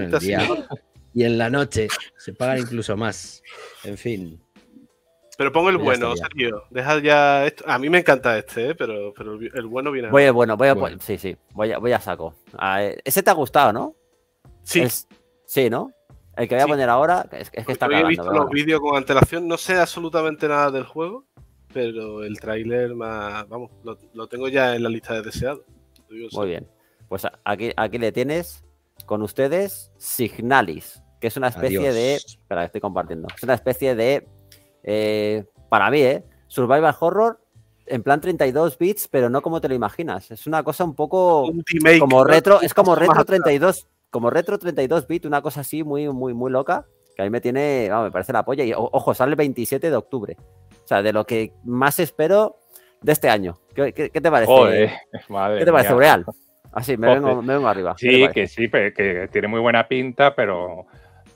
y en la noche se pagan incluso más. En fin. Pero pongo el bueno, Sergio. Deja ya esto. A mí me encanta este, ¿eh? pero, el bueno viene. Voy a, bueno, voy a, bueno. Sí, sí. Voy a, saco. ese te ha gustado, ¿no? Sí. sí, ¿no? El que voy a poner ahora es, que está Yo He visto los vídeos con antelación. No sé absolutamente nada del juego, pero el tráiler más. Vamos, lo, tengo ya en la lista de deseados. Muy bien. Pues aquí, aquí le tienes con ustedes Signalis, que es una especie de. Espera, estoy compartiendo. Es una especie de eh, para mí, ¿eh? Survival Horror en plan 32 bits, pero no como te lo imaginas. Es una cosa un poco como retro, es como retro 32, como retro 32 bits, una cosa así muy, muy, muy loca, que a mí me tiene, me parece la polla. Y ojo, sale el 27 de octubre. O sea, de lo que más espero de este año. ¿Qué, te parece? ¿Qué te parece, Real? Así, me vengo, me vengo, arriba. Sí, que sí, que tiene muy buena pinta, pero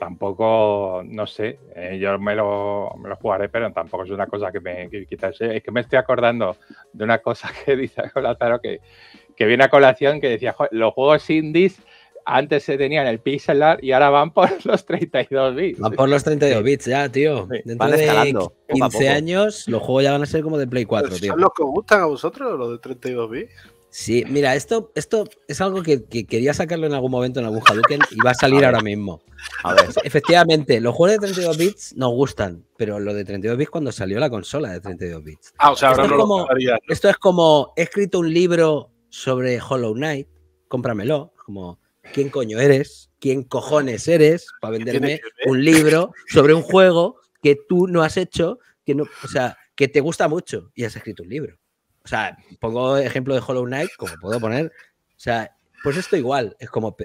tampoco, no sé, eh, yo me lo, lo, jugaré, pero tampoco es una cosa que me que Es que me estoy acordando de una cosa que dice Colazaro que, que viene a colación que decía, los juegos indies antes se tenían el pixel art y ahora van por los 32 bits. Van por los 32 bits ya, tío. Dentro 15 años los juegos ya van a ser como de Play 4, tío. ¿Son los que gustan a vosotros los de 32 bits? Sí, mira, esto, esto es algo que, quería sacarlo en algún momento en algún Hadouken y va a salir ahora mismo. A ver. Efectivamente, los juegos de 32 bits nos gustan, pero lo de 32 bits cuando salió la consola de 32 bits. Ah, o sea, esto es como, lo Esto es como, he escrito un libro sobre Hollow Knight, cómpramelo, como, ¿quién coño eres? ¿Quién cojones eres para venderme un libro sobre un juego que tú no has hecho, que no, o sea, que te gusta mucho y has escrito un libro? O sea, pongo ejemplo de Hollow Knight, como puedo poner. O sea, pues esto igual. Es como,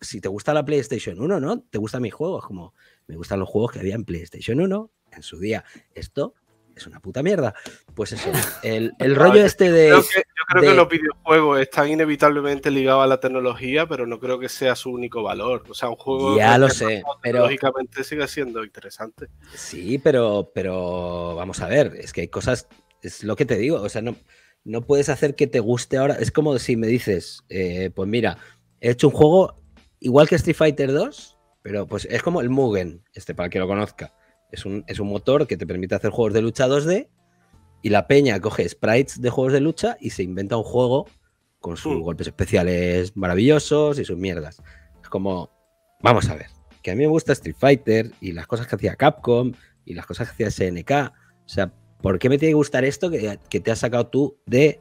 si te gusta la PlayStation 1, ¿no? Te gustan mis juegos. Como, me gustan los juegos que había en PlayStation 1 en su día. Esto es una puta mierda. Pues eso, el, rollo este de. yo creo que los videojuegos están inevitablemente ligados a la tecnología, pero no creo que sea su único valor. O sea, un juego. Ya lo sé, pero. Lógicamente sigue siendo interesante. Sí, pero, pero vamos a ver, es que hay cosas es lo que te digo, o sea, no, no puedes hacer que te guste ahora. Es como si me dices, eh, pues mira, he hecho un juego igual que Street Fighter 2, pero pues es como el Mugen, este para que lo conozca. Es un, es un motor que te permite hacer juegos de lucha 2D y la peña coge sprites de juegos de lucha y se inventa un juego con sus hmm. golpes especiales maravillosos y sus mierdas. Es como, vamos a ver, que a mí me gusta Street Fighter y las cosas que hacía Capcom y las cosas que hacía SNK. O sea, ¿Por qué me tiene que gustar esto que, te has sacado tú de eh,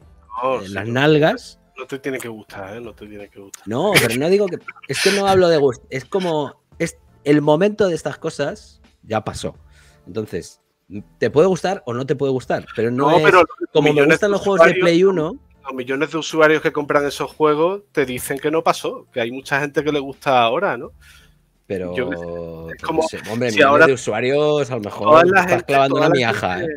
las nalgas? No te tiene que gustar, ¿eh? No te tiene que gustar. No, pero no digo que. Es que no hablo de gusto. Es como. Es, el momento de estas cosas ya pasó. Entonces, te puede gustar o no te puede gustar, pero no, como me gustan los juegos de Play 1. Los millones de usuarios que compran esos juegos te dicen que no pasó, que hay mucha gente que le gusta ahora, ¿no? Pero, pues como, sé, hombre, millones de usuarios a lo mejor estás clavando la miaja. ¿eh?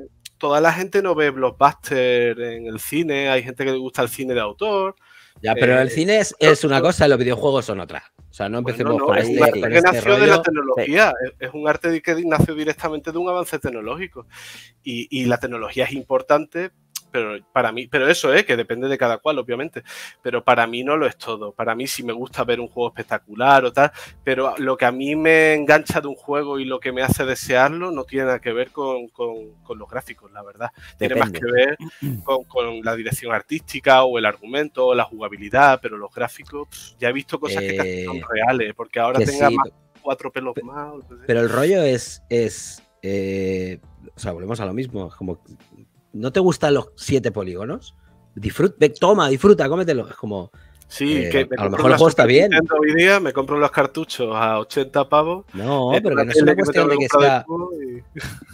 toda la gente no ve blockbuster en el cine, hay gente que le gusta el cine de autor. Ya, pero el eh, cine es, una cosa, los videojuegos son otra. O sea, no empecemos por es este, un arte que este nació es, un arte que nació directamente de un avance tecnológico. y la tecnología es importante pero para mí, pero eso, es, ¿eh? que depende de cada cual, obviamente, pero para mí no lo es todo. Para mí sí me gusta ver un juego espectacular o tal, pero lo que a mí me engancha de un juego y lo que me hace desearlo no tiene nada que ver con, los gráficos, la verdad. Tiene más que ver con, la dirección artística o el argumento o la jugabilidad, pero los gráficos, ya he visto cosas que son eh, reales, porque ahora tenga cuatro pelos más. Pero el rollo es, es eh, o sea, volvemos a lo mismo, como ¿no te gustan los siete polígonos? Disfruta, toma, disfruta, cómetelo. Es como. Sí, eh, que a lo mejor el juego está bien. Hoy día me compro los cartuchos a 80 pavos. No, eh, pero que no es una cuestión de que sea.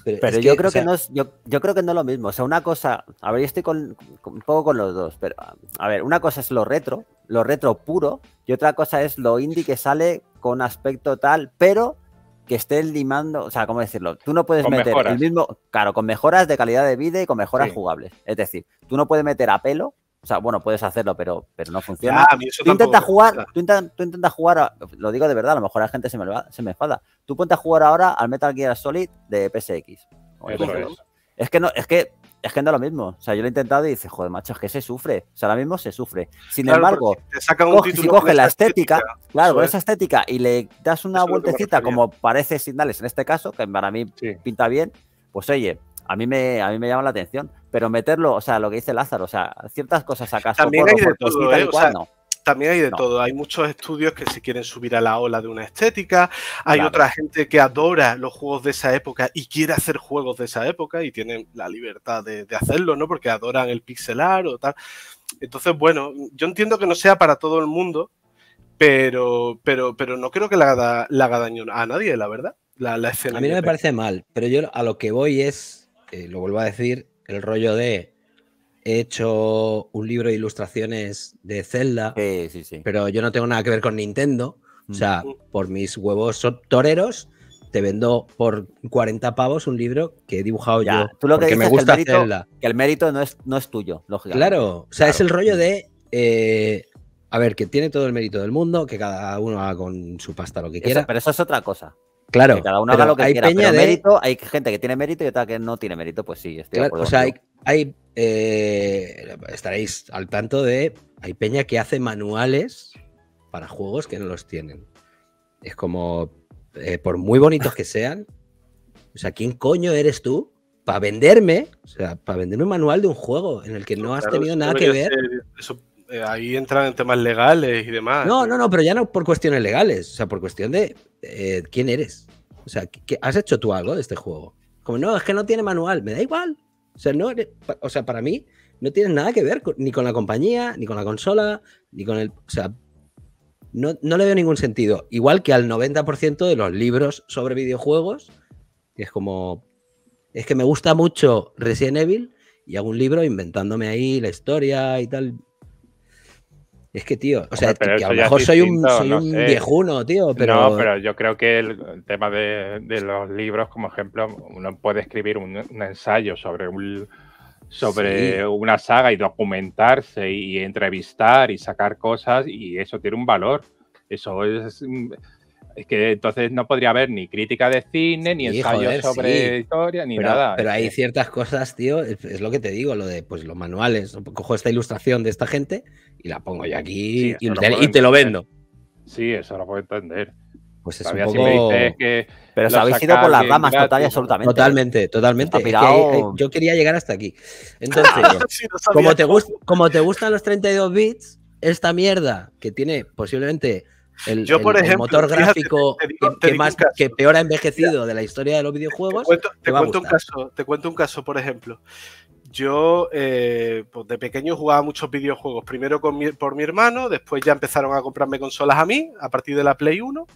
Pero, yo creo que no es, yo, creo que no lo mismo. O sea, una cosa. A ver, yo estoy con, un poco con los dos, pero a ver, una cosa es lo retro, lo retro puro, y otra cosa es lo indie que sale con aspecto tal, pero que el limando, o sea, ¿cómo decirlo? Tú no puedes meter el mismo, claro, con mejoras de calidad de vida y con mejoras jugables. Es decir, tú no puedes meter a pelo, o sea, bueno, puedes hacerlo, pero, pero no funciona. tú, intentas jugar, tú, intenta, intentas jugar, lo digo de verdad, a lo mejor la gente se me, va, se me enfada. Tú ponte jugar ahora al Metal Gear Solid de PSX. es que no, es que es que lo mismo. O sea, yo lo he intentado y dice, joder, macho, es que se sufre. O sea, ahora mismo se sufre. Sin embargo, si coge, la estética, claro, esa estética y le das una vueltecita como parece Signales en este caso, que para mí pinta bien, pues oye, a mí me, a mí me llama la atención. Pero meterlo, o sea, lo que dice Lázaro, o sea, ciertas cosas acaso también hay de todo. Hay muchos estudios que se quieren subir a la ola de una estética. Hay otra gente que adora los juegos de esa época y quiere hacer juegos de esa época y tienen la libertad de, hacerlo, ¿no? Porque adoran el pixelar o tal. Entonces, bueno, yo entiendo que no sea para todo el mundo, pero, pero, pero no creo que le haga, le daño a nadie, la verdad. La, a mí no me parece mal, pero yo a lo que voy es, eh, lo vuelvo a decir, el rollo de he hecho un libro de ilustraciones de Zelda, sí, sí, sí. pero yo no tengo nada que ver con Nintendo. O sea, mm. por mis huevos toreros, te vendo por 40 pavos un libro que he dibujado ya, yo. Tú lo que me gusta el, mérito, que el mérito no es, no es tuyo, lógicamente. Claro, o sea, es el rollo mm. de. Eh, a ver, que tiene todo el mérito del mundo, que cada uno haga con su pasta lo que quiera. pero eso es otra cosa. Claro. Que cada uno haga lo que hay quiera. pero mérito, hay gente que tiene mérito y otra que no tiene mérito, pues sí. Estoy claro, o sea, hay eh, estaréis al tanto de, hay peña que hace manuales para juegos que no los tienen. Es como, eh, por muy bonitos que sean, o sea, ¿quién coño eres tú para venderme, o sea, para venderme un manual de un juego en el que no has tenido nada que ver? Eh, ahí entran en temas legales y demás. No, no, no, pero ya no por cuestiones legales, o sea, por cuestión de quién eres. O sea, ¿qué, ¿has hecho tú algo de este juego? Como no, es que no tiene manual, me da igual. O sea, no o sea, para mí no tiene nada que ver ni con la compañía, ni con la consola, ni con el... O sea, no, no le veo ningún sentido. Igual que al 90% de los libros sobre videojuegos, que es como... Es que me gusta mucho Resident Evil y hago un libro inventándome ahí la historia y tal. Es que, tío, o a lo mejor soy un, viejuno, tío, pero... No, pero yo creo que el tema de, los libros, como ejemplo, uno puede escribir un, ensayo sobre un, sobre una saga y documentarse y, entrevistar y sacar cosas y eso tiene un valor. Eso es es que entonces no podría haber ni crítica de cine, ni ensayo sobre historia, ni nada. Pero hay ciertas cosas, tío, es lo que te digo, lo de pues los manuales. Cojo esta ilustración de esta gente y la pongo yo aquí y, te, lo vendo. Sí, eso lo puedo entender. Pues es un poco... que pero se habéis ido por las ramas total absolutamente. Totalmente, totalmente. yo quería llegar hasta aquí. Entonces, como, te como te gustan los 32 bits, esta mierda que tiene posiblemente el, motor gráfico que, más, que peor ha envejecido de la historia de los videojuegos. Te cuento, un caso, por ejemplo. Yo eh, pues de pequeño jugaba muchos videojuegos, primero por mi hermano, después ya empezaron a comprarme consolas a mí, a partir de la Play 1,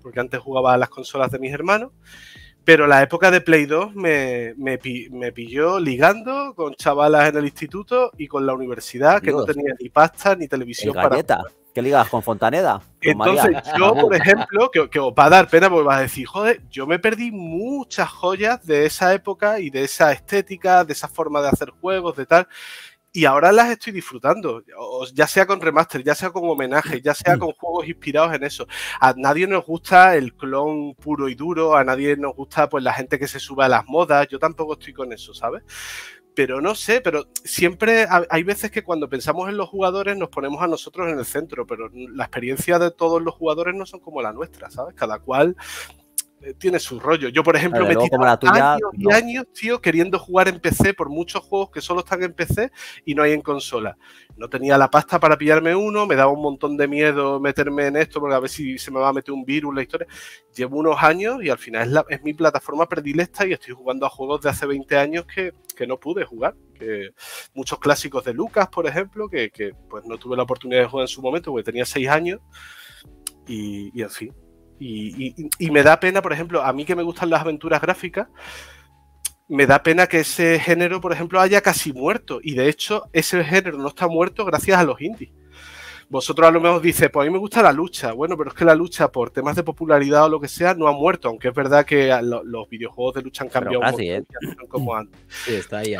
porque antes jugaba a las consolas de mis hermanos. Pero la época de Play 2 me, pilló ligando con chavalas en el instituto y con la universidad, que no tenía ni pasta ni televisión para. ¿Qué ligas con Fontaneda? Entonces, yo, por ejemplo, que, os va a dar pena porque vas a decir, joder, yo me perdí muchas joyas de esa época y de esa estética, de esa forma de hacer juegos, de tal. Y ahora las estoy disfrutando, ya sea con remaster, ya sea con homenaje, ya sea con juegos inspirados en eso. A nadie nos gusta el clon puro y duro, a nadie nos gusta pues la gente que se sube a las modas, yo tampoco estoy con eso, ¿sabes? pero no sé, pero siempre hay veces que cuando pensamos en los jugadores nos ponemos a nosotros en el centro, pero la experiencia de todos los jugadores no son como la nuestra, ¿sabes? Cada cual eh, tiene su rollo. Yo, por ejemplo, me años y años, tío, queriendo jugar en PC por muchos juegos que solo están en PC y no hay en consola. No tenía la pasta para pillarme uno, me daba un montón de miedo meterme en esto porque a ver si se me va a meter un virus, la historia. Llevo unos años y al final es, es mi plataforma predilecta y estoy jugando a juegos de hace 20 años que, no pude jugar. Que muchos clásicos de Lucas, por ejemplo, que, pues no tuve la oportunidad de jugar en su momento porque tenía 6 años. Y, y en fin, y, me da pena, por ejemplo, a mí que me gustan las aventuras gráficas, me da pena que ese género, por ejemplo, haya casi muerto. Y de hecho, ese género no está muerto gracias a los indies. Vosotros a lo mejor dices, pues a mí me gusta la lucha. Bueno, pero es que la lucha por temas de popularidad o lo que sea no ha muerto, aunque es verdad que los videojuegos de lucha han cambiado ¿eh? como antes. Sí, está ahí,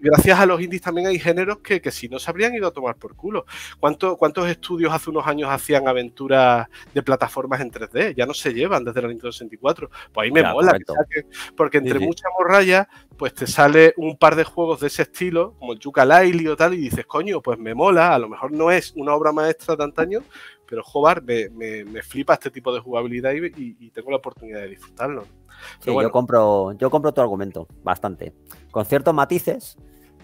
gracias a los indies también hay géneros que, que, si no se habrían ido a tomar por culo. ¿Cuántos estudios hace unos años hacían aventuras de plataformas en 3D? Ya no se llevan desde la Nintendo 64. Pues ahí me mola, porque entre muchas morralla pues te sale un par de juegos de ese estilo, como el Yuka o tal, y dices, coño, pues me mola, a lo mejor no es una obra maestra de antaño, pero Jobar me, me, me flipa este tipo de jugabilidad y, tengo la oportunidad de disfrutarlo. Sí, yo, compro, yo compro tu argumento, bastante. Con ciertos matices,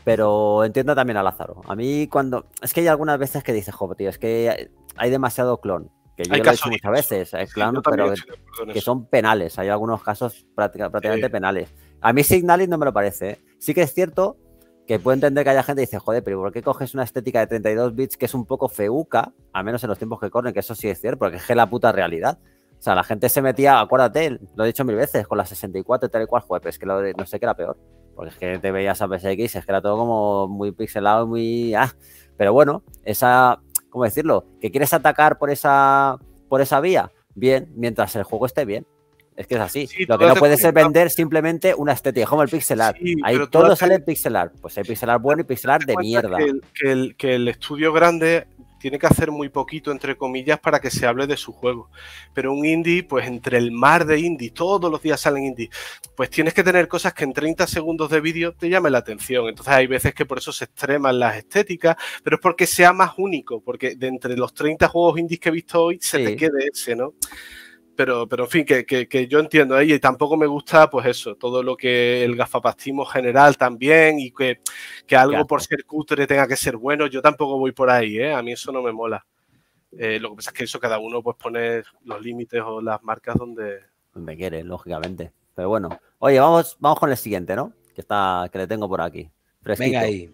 pero entiendo también a Lázaro. A mí cuando... Es que hay algunas veces que dices, joder, tío, es que hay demasiado clon. Que yo lo he dicho muchas veces, es pero que, son penales. Hay algunos casos prácticamente penales. A mí Signaling no me lo parece. ¿eh? Sí que es cierto que puedo entender que haya gente que dice, joder, pero ¿por qué coges una estética de 32 bits que es un poco feuca? A menos en los tiempos que corren, que eso sí es cierto, porque es que la puta realidad. O sea, la gente se metía, acuérdate, lo he dicho mil veces, con la 64 tal y cual, joder, es que no sé qué era peor. Porque es que te veías a PSX, es que era todo como muy pixelado, muy... Ah. Pero bueno, esa... ¿Cómo decirlo? ¿Que quieres atacar por esa, por esa vía? Bien, mientras el juego esté bien. Es que es así. lo que no puede ser vender simplemente una estética como el pixel art. Ahí todo sale en pixel art. Pues hay pixel art bueno y pixel art de mierda. Que el, estudio grande tiene que hacer muy poquito, entre comillas, para que se hable de su juego. Pero un indie, pues entre el mar de indie, todos los días salen indies, pues tienes que tener cosas que en 30 segundos de vídeo te llamen la atención. Entonces hay veces que por eso se extreman las estéticas, pero es porque sea más único, porque de entre los 30 juegos indies que he visto hoy, se te quede ese, ¿no? pero, pero en fin, que, yo entiendo ahí ¿eh? y tampoco me gusta, pues eso, todo lo que el gafapastismo general también y que, que algo por ser cutre tenga que ser bueno, yo tampoco voy por ahí, ¿eh? a mí eso no me mola. Eh, lo que pasa es que eso cada uno pues pone los límites o las marcas donde... Donde quiere, lógicamente. Pero bueno, oye, vamos, vamos con el siguiente, ¿no? Que, está, que le tengo por aquí. Venga ahí.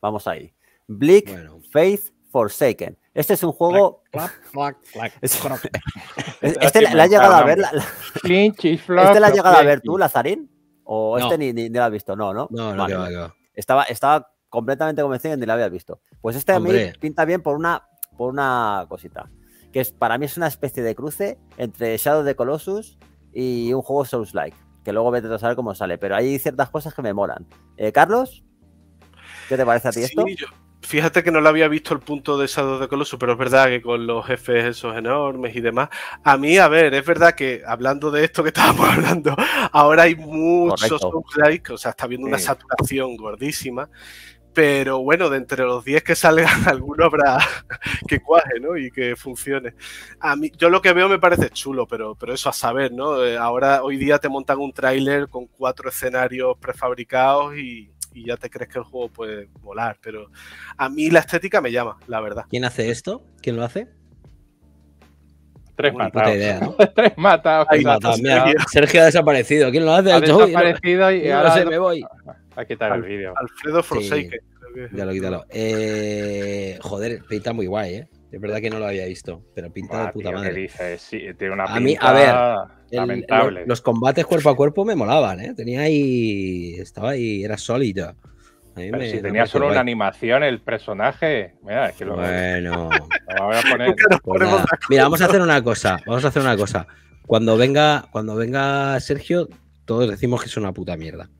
vamos ahí. Bleak Faith Forsaken. Este es un juego. este la, has llegado a ver. este la has llegado a ver tú, Lazarín. O este ni, lo has visto, no, ¿no? No, no, Estaba, estaba completamente convencido que ni lo habías visto. Pues este a mí pinta bien por una, por una cosita. Que es, para mí es una especie de cruce entre Shadow the Colossus y un juego Souls-like. Que luego vete a saber cómo sale. Pero hay ciertas cosas que me molan. Eh, Carlos, ¿qué te parece a ti esto? Fíjate que no lo había visto el punto de Shadow de Colossus, pero es verdad que con los jefes esos enormes y demás. A mí, a ver, es verdad que hablando de esto que estábamos hablando, ahora hay muchos souls o sea, está habiendo una saturación gordísima. Pero bueno, de entre los 10 que salgan, alguno habrá que cuaje, ¿no? Y que funcione. A mí, yo lo que veo me parece chulo, pero, pero eso a saber, ¿no? Eh, ahora, hoy día te montan un tráiler con cuatro escenarios prefabricados y, y ya te crees que el juego puede volar. Pero a mí la estética me llama, la verdad. ¿Quién hace esto? ¿Quién lo hace? Tres matas ¿no? Tres matas, Sergio ha desaparecido. ¿Quién lo hace? Ha desaparecido y, ahora se me voy. A quitar el vídeo. Alfredo Forsaken. Ya lo quítalo. Eh, joder, pinta muy guay, ¿eh? Es verdad que no lo había visto, pero pinta de puta madre. a mí, a ver, lamentable. los, combates cuerpo a cuerpo me molaban, ¿eh? Tenía ahí. Estaba ahí, era sólido. si tenía solo una animación el personaje, mira, es que lo Bueno, pues mira, vamos a hacer una cosa, vamos a hacer una cosa. Cuando venga, cuando venga Sergio, todos decimos que es una puta mierda.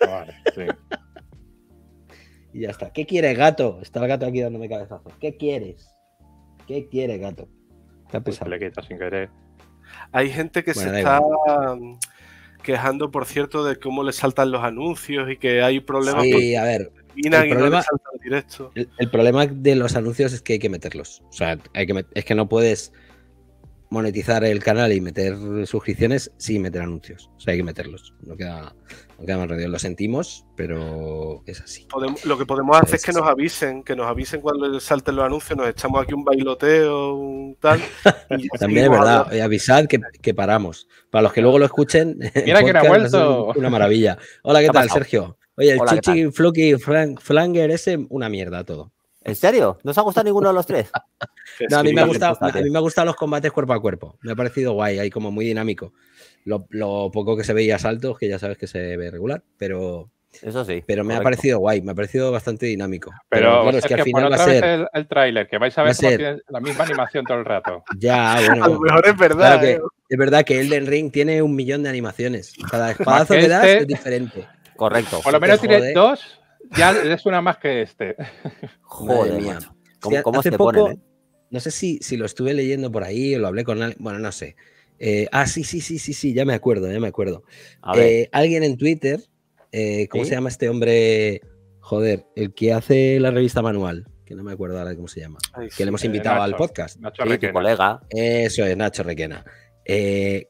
Vale, sí. y ya está. ¿Qué quieres, gato? Está el gato aquí dándome cabezazos. ¿Qué quieres? ¿Qué quiere, gato? Está pesado. sin querer. Hay gente que se está mm, quejando, por cierto, de cómo le saltan los anuncios y que hay problemas. Sí, a ver. El problema, de los anuncios es que hay que meterlos. O sea, es que no puedes monetizar el canal y meter suscripciones, sí meter anuncios. O sea, hay que meterlos. No queda, no queda más remedio. Lo sentimos, pero es así. lo que podemos hacer es, que nos avisen, que nos avisen cuando salten los anuncios, nos echamos aquí un bailoteo, un tal. También es verdad, avisad que, paramos. Para los que luego lo escuchen, mira que era vuelto. Una maravilla. Hola, ¿qué tal, Sergio? Oye, el Chichi Floki Flanger ese, una mierda todo. ¿En serio? ¿No os ha gustado ninguno de los tres? no, a mí, me ha gustado, los combates cuerpo a cuerpo. Me ha parecido guay, ahí como muy dinámico. Lo, poco que se veía saltos, que ya sabes que se ve regular, pero. Eso sí. Pero me ha parecido guay, me ha parecido bastante dinámico. Pero, pero es que al final va a ser. El, tráiler, que vais a ver la misma animación todo el rato. Ya, bueno. a lo mejor es verdad. que, ¿eh? es verdad que Elden Ring tiene un millón de animaciones. Cada espadazo que, das este. es diferente. Correcto. Por lo menos tiene dos ya es una más que este. Joder, mía. ¿Cómo, poco, eh? No sé si, si lo estuve leyendo por ahí o lo hablé con alguien. Bueno, no sé. Eh, ah, sí, sí, sí, sí, sí, ya me acuerdo, ya me acuerdo. Eh, alguien en Twitter, ¿cómo se llama este hombre? Joder, el que hace la revista manual, que no me acuerdo ahora cómo se llama, que le hemos invitado al podcast. Nacho Requena. colega. Eso es, Nacho Requena.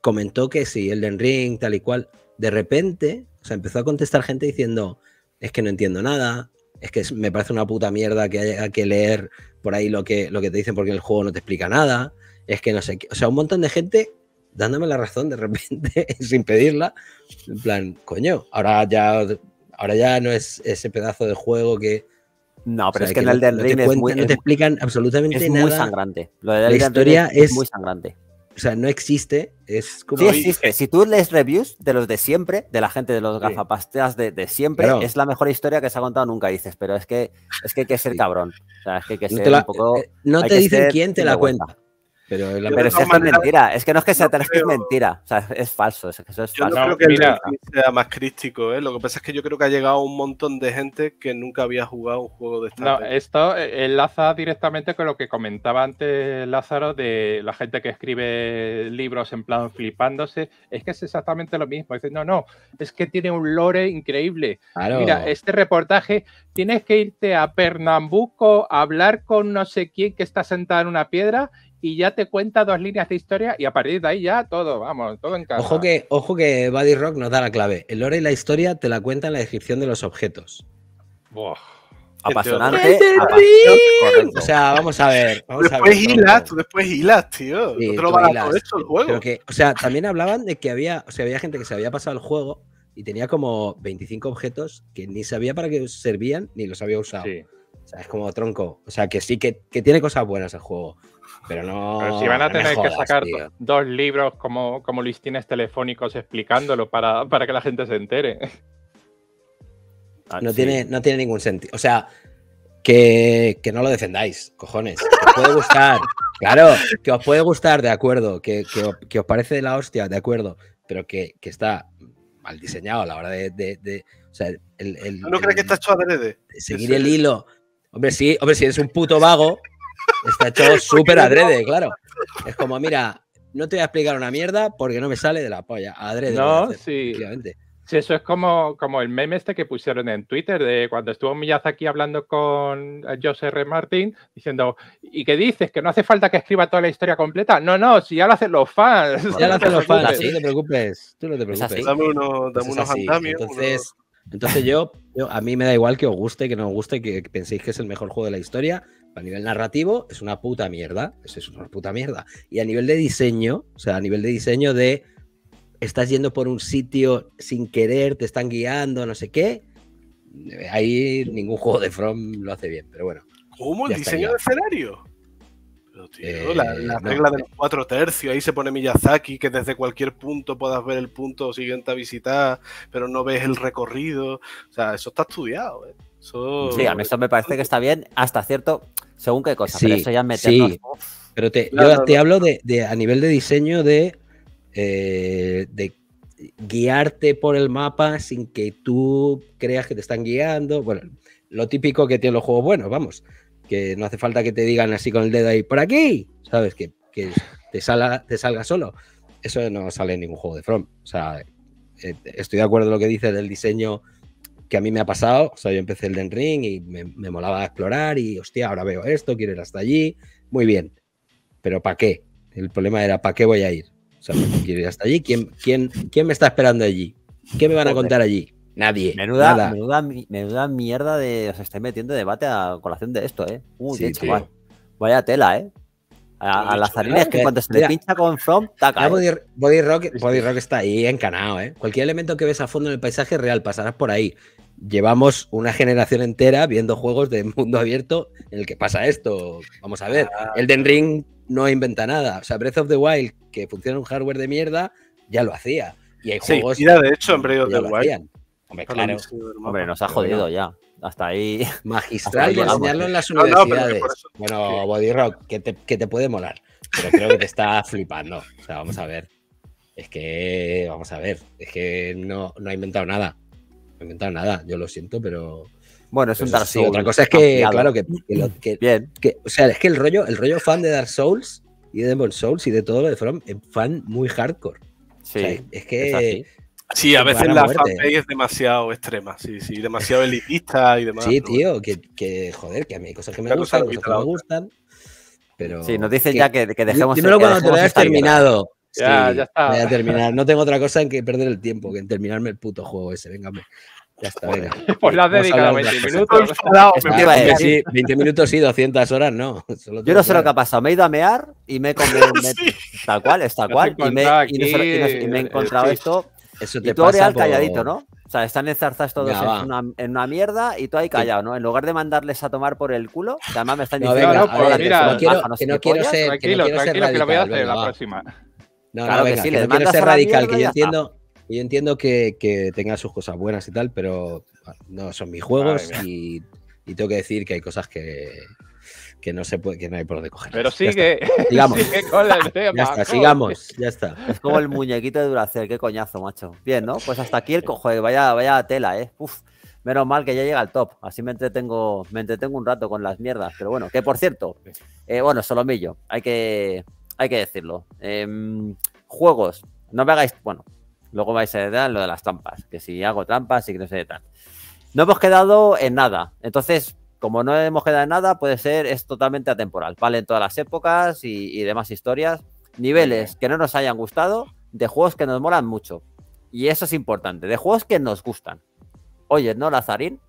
comentó que sí, el Ring, tal y cual. De repente, o sea, empezó a contestar gente diciendo, es que no entiendo nada, es que me parece una puta mierda que haya que leer por ahí lo que, lo que te dicen porque el juego no te explica nada, es que no sé O sea, un montón de gente dándome la razón de repente sin pedirla. En plan, coño, ahora ya, ahora ya no es ese pedazo de juego que. No, pero es que, en el Elden no te, explican absolutamente es muy sangrante. Lo de la historia es muy sangrante. O sea, no existe. Es Sí, existe. Si tú lees reviews de los de siempre, de la gente de los gafapasteas de, siempre, es la mejor historia que se ha contado nunca, dices. Pero es que, es que hay que ser cabrón. O sea, es que hay que ser un poco. Eh, no te dicen quién te la cuenta. Pero, es que mentira, es que no es que sea es que es mentira, o sea, es falso, es que eso es falso. Yo que sea más crítico, ¿eh? lo que pasa es que yo creo que ha llegado un montón de gente que nunca había jugado un juego de esta. No, esto eh, enlaza directamente con lo que comentaba antes Lázaro de la gente que escribe libros en plan flipándose, es que es exactamente lo mismo, dice, no, no, es que tiene un lore increíble. Mira, este reportaje tienes que irte a Pernambuco a hablar con no sé quién que está sentado en una piedra y ya te cuenta dos líneas de historia y a partir de ahí ya todo, vamos, todo en casa. Ojo que, ojo que Buddy Rock nos da la clave. El lore y la historia te la cuenta en la descripción de los objetos. Buah. Apasionante. O sea, vamos a ver. después hilas, tú después hilas, tío. no te lo van a el juego. o sea, también hablaban de que había, o sea, había gente que se había pasado el juego y tenía como 25 objetos que ni sabía para qué servían ni los había usado. Sí es como tronco. O sea, que sí, que, tiene cosas buenas el juego. Pero no. si van a tener que sacar dos libros como, como listines telefónicos explicándolo para, para que la gente se entere. Ah, no, tiene, no tiene ningún sentido. O sea, que, no lo defendáis, cojones. Que os puede gustar. claro, que os puede gustar, de acuerdo. Que, os parece de la hostia, de acuerdo. Pero que, está mal diseñado a la hora de. de, ¿No crees que está hecho adrede? Seguir el hilo. Hombre, sí, hombre, si eres un puto vago, está hecho súper adrede, claro. Es como, mira, no te voy a explicar una mierda porque no me sale de la polla. Adrede. No, sí. Sí, eso es como, como el meme este que pusieron en Twitter de cuando estuvo aquí hablando con José R. Martin diciendo ¿y qué dices? ¿Que no hace falta que escriba toda la historia completa? No, no, si ya lo hacen los fans. Ya lo hacen los fans, no te preocupes. Tú no te pues preocupes. Dame, uno, dame pues unos andamios. Entonces, entonces yo, a mí me da igual que os guste, que no os guste, que, penséis que es el mejor juego de la historia. A nivel narrativo es una puta mierda, es, es una puta mierda. Y a nivel de diseño, o sea, a nivel de diseño de estás yendo por un sitio sin querer, te están guiando, no sé qué, ahí ningún juego de From lo hace bien, pero bueno. ¿Cómo el diseño del escenario? la, eh, regla de los cuatro tercios, ahí se pone Miyazaki, que desde cualquier punto puedas ver el punto siguiente a visitar, pero no ves el recorrido. O sea, eso está estudiado. ¿eh? Sí, a mí eso me parece que está bien hasta cierto, según qué cosa, pero eso ya meternos... Pero te, yo te hablo de, a nivel de diseño de, eh, de guiarte por el mapa sin que tú creas que te están guiando. Bueno, lo típico que tienen los juegos buenos, vamos que no hace falta que te digan así con el dedo ahí, por aquí, ¿sabes? Que, te, salga, te salga solo. Eso no sale en ningún juego de From. O sea, eh, estoy de acuerdo en lo que dice del diseño que a mí me ha pasado. O sea, yo empecé el Den Ring y me, me molaba explorar y, hostia, ahora veo esto, quiero ir hasta allí. Muy bien. Pero ¿para qué? El problema era, ¿para qué voy a ir? O sea, quiero ir hasta allí. ¿Quién, quién, quién me está esperando allí? ¿Qué me van a contar allí? Nadie. Menuda, mierda de. Os estáis metiendo debate a colación de esto, ¿eh? Uy, chaval. Vaya tela, ¿eh? A, a Lazarines, que cuando se le pincha con From, taca. ¿eh? Body, rock, está ahí encanado, ¿eh? Cualquier elemento que ves a fondo en el paisaje real pasarás por ahí. Llevamos una generación entera viendo juegos de mundo abierto en el que pasa esto. Vamos a ver. Ah. Elden Ring no inventa nada. O sea, Breath of the Wild, que funciona en un hardware de mierda, ya lo hacía. Y hay juegos. que de hecho, en Breath of the Wild. Hombre, nos ha jodido ya. Hasta ahí. Magistral y enseñarlo en las universidades. Bueno, Body Rock, que te, puede molar. Pero creo que te está flipando. O sea, vamos a ver. Es que, vamos a ver. Es que no, no ha inventado nada. No ha inventado nada. Yo lo siento, pero. Bueno, es un Dark Souls. otra cosa es que, claro, que, O sea, es que el rollo, el rollo fan de Dark Souls y de Demon Souls y de todo lo de From, fan muy hardcore. Sí, es que Sí, a veces la fanpage es demasiado extrema, sí, sí, demasiado elitista y demás. Sí, tío, que, joder, que a mí hay cosas que me gustan, cosas que no me gustan, pero... Sí, nos dicen ya que, que dejemos... Dímelo cuando te lo hayas terminado. ya, ya está. Voy a terminar. No tengo otra cosa en que perder el tiempo que en terminarme el puto juego ese. Venga, Ya está, venga. Pues lo has dedicado 20 minutos. sí, 20 minutos sí, 200 horas no. Yo no sé lo que ha pasado. Me he ido a mear y me he comido un Tal cual, está cual. Y y me he encontrado esto eso te y tú Real calladito, ¿no? O sea, están en zarzas todos en, una, mierda y tú ahí callado, ¿no? En lugar de mandarles a tomar por el culo, que además me están diciendo... No, venga, que no quiero ser Tranquilo, tranquilo, radical, que lo voy a hacer la próxima. No, que, sí, radical, yo entiendo... que, que tenga sus cosas buenas y tal, pero ah, no son mis juegos y, y tengo que decir que hay cosas que, que no se puede, que no hay por dónde coger. Pero sigue, sigamos. con el tema. Ya está, sigamos, ya está. Es como el muñequito de Duracell, qué coñazo, macho. Bien, ¿no? Pues hasta aquí el cojo, vaya, vaya tela, eh. Uf. Menos mal que ya llega al top, así me entretengo, me entretengo un rato con las mierdas, pero bueno, que por cierto, eh, bueno, Solomillo, hay que, hay que decirlo. Em, juegos, no me hagáis, bueno, luego vais a dar lo de las trampas, que si hago trampas y que no sé de tal. No hemos quedado en nada, entonces como no hemos quedado en nada, puede ser, es totalmente atemporal, vale en todas las épocas y, demás historias. Niveles que no nos hayan gustado, de juegos que nos molan mucho. Y eso es importante, de juegos que nos gustan. Oye, ¿no, Lazarín?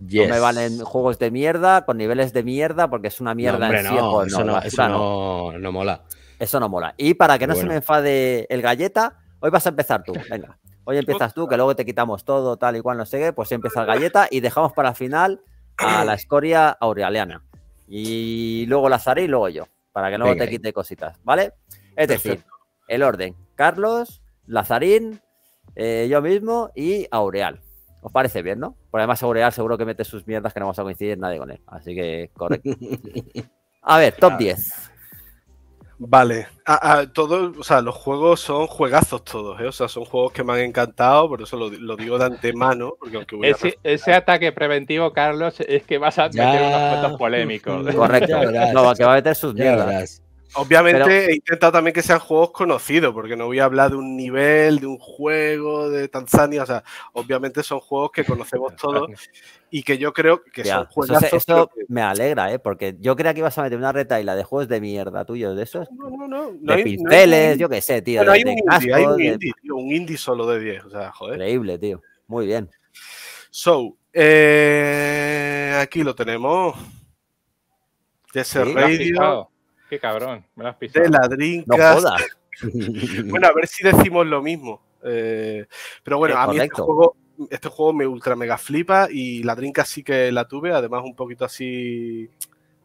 No me valen juegos de mierda, con niveles de mierda, porque es una mierda en No, eso, no, eso no, mola. Eso no mola. Y para que no se me enfade el galleta, hoy vas a empezar tú. Venga. Hoy empiezas tú, que luego te quitamos todo, tal y cual, no sé qué. Pues empieza el galleta y dejamos para el final a la escoria aurealeana. Y luego Lazarín y luego yo, para que no te quite cositas, ¿vale? Es decir, el orden, Carlos, Lazarín, eh, yo mismo y Aureal. ¿Os parece bien, no? Por además Aureal seguro que mete sus mierdas que no vamos a coincidir nadie con él. Así que correcto. A ver, top 10. Vale, a, ah, a, ah, o sea, los juegos son juegazos todos, ¿eh? o sea, son juegos que me han encantado, por eso lo, digo de antemano. Porque aunque voy ese, ese, ataque preventivo, Carlos, es que vas a meter unos cuantos polémicos. Correcto, que va a meter sus mierdas. Obviamente he intentado también que sean juegos conocidos, porque no voy a hablar de un nivel, de un juego de Tanzania, o sea, obviamente son juegos que conocemos todos y que yo creo que son juegos. Eso, me alegra, ¿eh? porque yo creía que ibas a meter una retaila de juegos de mierda tuyos, de esos. No, no, no. de pinceles, yo qué sé, tío. Pero hay, un indie, hay un indie, tío, un indie solo de 10, o sea, joder. Increíble, tío. Muy bien. So, eh, aquí lo tenemos. De radio. Qué cabrón, me lo has pisado. De ladrincas. No bueno, a ver si decimos lo mismo. Eh, pero bueno, a mí este, este juego, me ultra mega flipa y la sí que la tuve, además un poquito así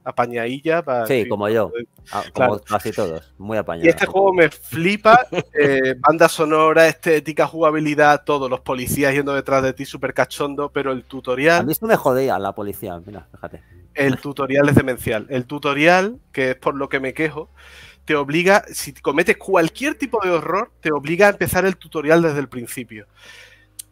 apañadilla. sí, como yo, ah, como casi todos, muy apañada. Y este juego me flipa, eh, banda sonora, estética, jugabilidad, todos los policías yendo detrás de ti, súper cachondo, pero el tutorial... A mí esto me jodía la policía, mira, fíjate. El tutorial es demencial. El tutorial, que es por lo que me quejo, te obliga, si cometes cualquier tipo de horror, te obliga a empezar el tutorial desde el principio.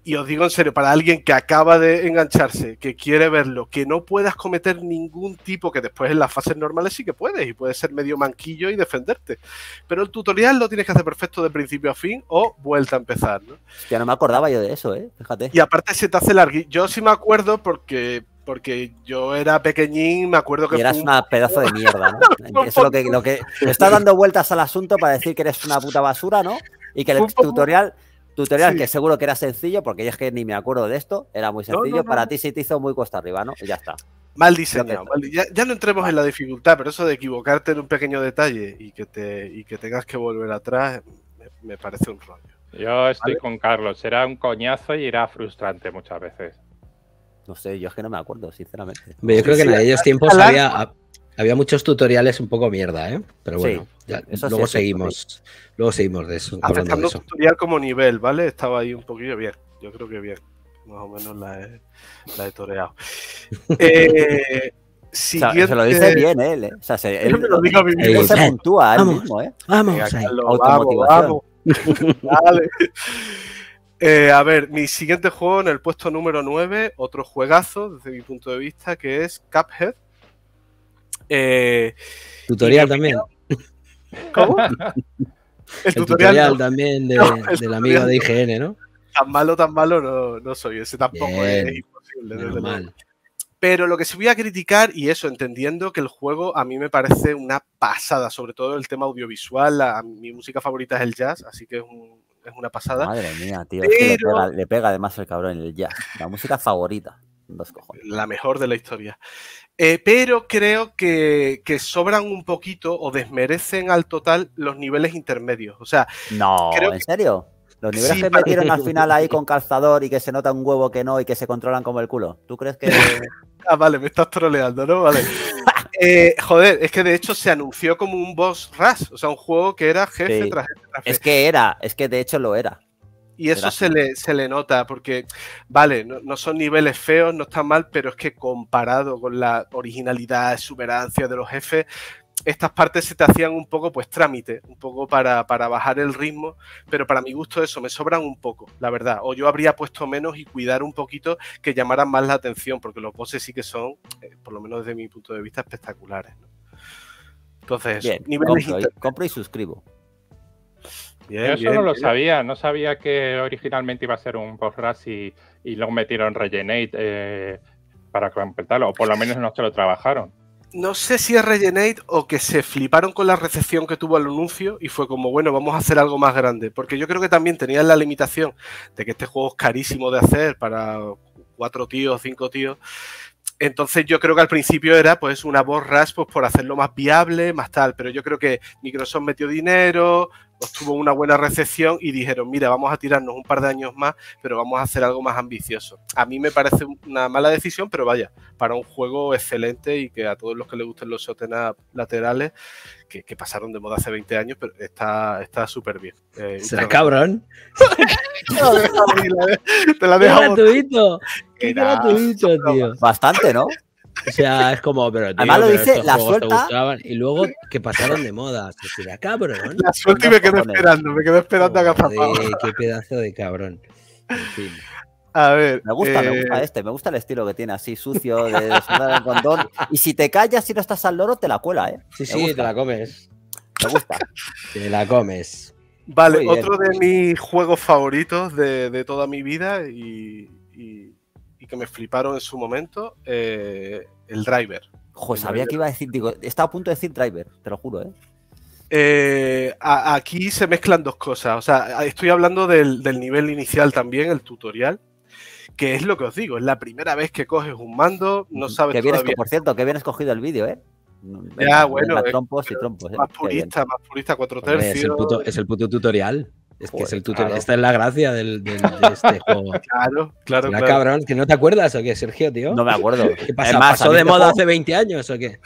Y os digo en serio, para alguien que acaba de engancharse, que quiere verlo, que no puedas cometer ningún tipo, que después en las fases normales sí que puedes, y puedes ser medio manquillo y defenderte. Pero el tutorial lo tienes que hacer perfecto de principio a fin o vuelta a empezar, Ya no me acordaba yo de eso, ¿eh? Fíjate. Y aparte se te hace largo. Yo sí me acuerdo porque porque yo era pequeñín, me acuerdo que. Y eras una pedazo de mierda, ¿no? Eso es lo que, lo que. está dando vueltas al asunto para decir que eres una puta basura, ¿no? Y que el tutorial. Tutorial que seguro que era sencillo, porque yo es que ni me acuerdo de esto, era muy sencillo. Para ti sí te hizo muy cuesta arriba, ¿no? Y ya está. Mal diseñado. ya, no entremos en la dificultad, pero eso de equivocarte en un pequeño detalle y que, te, y que tengas que volver atrás me, parece un rollo. Yo estoy con Carlos, Será un coñazo y era frustrante muchas veces. No sé, yo es que no me acuerdo, sinceramente. Yo creo que en aquellos tiempos había, había muchos tutoriales un poco mierda, ¿eh? Pero bueno, luego seguimos. Luego seguimos de eso. afectando tutorial como nivel, ¿vale? Estaba ahí un poquillo bien. Yo creo que bien. Más o menos la he, la he toreado. eh, se lo dice bien él, ¿eh? O sea, se, él, lo se puntúa vamos, ¿eh? Vamos, vamos, vamos. Vale. Eh, a ver, mi siguiente juego en el puesto número 9, otro juegazo desde mi punto de vista, que es Cuphead. Eh, tutorial también. ¿Cómo? El, tutorial, también del amigo de IGN, ¿no? Tan malo, tan malo no, soy. Ese tampoco es imposible. Pero lo que sí voy a criticar, y eso, entendiendo que el juego a mí me parece una pasada, sobre todo el tema audiovisual, mi música favorita es el jazz, así que es un, es una pasada. Madre mía, tío. le, pega, además el cabrón En el jazz. La música favorita. Dos cojones. La mejor de la historia. Eh, pero creo que, que, sobran un poquito o desmerecen al total los niveles intermedios. O sea. No, ¿en serio? Los niveles que metieron al final ahí con calzador y que se nota un huevo que no y que se controlan como el culo. ¿Tú crees que.? ah, vale, me estás troleando, ¿no? Vale. Eh, joder, es que de hecho se anunció como un boss rush, o sea, un juego que era jefe tras jefe. Es que era, es que de hecho lo era. Y eso se le, nota, porque, vale, no, son niveles feos, no están mal, pero es que comparado con la originalidad, exuberancia de los jefes, estas partes se te hacían un poco pues trámite, un poco para, bajar el ritmo, pero para mi gusto eso, me sobran un poco, la verdad. O yo habría puesto menos y cuidar un poquito que llamaran más la atención, porque los bosses sí que son, eh, por lo menos desde mi punto de vista, espectaculares. Entonces, bien, compro, y, compro y suscribo. eso no lo sabía, no sabía que originalmente iba a ser un boss rush y, y luego metieron Regenate eh, para completarlo, o por lo menos no se lo trabajaron no sé si es Regenate o que se fliparon con la recepción que tuvo el anuncio y fue como, bueno, vamos a hacer algo más grande. Porque yo creo que también tenían la limitación de que este juego es carísimo de hacer para cuatro tíos, cinco tíos, entonces yo creo que al principio era pues una voz pues, por hacerlo más viable, más tal, pero yo creo que Microsoft metió dinero, tuvo una buena recepción y dijeron, mira, vamos a tirarnos un par de años más, pero vamos a hacer algo más ambicioso. A mí me parece una mala decisión, pero vaya, para un juego excelente y que a todos los que les gusten los sotenas laterales, que, pasaron de moda hace 20 años, pero está súper bien. Eh, ¿Será cabrón? te la dejo tío. Bastante, ¿no? O sea, es como, pero Además lo dice la suelta. Y luego que pasaron de moda. la ah, cabrón. La suelta y me quedo esperando, me quedo esperando a que Qué pedazo de cabrón. En fin. A ver. Me gusta, me gusta eh, este, me gusta el estilo que tiene, así sucio, de, condón. Y si te callas y no estás al loro, te la cuela, ¿eh? Sí, sí, te la comes. Te gusta. Te la comes. Vale, otro de mis juegos favoritos de, toda mi vida y y que me fliparon en su momento, eh, el driver. Joder, sabía que iba a decir, digo, estaba a punto de decir driver, te lo juro, ¿eh? eh aquí se mezclan dos cosas. O sea, estoy hablando del, nivel inicial también, el tutorial que es lo que os digo, es la primera vez que coges un mando, no sabes por cierto, que bien escogido el vídeo, ¿eh? Ya, bueno. más ¿eh? purista, más purista, cuatro tercios. es el puto tutorial. Es que es el tutorial. Esta es la gracia del, de este juego. Claro, claro. La cabrón, que no te acuerdas o qué, Sergio, tío. No me acuerdo. ¿Qué pasa? ¿Pasó de moda hace 20 años o qué?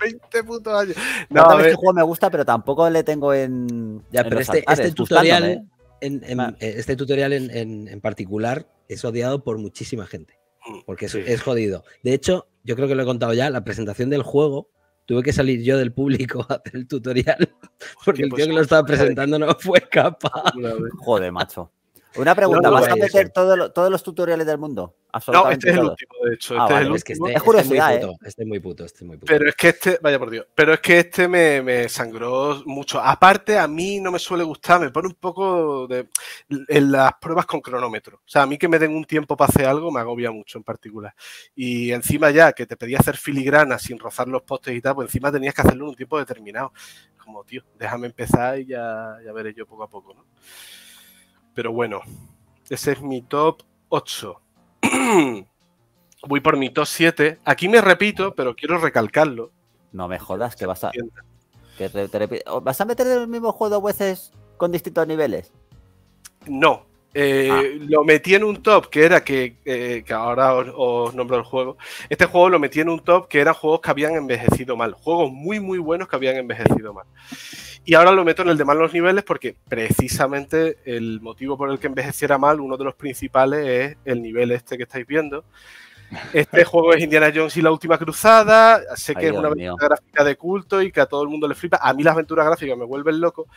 20 putos años. No, no este juego me gusta, pero tampoco le tengo en. Ya, pero este, tutorial, en, en, en, particular es odiado por muchísima gente. Porque es jodido. De hecho, yo creo que lo he contado ya, la presentación del juego tuve que salir yo del público a hacer el tutorial porque el pues tío que lo estaba presentando no fue capaz. Joder, macho. Una pregunta, ¿vas a meter todos los tutoriales del mundo? no, este es el último, de hecho. Ah, este es, que este, este, ¿eh? este, es muy, puto, este muy puto, Pero es que este, vaya por Dios, pero es que este me, sangró mucho. Aparte, a mí no me suele gustar, me pone un poco de, en las pruebas con cronómetro. O sea, a mí que me den un tiempo para hacer algo me agobia mucho en particular. Y encima ya, que te pedía hacer filigrana sin rozar los postes y tal, pues encima tenías que hacerlo en un tiempo determinado. Como, tío, déjame empezar y ya, ya veré yo poco a poco, ¿no? Pero bueno, ese es mi top 8. Voy por mi top 7. Aquí me repito, pero quiero recalcarlo. No me jodas, que vas a. ¿Vas a meter el mismo juego jueces con distintos niveles? No. Eh, ah. Lo metí en un top que era que, eh, que ahora os, os, nombro el juego. Este juego lo metí en un top que eran juegos que habían envejecido mal. Juegos muy, muy buenos que habían envejecido mal. Y ahora lo meto en el de malos niveles porque precisamente el motivo por el que envejeciera mal, uno de los principales es el nivel este que estáis viendo. Este juego es Indiana Jones y la última cruzada. Sé que es una aventura gráfica de culto y que a todo el mundo le flipa. A mí las aventuras gráficas me vuelven loco,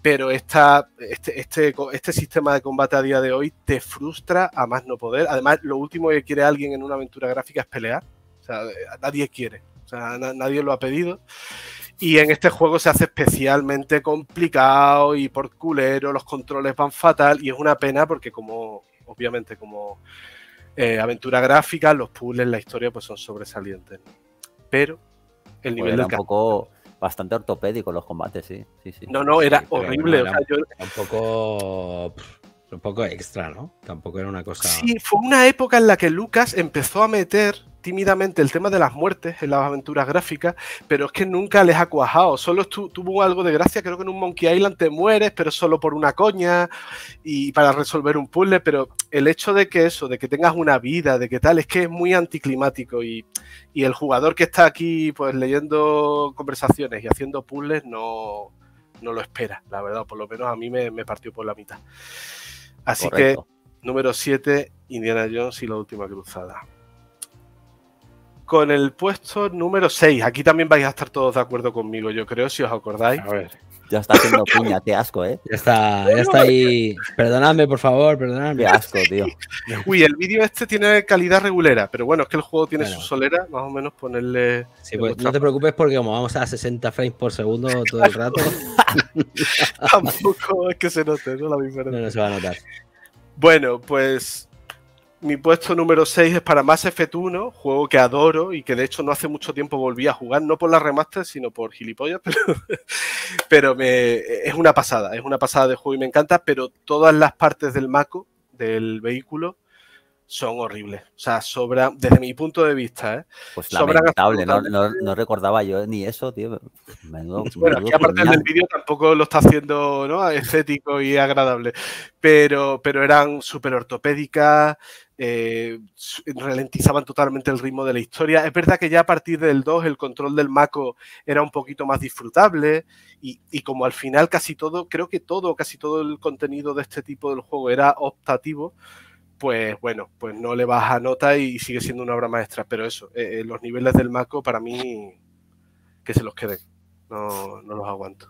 pero esta, este, este, este sistema de combate a día de hoy te frustra a más no poder. Además, lo último que quiere alguien en una aventura gráfica es pelear. Eh, nadie quiere. nadie lo ha pedido. Y en este juego se hace especialmente complicado y por culero, los controles van fatal y es una pena porque como, obviamente, como eh, aventura gráfica, los puzzles, la historia, pues son sobresalientes. Pero el pues nivel Es un poco bastante ortopédico los combates, sí. No, no, era horrible. Tampoco un poco extra, ¿no? Tampoco era una cosa. Sí, fue una época en la que Lucas empezó a meter tímidamente el tema de las muertes en las aventuras gráficas, pero es que nunca les ha cuajado. Solo tuvo algo de gracia, creo que en un Monkey Island te mueres, pero solo por una coña y para resolver un puzzle, pero el hecho de que eso, de que tengas una vida, de que tal, es que es muy anticlimático y, el jugador que está aquí pues leyendo conversaciones y haciendo puzzles no, lo espera, la verdad, por lo menos a mí me partió por la mitad. Así que, número 7, Indiana Jones y la última cruzada. Con el puesto número 6, aquí también vais a estar todos de acuerdo conmigo, yo creo, si os acordáis. A ver. Ya está haciendo puña, qué asco, ¿eh? Ya está, ya está ahí. Perdonadme, por favor, perdonadme. Qué asco, tío. Uy, el vídeo este tiene calidad regulera, pero bueno, es que el juego tiene su solera, más o menos ponerle. Sí, pues no te preocupes porque como vamos a 60 frames por segundo todo el rato. Tampoco es que se note, ¿no? La diferencia. No, no se va a notar. Bueno, pues mi puesto número 6 es para Mass Effect 1, juego que adoro y que de hecho no hace mucho tiempo volví a jugar, no por la remaster, sino por gilipollas, pero, es una pasada, es una pasada de juego y me encanta, pero todas las partes del maco, del vehículo, son horribles. O sea, sobra, desde mi punto de vista, ¿eh? Pues no, no, recordaba yo ni eso, tío. bueno, aparte del vídeo tampoco lo está haciendo ¿no? estético y agradable, pero, pero eran súper ortopédicas, eh, ralentizaban totalmente el ritmo de la historia. Es verdad que ya a partir del 2 el control del Mako era un poquito más disfrutable y, como al final casi todo, creo que todo, casi todo el contenido de este tipo del juego era optativo, pues bueno, pues no le baja nota y sigue siendo una obra maestra. Pero eso, eh, eh, los niveles del Mako para mí que se los quede, No, los aguanto.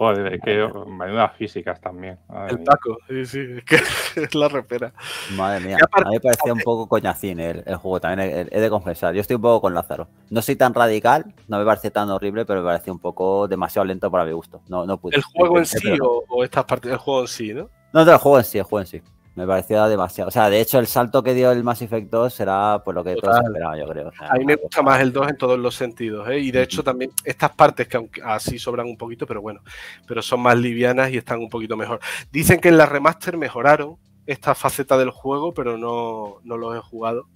Joder, que eh, físicas también. el taco, sí, sí, es la repera. Madre mía, a mí me parecía un poco coñacín el, juego también, he de confesar. Yo estoy un poco con Lázaro. No soy tan radical, no me parece tan horrible, pero me parecía un poco demasiado lento para mi gusto. No, no ¿El juego en sí o, estas partes del juego en sí, no? No, no, el juego en sí, el juego en sí. Me parecía demasiado. O sea, de hecho, el salto que dio el Mass Effect 2 será pues, lo que todos esperaban, yo creo. a mí me gusta más el 2 en todos los sentidos. ¿eh? Y de hecho, también estas partes que aunque así sobran un poquito, pero bueno, pero son más livianas y están un poquito mejor. Dicen que en la remaster mejoraron esta faceta del juego, pero no, no los he jugado.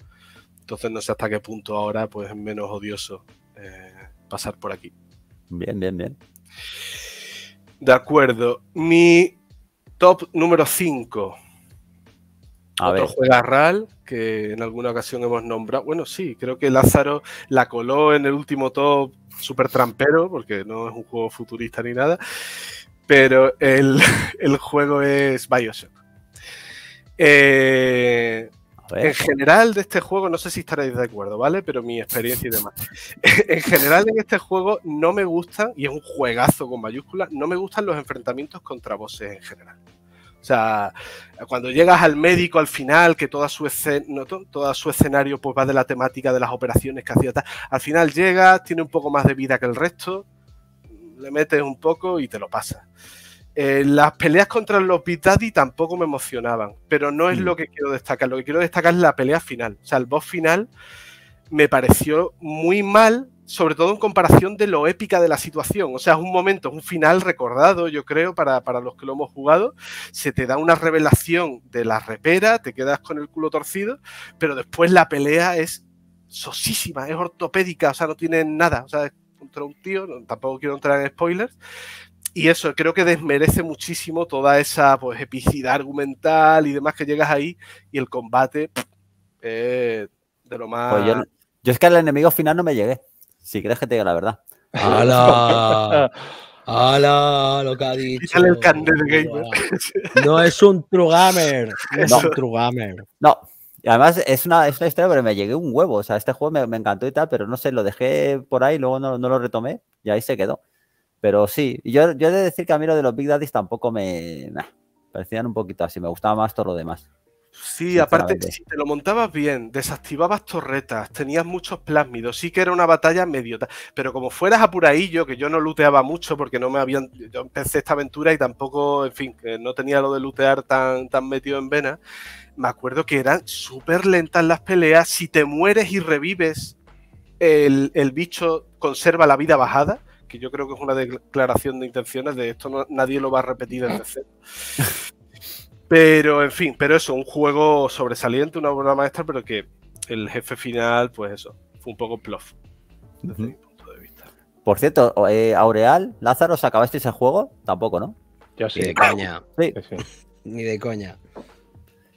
Entonces no sé hasta qué punto ahora pues es menos odioso eh, pasar por aquí. Bien, bien, bien. De acuerdo. Mi top número 5 otro juega RAL, que en alguna ocasión hemos nombrado. Bueno, sí, creo que Lázaro la coló en el último top súper trampero, porque no es un juego futurista ni nada. Pero el, juego es Bioshock. Eh, en general de este juego, no sé si estaréis de acuerdo, ¿vale? Pero mi experiencia y demás. en general en este juego no me gustan, y es un juegazo con mayúsculas, no me gustan los enfrentamientos contra voces en general. O sea, cuando llegas al médico al final, que toda su, su escenario pues, va de la temática de las operaciones que hacía, al final llegas, tiene un poco más de vida que el resto, le metes un poco y te lo pasas. Eh, las peleas contra los Daddy tampoco me emocionaban, pero no es mm. lo que quiero destacar. Lo que quiero destacar es la pelea final. O sea, el boss final me pareció muy mal, sobre todo en comparación de lo épica de la situación. O sea, es un momento, es un final recordado, yo creo, para, los que lo hemos jugado. Se te da una revelación de la repera, te quedas con el culo torcido, pero después la pelea es sosísima, es ortopédica, o sea, no tiene nada. O sea, es contra un tío, tampoco quiero entrar en spoilers, y eso creo que desmerece muchísimo toda esa pues epicidad argumental y demás que llegas ahí y el combate de lo pues más yo es que al enemigo final no me llegué. Si crees que te diga la verdad. ¡Hala! ¡Hala! Lo que ha dicho. No es un true gamer. No es un true gamer. No. Y además es una, historia, pero me llegué un huevo. O sea, este juego me, encantó y tal, pero no sé, lo dejé por ahí, luego no, lo retomé y ahí se quedó. Pero sí, yo, he de decir que a mí lo de los Big Daddy tampoco me. parecían un poquito así, me gustaba más todo lo demás. Sí, aparte, si te lo montabas bien, desactivabas torretas, tenías muchos plásmidos, sí que era una batalla mediota, Pero como fueras apuradillo, que yo no luteaba mucho porque no me habían. Yo empecé esta aventura y tampoco, en fin, no tenía lo de lutear tan, tan metido en vena. Me acuerdo que eran súper lentas las peleas. Si te mueres y revives, el, bicho conserva la vida bajada que yo creo que es una declaración de intenciones, de esto nadie lo va a repetir en cero. Pero, en fin, pero eso, un juego sobresaliente, una obra maestra, pero que el jefe final, pues eso, fue un poco plof, desde mi punto de vista. Por cierto, eh, Aureal, Lázaro, acabasteis el juego? Tampoco, ¿no? Yo sí. Ni de coña. Sí. Ni de coña.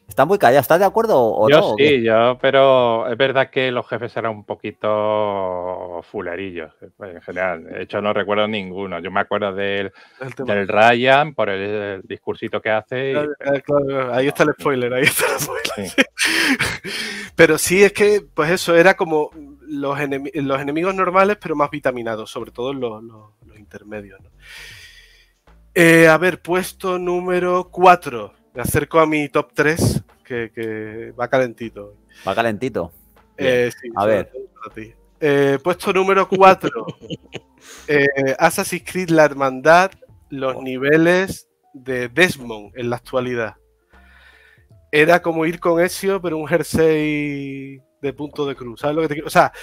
Están muy callados, ¿estás de acuerdo o yo Sí, yo, pero es verdad que los jefes eran un poquito fulerillos eh, en general. De hecho, no recuerdo ninguno. Yo me acuerdo del, del Ryan por el, discursito que hace. Ah, ah, ahí está el spoiler, ahí está el spoiler. pero sí, es que, pues eso, era como los, enemigos normales, pero más vitaminados, sobre todo los, intermedios. Eh, a ver, puesto número 4 me acerco a mi top 3, que, va calentito. Va calentito. Eh, a ver. Eh, puesto número 4. eh, Assassin's Creed, la hermandad, los niveles de Desmond en la actualidad. Era como ir con Ezio, pero un jersey de punto de cruz. ¿Sabes lo que te quiero? O sea,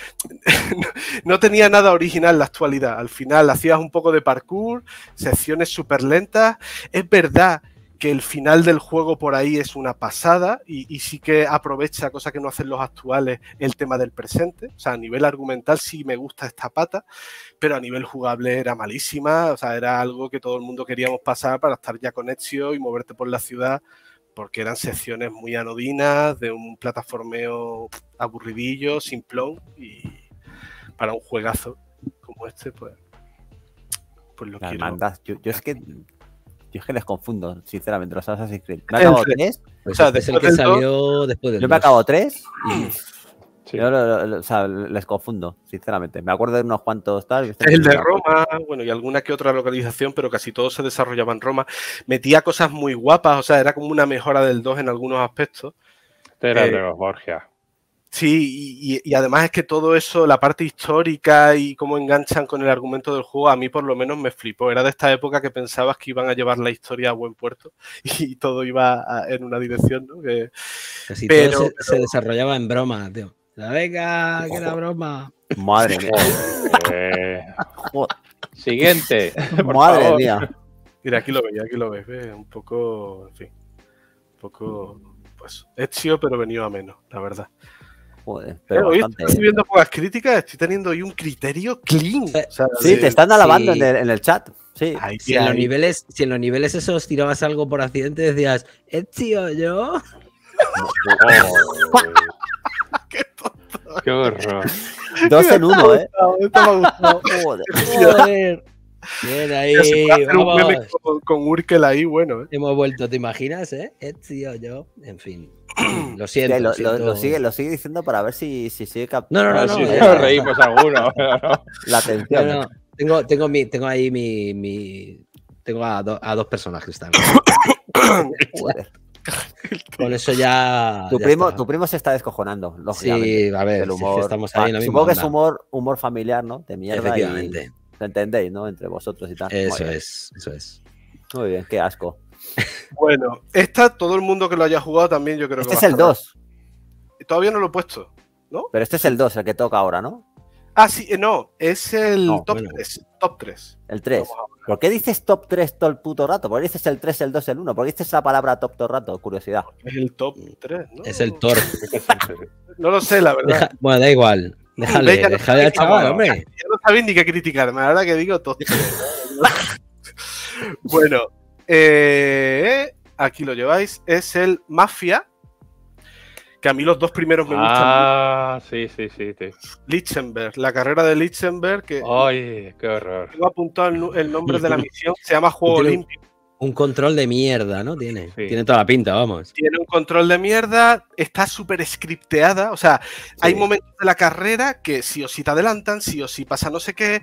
no, tenía nada original la actualidad. Al final hacías un poco de parkour, secciones súper lentas. Es verdad que el final del juego por ahí es una pasada y, sí que aprovecha, cosa que no hacen los actuales, el tema del presente. O sea, a nivel argumental sí me gusta esta pata, pero a nivel jugable era malísima. O sea, era algo que todo el mundo queríamos pasar para estar ya con Ezio y moverte por la ciudad, porque eran secciones muy anodinas, de un plataformeo aburridillo, simplón, y para un juegazo como este, pues... Pues lo que Yo, yo es que yo es que les confundo, sinceramente, los Assassin's Creed. Me tres. o pues sea, este que salió después Yo me acabo tres y. les confundo, sinceramente. Me acuerdo de unos cuantos tal. Este el de Roma, bueno, y alguna que otra localización, pero casi todo se desarrollaba en Roma. Metía cosas muy guapas, o sea, era como una mejora del 2 en algunos aspectos. Este era eh, de los Borgia. Sí, y, además es que todo eso, la parte histórica y cómo enganchan con el argumento del juego, a mí por lo menos me flipó. Era de esta época que pensabas que iban a llevar la historia a buen puerto y todo iba en una dirección, ¿no? Que, todo se, desarrollaba en broma, tío. La venga, que era broma. Madre mía. Siguiente. Madre mía. Mira, aquí lo veis, aquí lo ves, un poco, en fin, un poco, pues, hecho, pero venido a menos, la verdad pero, pero estoy viendo pocas críticas, estoy teniendo hoy un criterio clean. sí, te están alabando en, el, chat. Sí. si, en los niveles, si en los niveles esos tirabas algo por accidente, decías, ¿es eh, tío yo? ¡Qué tonto! ¡Qué horror! Dos en uno, ¿eh? Joder. Bien ahí. con, Urkel ahí, bueno. ¿eh? Hemos vuelto, ¿te imaginas, eh? Tío, yo, en fin. Lo siento. lo, Lo, sigue, diciendo para ver si, si sigue captando. No, no, eh. no. no, no, si no reímos alguno. La atención. Tengo, tengo, mi, tengo ahí mi. tengo a, a, dos personajes también. Con eso ya. Tu, primo, tu primo se está descojonando, lógicamente. Sí, a ver, ah, Supongo que es humor, humor familiar, ¿no? De mierda. Efectivamente entendéis, ¿no? Entre vosotros y tal. Eso es, eso es. Muy bien, qué asco. Bueno, esta, todo el mundo que lo haya jugado también, yo creo este que. Este es el 2. Todavía no lo he puesto, ¿no? Pero este es el 2, el que toca ahora, ¿no? Ah, sí, eh, no, es el top, 3, El 3. ¿Por qué dices top 3 todo el puto rato? ¿Por qué dices el 3, el 2, el 1? ¿Por qué dices la palabra top todo el rato? Curiosidad. Es el top 3, ¿no? Es el tor. no lo sé, la verdad. bueno, da igual. Déjale, Venga, déjale chaval, Ya no sabéis ni qué criticarme, la verdad que digo todo. bueno, eh, aquí lo lleváis. Es el Mafia. Que a mí los dos primeros me gustan. Ah, sí, sí, sí. sí. Lichtenberg, la carrera de Lichtenberg. Que Ay, qué horror. Tengo apuntado el nombre de la misión. Se llama Juego Olímpico. Un control de mierda, ¿no? Tiene, tiene toda la pinta, vamos. Tiene un control de mierda, está súper scripteada, o sea, hay momentos de la carrera que sí o sí te adelantan, sí o sí pasa no sé qué,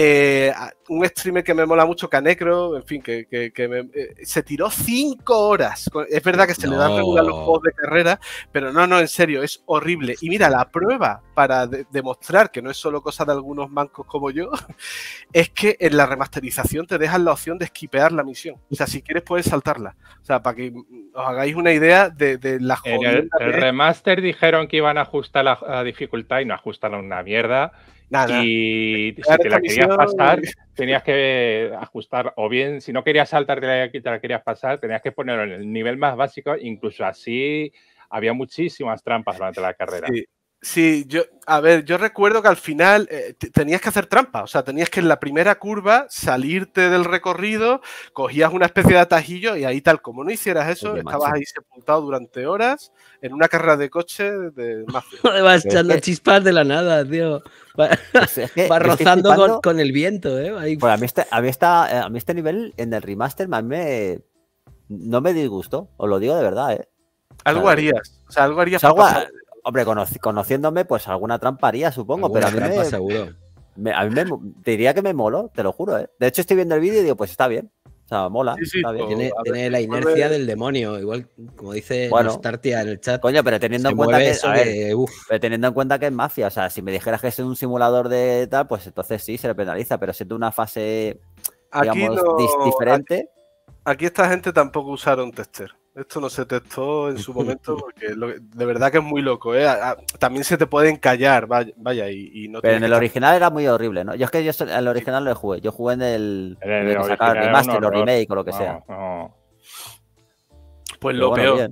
eh, un streamer que me mola mucho, Canecro, en fin, que, eh, se tiró cinco horas. Es verdad que se le dan regular los juegos de carrera, pero no, no, en serio, es horrible. Y mira, la prueba para demostrar que no es solo cosa de algunos mancos como yo, es que en la remasterización te dejan la opción de esquipear la misión. O sea, si quieres puedes saltarla. O sea, para que os hagáis una idea de, de la En el, remaster dijeron que iban a ajustar la dificultad y no ajustaron una mierda. Y si te la querías pasar, tenías que ajustar, o bien, si no querías saltar, de la, te la querías pasar, tenías que ponerlo en el nivel más básico, incluso así había muchísimas trampas durante la carrera. Sí, yo, a ver, yo recuerdo que al final eh, tenías que hacer trampa, o sea, tenías que en la primera curva salirte del recorrido, cogías una especie de atajillo y ahí tal como no hicieras eso, estabas ahí sepultado durante horas en una carrera de coche de mafia. Vas echando chispas de la nada, tío. Va, rozando con, el viento, ¿eh? a, mí este, eh, este nivel en el remaster me, no me disgustó, os lo digo de verdad, ¿eh? Algo harías, o sea, algo harías. Hombre, conociéndome, pues alguna tramparía supongo, pero a mí me, seguro. a mí me, te diría que me molo, te lo juro, ¿eh? De hecho, estoy viendo el vídeo y digo, pues está bien. O sea, mola. Tiene, la inercia del demonio, igual como dice bueno, Startia en el chat. Coño, pero teniendo, en cuenta que, teniendo en cuenta que es mafia, o sea, si me dijeras que es un simulador de tal, pues entonces sí, se le penaliza, pero siendo una fase, digamos, diferente. aquí, esta gente tampoco usaron tester. Esto no se testó en su momento porque de verdad que es muy loco. ¿eh? también se te pueden callar, vaya, y, no Pero en el original era muy horrible, ¿no? Yo es que yo en el original lo jugué. Yo jugué en el, o remake o lo que sea. Pues lo peor,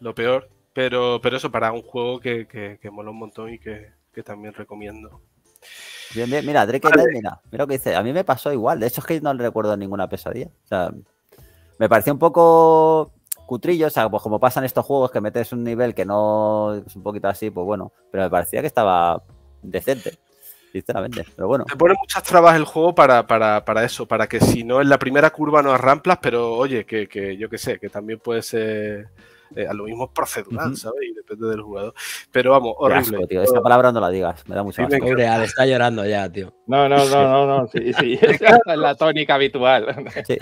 lo peor. Pero, pero eso para un juego que, que, mola un montón y que, también recomiendo. mira, Drake mira, mira lo que dice. A mí me pasó igual. De hecho, es que no recuerdo ninguna pesadilla. O sea, me pareció un poco cutrillo, o sea, pues como pasan estos juegos que metes un nivel que no es un poquito así, pues bueno, pero me parecía que estaba decente sinceramente. Pero bueno. Te pone muchas trabas el juego para, para, para, eso, para que si no en la primera curva no arramplas, pero oye, que, que yo que sé, que también puede ser. Eh, a lo mismo procedural, ¿sabes? Y depende del jugador. Pero vamos, horrible. tío. Esa palabra no la digas, me da mucho asco. Pobre, está llorando ya, tío. No, no, no, no, no. Sí, sí. Esa es la tónica habitual. Sí.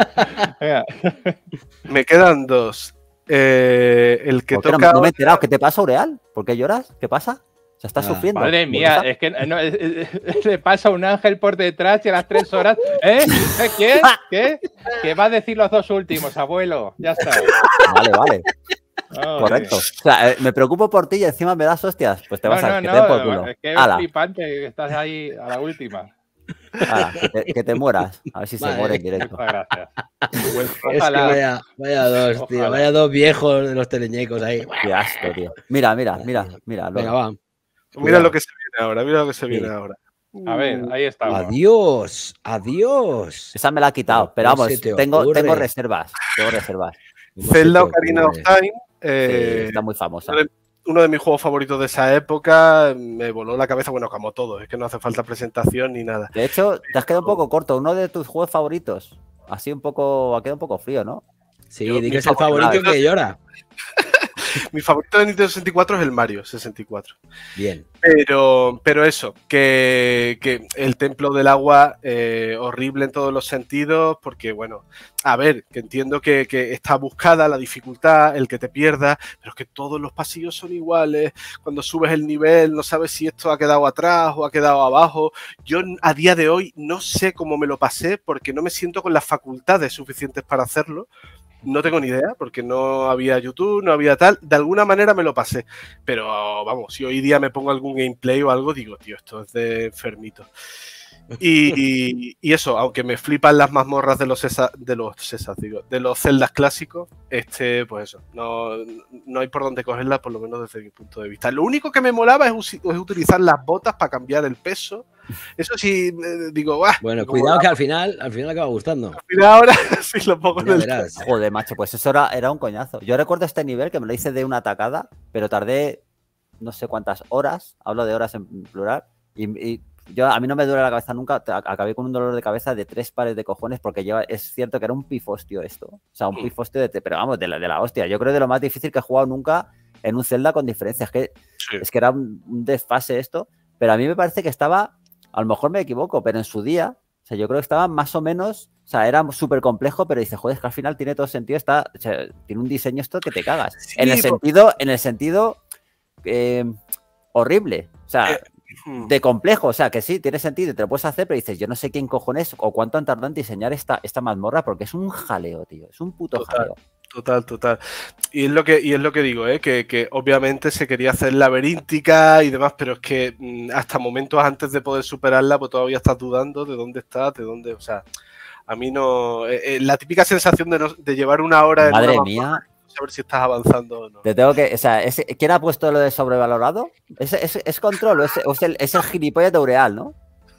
me quedan dos. Eh, el que toca. No, me enterado. ¿Qué te pasa, Ureal? ¿Por qué lloras? ¿Qué pasa? Se está ah, sufriendo. Madre mía, es que le pasa un ángel por detrás y a las tres horas. ¿Eh? ¿Eh? Ah. ¿Qué? ¿Qué? ¿Qué va a decir los dos últimos, abuelo? Ya está. Vale, vale. Correcto. O sea, eh, me preocupo por ti y encima me das hostias. Pues te vas a no, que te por Es que es flipante que estás ahí a la última. Ah, que, te, mueras. A ver si se muere en directo. Gracias. Pues vaya, dos, tío. Vaya dos viejos de los teleñecos ahí. Qué asco, tío. Mira, mira, mira, mira. Venga, va. Mira lo que se viene ahora, mira lo que se viene ahora. A ver, ahí está. Adiós, adiós. Esa me la ha quitado, pero vamos, tengo, reservas. Tengo reservas. Zelda Ocarina of Time. Eh, está muy famosa uno de mis juegos favoritos de esa época, me voló la cabeza, bueno, como todo, es que no hace falta presentación ni nada. De hecho, te has quedado un poco corto, uno de tus juegos favoritos, así un poco, ha quedado un poco frío, ¿no? Sí, que es el favorito que llora. Mi favorito de Nintendo 64 es el Mario 64. Bien. Pero, pero eso, que, el templo del agua, eh, horrible en todos los sentidos, porque bueno, a ver, que entiendo que, está buscada la dificultad, el que te pierdas, pero es que todos los pasillos son iguales. Cuando subes el nivel, no sabes si esto ha quedado atrás o ha quedado abajo. Yo a día de hoy no sé cómo me lo pasé porque no me siento con las facultades suficientes para hacerlo. No tengo ni idea, porque no había YouTube, no había tal. De alguna manera me lo pasé. Pero vamos, si hoy día me pongo algún gameplay o algo, digo, tío, esto es de enfermito. Y, eso, aunque me flipan las mazmorras de los de los de los celdas clásicos, este, pues eso, no, no, hay por dónde cogerlas, por lo menos desde mi punto de vista. Lo único que me molaba es, es utilizar las botas para cambiar el peso. Eso sí, eh, digo, Bueno, cuidado que al final, al final acaba gustando. Al final ahora sí lo pongo en el Joder, macho, pues eso era, era un coñazo. Yo recuerdo este nivel que me lo hice de una atacada, pero tardé no sé cuántas horas, hablo de horas en plural, y, y yo, a mí no me duele la cabeza nunca. Acabé con un dolor de cabeza de tres pares de cojones porque lleva, es cierto que era un pifostio esto. O sea, un hmm. pifostio de... Pero vamos, de la, de la hostia. Yo creo que de lo más difícil que he jugado nunca en un Zelda con diferencias. Que, Es que era un, desfase esto. Pero a mí me parece que estaba... A lo mejor me equivoco, pero en su día... O sea, yo creo que estaba más o menos... O sea, era súper complejo, pero dice, joder, es que al final tiene todo sentido. Está, tiene un diseño esto que te cagas. en, el sentido, en el sentido... Eh, horrible. O sea, eh, Hmm. de complejo. O sea, que sí, tiene sentido, te lo puedes hacer, pero dices, yo no sé quién cojones o cuánto han tardado en diseñar esta, esta mazmorra, porque es un jaleo, tío. Es un puto jaleo. Total, total. Y es lo que, y es lo que digo, ¿eh? que, obviamente se quería hacer laberíntica y demás, pero es que mm, hasta momentos antes de poder superarla, pues todavía estás dudando de dónde estás, de dónde, o sea. A mí no. Eh, eh, la típica sensación de, de llevar una hora. en Madre mía, a ver si estás avanzando o no. Te tengo que, o sea, ¿quién ha puesto lo de sobrevalorado? ¿Es, es, es control o es, el, es el gilipollas de Aureal, no?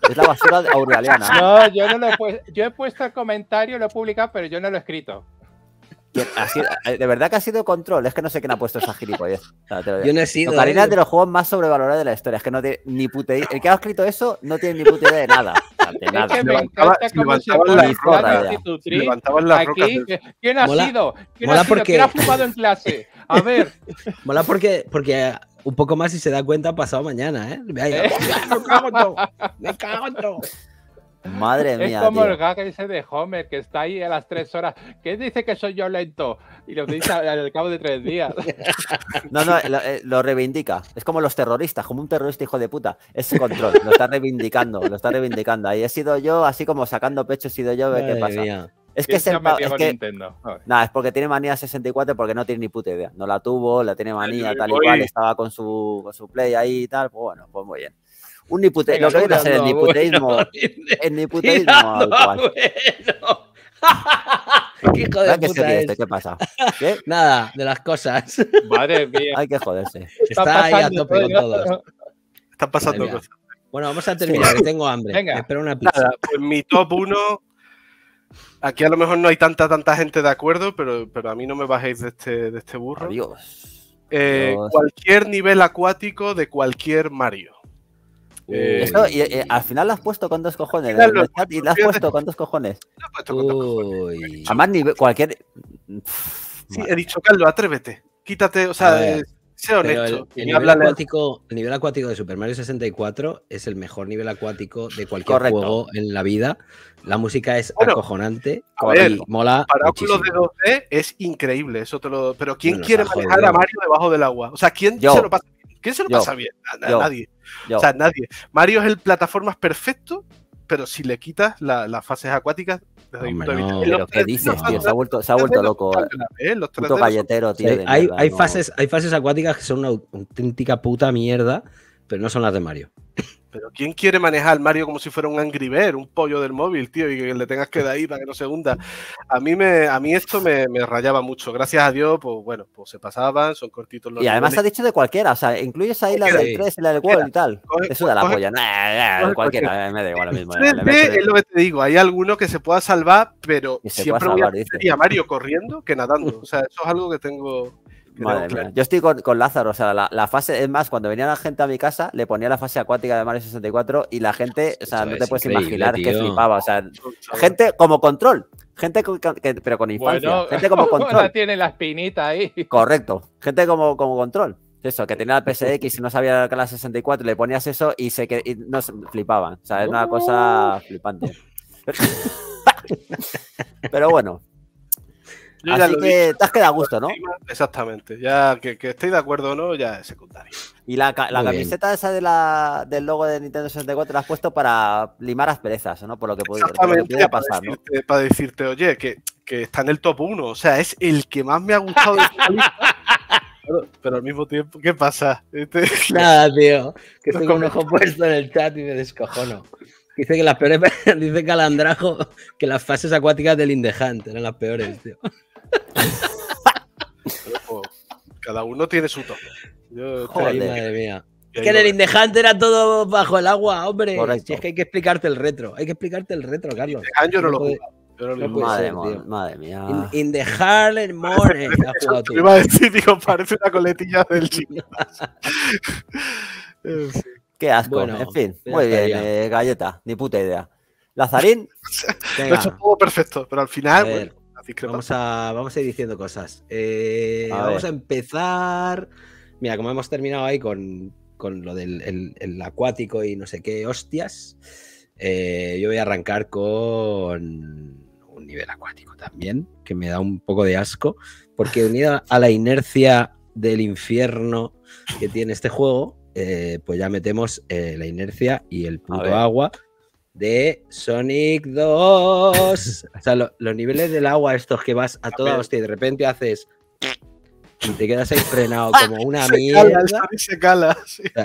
Es la basura aurealiana. No, yo no lo he puesto, yo he puesto el comentario, lo he publicado, pero yo no lo he escrito. Eh, de verdad que ha sido control. Es que no sé quién ha puesto esa gilipollez. No, yo sido. Ocarina es eh. de los juegos más sobrevalorados de la historia. Es que no tiene ni puta idea. El que ha escrito eso no tiene ni puta idea de nada. De nada. Es levantaba, ¿Quién ha sido? ¿Quién mola ha sido? Porque... ¿Quién ha fumado en clase? A ver. Mola porque, porque un poco más si se da cuenta ha pasado mañana, ¿eh? me cago en todo. Me cago en todo. Madre mía. Es como el gag ese de Homer, que está ahí a las tres horas. que dice que soy yo lento? Y lo dice al cabo de tres días. No, no, eh, eh, lo, reivindica. Es como los terroristas, como un terrorista hijo de puta. Es control, lo está reivindicando, lo está reivindicando. Ahí he sido yo, así como sacando pecho, he sido yo, qué pasa. Es que es es que, es porque tiene manía 64 porque no tiene ni puta idea. No la tuvo, la tiene manía, tal y cual, estaba con su, con su play ahí y tal. Pues bueno, pues muy bien. Un nipute... lo que el niputeísmo. el niputeísmo. ¿Qué hijo de puta ¿Qué pasa? Nada, de las cosas. Madre mía. Hay que joderse. Está, ahí a tope con Están pasando cosas. Bueno, vamos a terminar, que tengo hambre. Venga. Espero una pizza. En pues mi top 1. Aquí a lo mejor no hay tanta, tanta gente de acuerdo, pero, pero a mí no me bajéis de este, de este burro. Adiós. Eh, cualquier nivel acuático de cualquier Mario. Eh, eso, y, eh, al final lo has puesto con dos cojones. y lo has puesto con dos cojones. La has puesto con dos cojones. ni cualquier. sí, he dicho, Carlos, atrévete. Quítate, o sea, eh, se honesto. El, el, nivel acuático, el, nivel acuático, de Super Mario 64 es el mejor nivel acuático de cualquier juego en la vida. La música es acojonante. mola. Para de 2D es increíble, eso te lo. Pero ¿quién quiere manejar a Mario debajo del agua? O sea, ¿quién se lo pasa ¿Quién se lo pasa bien? A, nadie. O sea, nadie. Mario es el plataformas perfecto, pero si le quitas las fases acuáticas, te ¿qué dices, tío? se ha vuelto, loco. ¿eh? ¿eh? puto tío. hay, fases, hay fases acuáticas que son una auténtica puta mierda, pero no son las de Mario. ¿quién quiere manejar al Mario como si fuera un Angry Bear, un pollo del móvil, tío, y que le tengas que dar ahí para que no se hunda? A mí, me, a mí esto me, rayaba mucho. Gracias a Dios, pues bueno, pues se pasaban, son cortitos los. Y además se has dicho de cualquiera, o sea, incluyes ahí la del 3 y la del 4 y tal. Eso de la polla, nah, nah, cualquiera, me da igual lo mismo. es lo que te digo, hay alguno que se pueda salvar, pero siempre sería Mario corriendo que nadando. O sea, eso es algo que tengo. Madre mía. Yo estoy con, Lázaro, o sea, la, fase, es más, cuando venía la gente a mi casa, le ponía la fase acuática de Mario 64 y la gente, o sea, no te puedes imaginar que flipaba, o sea, gente como control, gente pero con infancia, gente como control. tiene la espinita ahí. Correcto, gente como, como control. Eso, que tenía la PSX y no sabía que la 64, le ponías eso y se que nos flipaban. O sea, es una cosa flipante. Pero bueno, Así que te has quedado a gusto, ¿no? Exactamente. Ya que, que de acuerdo o no, ya es secundario. Y la, camiseta esa del logo de Nintendo 64 la has puesto para limar asperezas, ¿no? Por lo que puede pasar, para decirte, Para decirte, oye, que, está en el top 1. O sea, es el que más me ha gustado. De Pero, al mismo tiempo, ¿qué pasa? Este, Nada, tío. Que estoy con un ojo puesto en el chat y me descojono. Dice que las peores, dice Calandrajo que las fases acuáticas del Indejante eran las peores, tío. Cada uno tiene su toque. madre mía. Es que en el Indejante era todo bajo el agua, hombre. es que hay que explicarte el retro. Hay que explicarte el retro, Carlos. Este yo no, lo madre, mía. In, the Harlem Morning. Te iba parece una coletilla del chino? Eh, Qué asco. Bueno, en fin, muy bien, eh, galleta, ni puta idea. Lazarín. Lo he hecho todo perfecto, pero al final. Pues, Vamos a, vamos a ir diciendo cosas. Eh, vamos a empezar. Mira, como hemos terminado ahí con, lo del acuático y no sé qué, hostias, eh, yo voy a arrancar con un nivel acuático también, que me da un poco de asco, porque unida a la inercia del infierno que tiene este juego, eh, pues ya metemos la inercia y el puto agua, de Sonic 2. o sea, los niveles del agua estos que vas a toda hostia y de repente haces... Y te quedas ahí frenado como una mierda. o sea,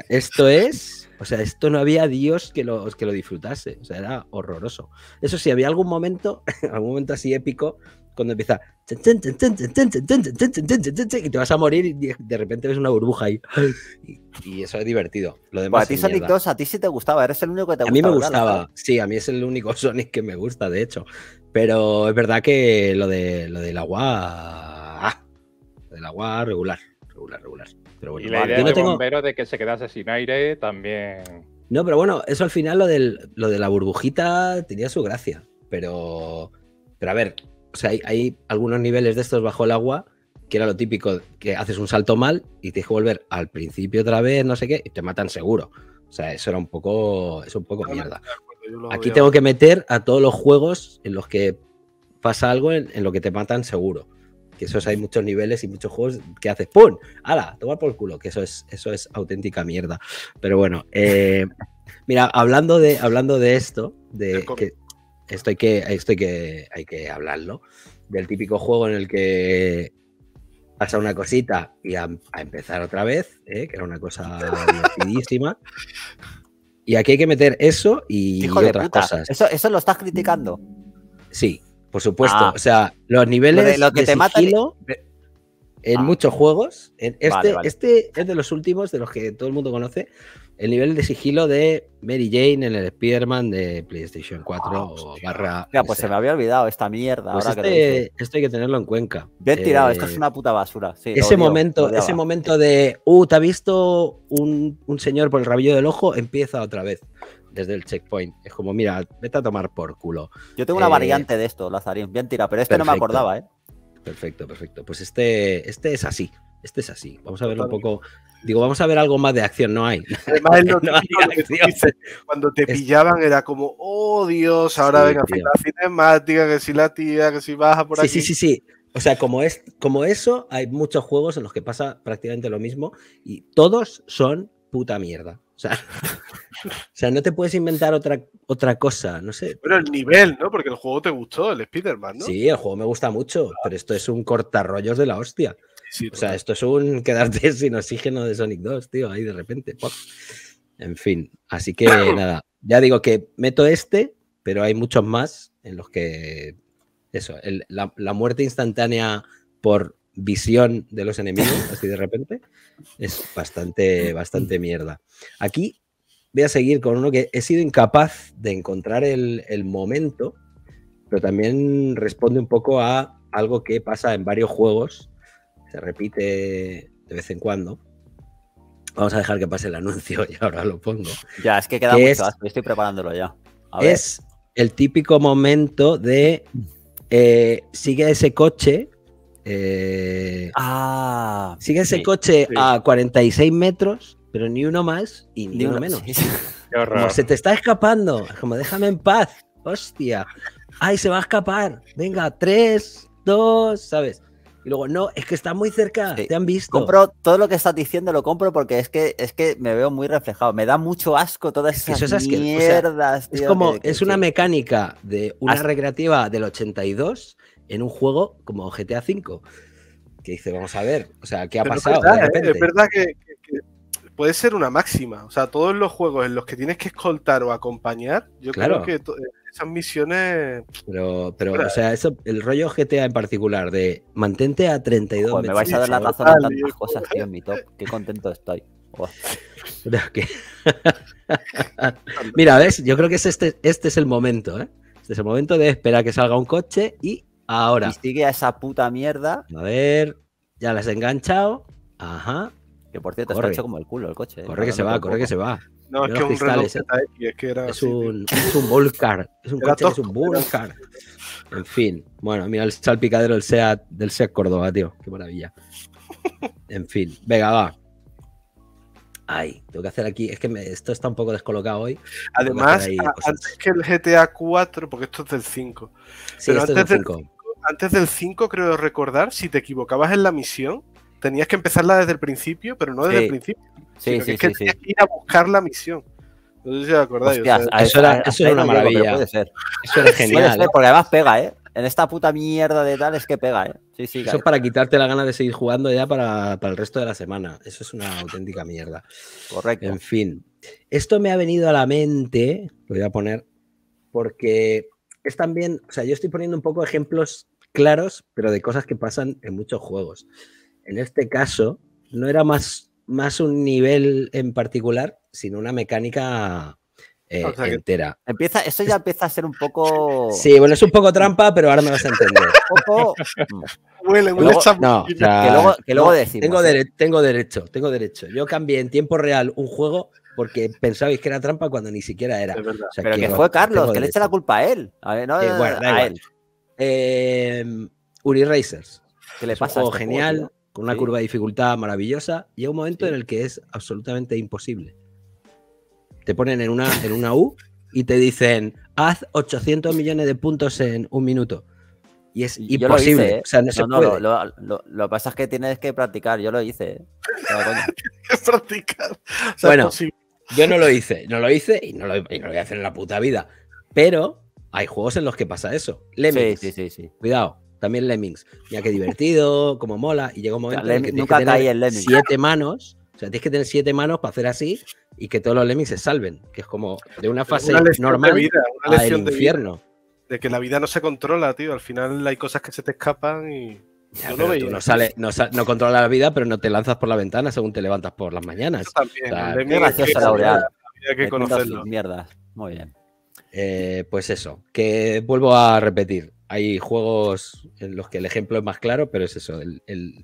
esto es... O sea, esto no había Dios que lo, que lo disfrutase. O sea, era horroroso. Eso sí, había algún momento, algún momento así épico cuando empieza y te vas a morir y de repente ves una burbuja ahí. Y eso es divertido. Lo demás a ti Sonic 2, a ti sí te gustaba, eres el único que te gustaba. A mí me gustaba, sí, a mí es el único Sonic que me gusta, de hecho. Pero es verdad que lo, de, lo del agua... lo del agua regular, regular, regular. y la idea de bombero de que se quedase sin aire también... No, pero bueno, eso al final lo, lo de la burbujita tenía su gracia, pero... Pero a ver, o sea, hay, algunos niveles de estos bajo el agua que era lo típico, que haces un salto mal y tienes que volver al principio otra vez, no sé qué, y te matan seguro. O sea, eso era un poco, es un poco mierda. Aquí tengo que meter a todos los juegos en los que pasa algo en, lo que te matan seguro. Que esos hay muchos niveles y muchos juegos que haces ¡pum! ¡Hala! ¡Toma por el culo, que eso es, eso es auténtica mierda. Pero bueno, eh, mira, hablando de, hablando de esto, de que, esto hay que, que, hay que hablarlo, del típico juego en el que pasa una cosita y a, empezar otra vez, ¿eh? que era una cosa divertidísima. Y aquí hay que meter eso y, otras cosas. ¿Eso, ¿Eso lo estás criticando? Sí, por supuesto. Ah. O sea, los niveles de, en ah. muchos juegos. este, este es de los últimos, de los que todo el mundo conoce, el nivel de sigilo de Mary Jane en el Spider-Man de PlayStation 4 ah, o barra. Mira, pues se me había olvidado esta mierda. Pues este, esto hay que tenerlo en cuenca. Bien tirado, esto es eh, una puta basura. ese, momento, ese momento de, uh, te ha visto un, señor por el rabillo del ojo, empieza otra vez desde el checkpoint. Es como, mira, vete a tomar por culo. Yo tengo una eh, variante de esto, Lazarín, bien tirado, pero este no me acordaba, ¿eh? Perfecto, perfecto. Pues este, este es así este es así. Vamos a ver un poco. Digo, vamos a ver algo más de acción, no hay. Además, cuando te pillaban era como, oh Dios, ahora venga, la cinemática, que si la tía, que si baja por sí, Sí, sí, sí. O sea, como, es, como eso, hay muchos juegos en los que pasa prácticamente lo mismo y todos son puta mierda. O sea, no te puedes inventar otra, otra cosa, no sé. Pero el nivel, ¿no? Porque el juego te gustó, el Spider-Man, ¿no? Sí, el juego me gusta mucho, pero esto es un cortarrollos de la hostia o sea, esto es un quedarte sin oxígeno de Sonic 2, tío, ahí de repente. En fin, así que nada, ya digo que meto este, pero hay muchos más en los que eso, la, muerte instantánea por visión de los enemigos, así de repente, es bastante, bastante mierda. Aquí voy a seguir con uno que he sido incapaz de encontrar el momento, pero también responde un poco a algo que pasa en varios juegos se repite de vez en cuando. Vamos a dejar que pase el anuncio y ahora lo pongo. Ya, es que queda mucho, estoy preparándolo ya. es el típico momento de eh, sigue ese coche. Eh, ah, sigue ese coche a 46 metros, pero ni uno más y ni, uno, menos. se te está escapando, como déjame en paz, hostia. Ay, se va a escapar. Venga, tres, dos, ¿sabes? Y luego, no, es que está muy cerca, te han visto. Compro todo lo que estás diciendo, lo compro porque es que, es que me veo muy reflejado. Me da mucho asco todas esas mierdas, Es como, es una mecánica de una recreativa del 82 en un juego como GTA V. Que dice, vamos a ver, o sea, ¿qué ha pasado? ¿eh? Es verdad, que, puede ser una máxima. O sea, todos los juegos en los que tienes que escoltar o acompañar, yo creo que eh, esas misiones. Pero, pero o sea, eso, el rollo GTA en particular, de mantente a 32 Me vais a dar la razón en tantas cosas, tío, en mi top. Qué contento estoy. Mira, ¿ves? Yo creo que es este, este es el momento, ¿eh? Este es el momento de esperar que salga un coche y ahora. Y sigue a esa puta mierda. A ver, ya las has enganchado. Ajá. Que por cierto, corre. está hecho como el culo el coche. ¿eh? Corre que se va, corre que se va. No, es que un es, eh. es, que era un, es un Volcar, es un es un Volcar. En fin, bueno, mira el salpicadero del SEAT, del Córdoba, tío, qué maravilla. En fin, venga, va. Ay, tengo que hacer aquí, es que esto está un poco descolocado hoy. Además, antes que el GTA 4, porque esto es del 5. pero antes, del 5. creo recordar, si te equivocabas en la misión, tenías que empezarla desde el principio, pero no desde el principio, Sí, sí, que sí, ir a buscar la misión. No sé si acordáis. eso, era, una maravilla. Puede ser. Eso era genial. ¿eh? porque además pega, ¿eh? En esta puta mierda de tal es que pega, ¿eh? Sí, sí, eso es para quitarte la gana de seguir jugando ya para, para, el resto de la semana. Eso es una auténtica mierda. Correcto. En fin, esto me ha venido a la mente, lo voy a poner, porque es también, o sea, yo estoy poniendo un poco ejemplos claros, pero de cosas que pasan en muchos juegos. En este caso, no era más más un nivel en particular, sino una mecánica eh, entera. Empieza, eso ya empieza a ser un poco. Sí, bueno, es un poco trampa, pero ahora me vas a entender. Mm. Huele, huele no, que luego, decimos. ¿eh? Tengo, derecho, tengo derecho. Yo cambié en tiempo real un juego porque pensabais que era trampa cuando ni siquiera era. pero que, fue Carlos, que le eche la culpa a él. A ver, no, eh, él. Uri Racers. que le pasa? Este genial con una curva de dificultad maravillosa, y un momento en el que es absolutamente imposible. Te ponen en una, en una U y te dicen, haz 800 millones de puntos en un minuto. Y es imposible. no, Lo, que pasa es que tienes que practicar. Yo lo hice. ¿eh? practicar. bueno, yo no lo hice. No lo hice y no lo, voy a hacer en la puta vida. Pero hay juegos en los que pasa eso. Sí, sí. Cuidado también Lemmings. ya que divertido, como mola. Y llega un momento en que nunca que tener siete manos. O sea, tienes que tener siete manos para hacer así y que todos los Lemmings se salven. Que es como de una fase normal de vida, una a infierno. De, que la vida no se controla, tío. Al final hay cosas que se te escapan y. no, no, sale, no, controla la vida, pero no te lanzas por la ventana según te levantas por las mañanas. también. Muy bien. Eh, pues eso, que vuelvo a repetir. Hay juegos en los que el ejemplo es más claro, pero es eso,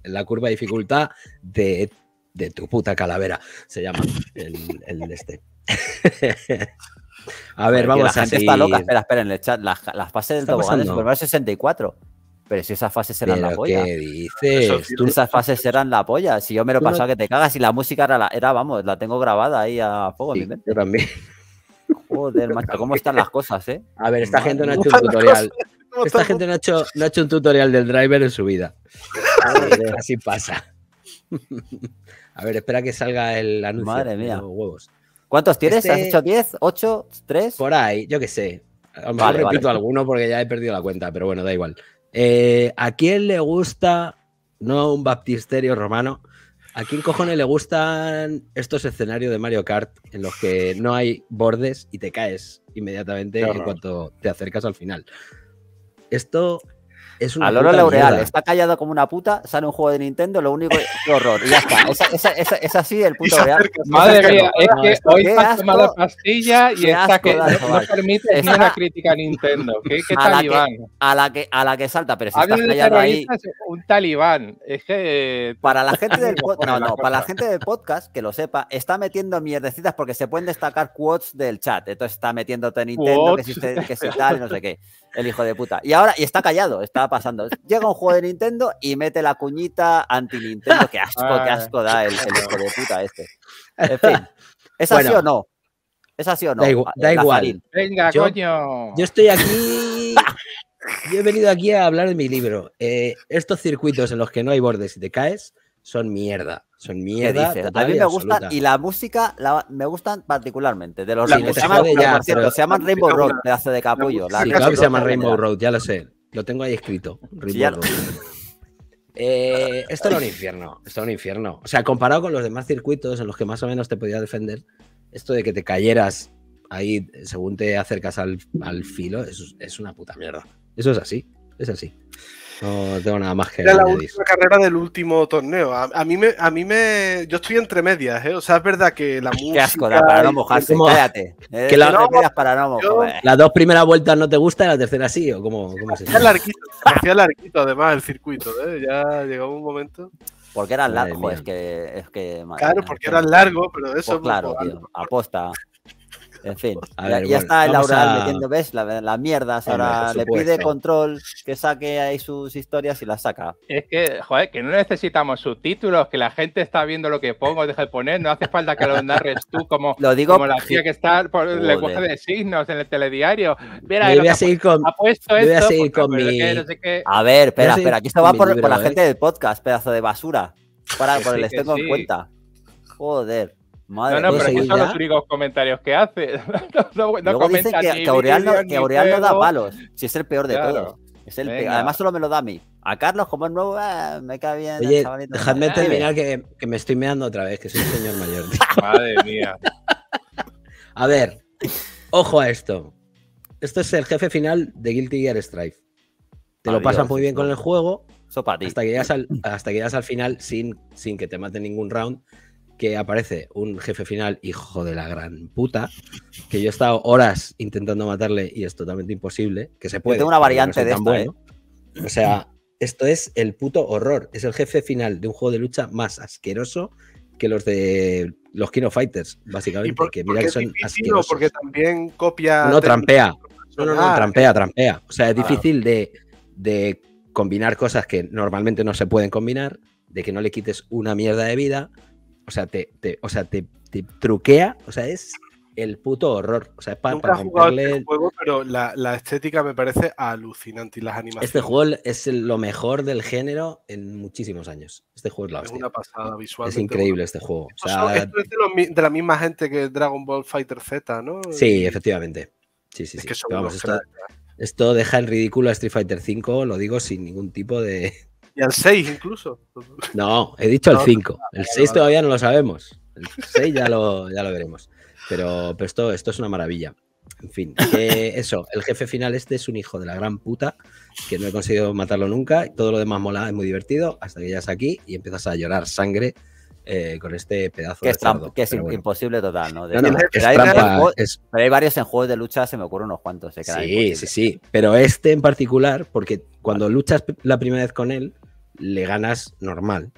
la curva de dificultad de, tu puta calavera, se llama el, el este. a ver, vamos la a gente está loca, espera, espera, en el chat, las, fases del tobogán de Super Mario 64. Pero si esas fases eran la polla. ¿Qué dices? ¿Tú? Esas fases eran la polla. Si yo me lo pasaba pasado que te cagas y la música era, la, era, vamos, la tengo grabada ahí a fuego mi Yo también. Joder, macho, cómo están las cosas, ¿eh? A ver, esta gente no ha hecho un tutorial. Esta gente no ha, hecho, no ha hecho un tutorial del driver en su vida. así pasa. A ver, espera que salga el anuncio. Madre mía. Huevos. ¿Cuántos tienes? ¿Has este hecho 10? ¿8? ¿3? Por ahí, yo qué sé. A lo mejor repito alguno porque ya he perdido la cuenta, pero bueno, da igual. Eh, ¿A quién le gusta, no un baptisterio romano, a quién cojones le gustan estos escenarios de Mario Kart en los que no hay bordes y te caes inmediatamente en cuanto te acercas al final? Esto es una. A Laureal, está callado como una puta, sale un juego de Nintendo, lo único. que horror! Y ya está. Es, es, así el punto real. Madre mía, es que hoy se ha tomado pastilla y está que no, permite ni una crítica a Nintendo. ¿Qué, a talibán? La que, a, la que, a la que salta, pero si estás callado ahí. Un talibán. Es que. Para la gente del podcast. No, no, para la gente del podcast, que lo sepa, está metiendo mierdecitas porque se pueden destacar quotes del chat. Entonces está metiéndote Nintendo, que si, que tal, no sé qué. el hijo de puta. Y ahora, y está callado, está pasando. Llega un juego de Nintendo y mete la cuñita anti-Nintendo. Qué asco, qué asco da el, hijo de puta este. En fin, ¿es así o no? ¿Es así o no? Da ah, igual. Venga, coño. Yo estoy aquí. Yo he venido aquí a hablar de mi libro. Eh, estos circuitos en los que no hay bordes y te caes son mierda. Son mierda. a mí me gusta y la música me gustan particularmente. De los se, llama, Rainbow Road, me hace de capullo. sí, claro que se llama Rainbow Road, ya lo sé. Lo tengo ahí escrito. Rainbow eh, esto era un infierno. Esto un infierno. O sea, comparado con los demás circuitos en los que más o menos te podía defender, esto de que te cayeras ahí eh, según te acercas al, filo, es, es una puta mierda. Eso es así. Es así. No tengo nada más que Era añadir. la última carrera del último torneo. A, mí me, a mí me. Yo estoy entre medias, ¿eh? O sea, es verdad que la música. Qué asco, da, para no mojarse, cállate. Eh, que la, no, para no mojarse. Las dos primeras vueltas no te gustan y la tercera sí, o cómo, cómo se llama. larguito, hacía larguito además el circuito, ¿eh? Ya llegó un momento. Porque eran largos, es que, es que. Claro, porque eran largos, pero eso. Pues claro, tío, aposta. En fin, ya, está el Laura metiendo, ¿ves? La, mierda. Ahora le pide control que saque ahí sus historias y las saca. Es que, joder, que no necesitamos subtítulos, que la gente está viendo lo que pongo, deja de poner, no hace falta que lo narres tú como, la tía que está por el lenguaje de signos en el telediario. Mira, voy a ha puesto voy esto, a con A ver, espera, espera, aquí esto va por, la ¿eh? gente del podcast, pedazo de basura. Para, por el estoy en cuenta. Joder. Madre no, no, pero son pues los únicos comentarios que hace. No, Luego dicen que, Aureal no, da palos. Si es el peor de todos. Además, solo me lo da a mí. A Carlos, como es nuevo, eh, me cae bien. dejadme terminar que, me estoy meando otra vez, que soy un señor mayor. Madre mía. A ver, ojo a esto. Esto es el jefe final de Guilty Gear Strife. Te lo pasas muy bien con el juego. Hasta que, llegas hasta que llegas al final sin, sin que te mate ningún round que aparece un jefe final, hijo de la gran puta, que yo he estado horas intentando matarle y es totalmente imposible, que se puede. una variante de esto ¿eh? O sea, esto es el puto horror. Es el jefe final de un juego de lucha más asqueroso que los de los Kino Fighters, básicamente. mira que son asquerosos. Porque también copia. No, trampea. No, no, no, trampea, trampea. O sea, es difícil de, de combinar cosas que normalmente no se pueden combinar, de que no le quites una mierda de vida o sea, te, o sea, te, truquea, o sea, es el puto horror. O sea, es para, Nunca Este juego, pero la, estética me parece alucinante y las animaciones. Este juego es lo mejor del género en muchísimos años. Este juego es la hostia. Es una pasada visual. Es increíble este juego. O sea, esto es de, la misma gente que Dragon Ball Fighter Z, ¿no? Sí, efectivamente. Sí, sí, es sí. Que esto, ¿eh? esto, deja en ridículo a Street Fighter V, lo digo sin ningún tipo de, y al 6 incluso. No, he dicho el 5. El 6 todavía no lo sabemos. El 6 ya lo, ya lo veremos. Pero, esto, esto es una maravilla. En fin, eso, el jefe final este es un hijo de la gran puta, que no he conseguido matarlo nunca, todo lo demás mola, es muy divertido, hasta que llegas aquí y empiezas a llorar sangre eh, con este pedazo que de es Que es imposible total, ¿no? pero, hay varios en juegos de lucha, se me ocurren unos cuantos. sí, sí, sí, pero este en particular, porque cuando luchas la primera vez con él, le ganas normal.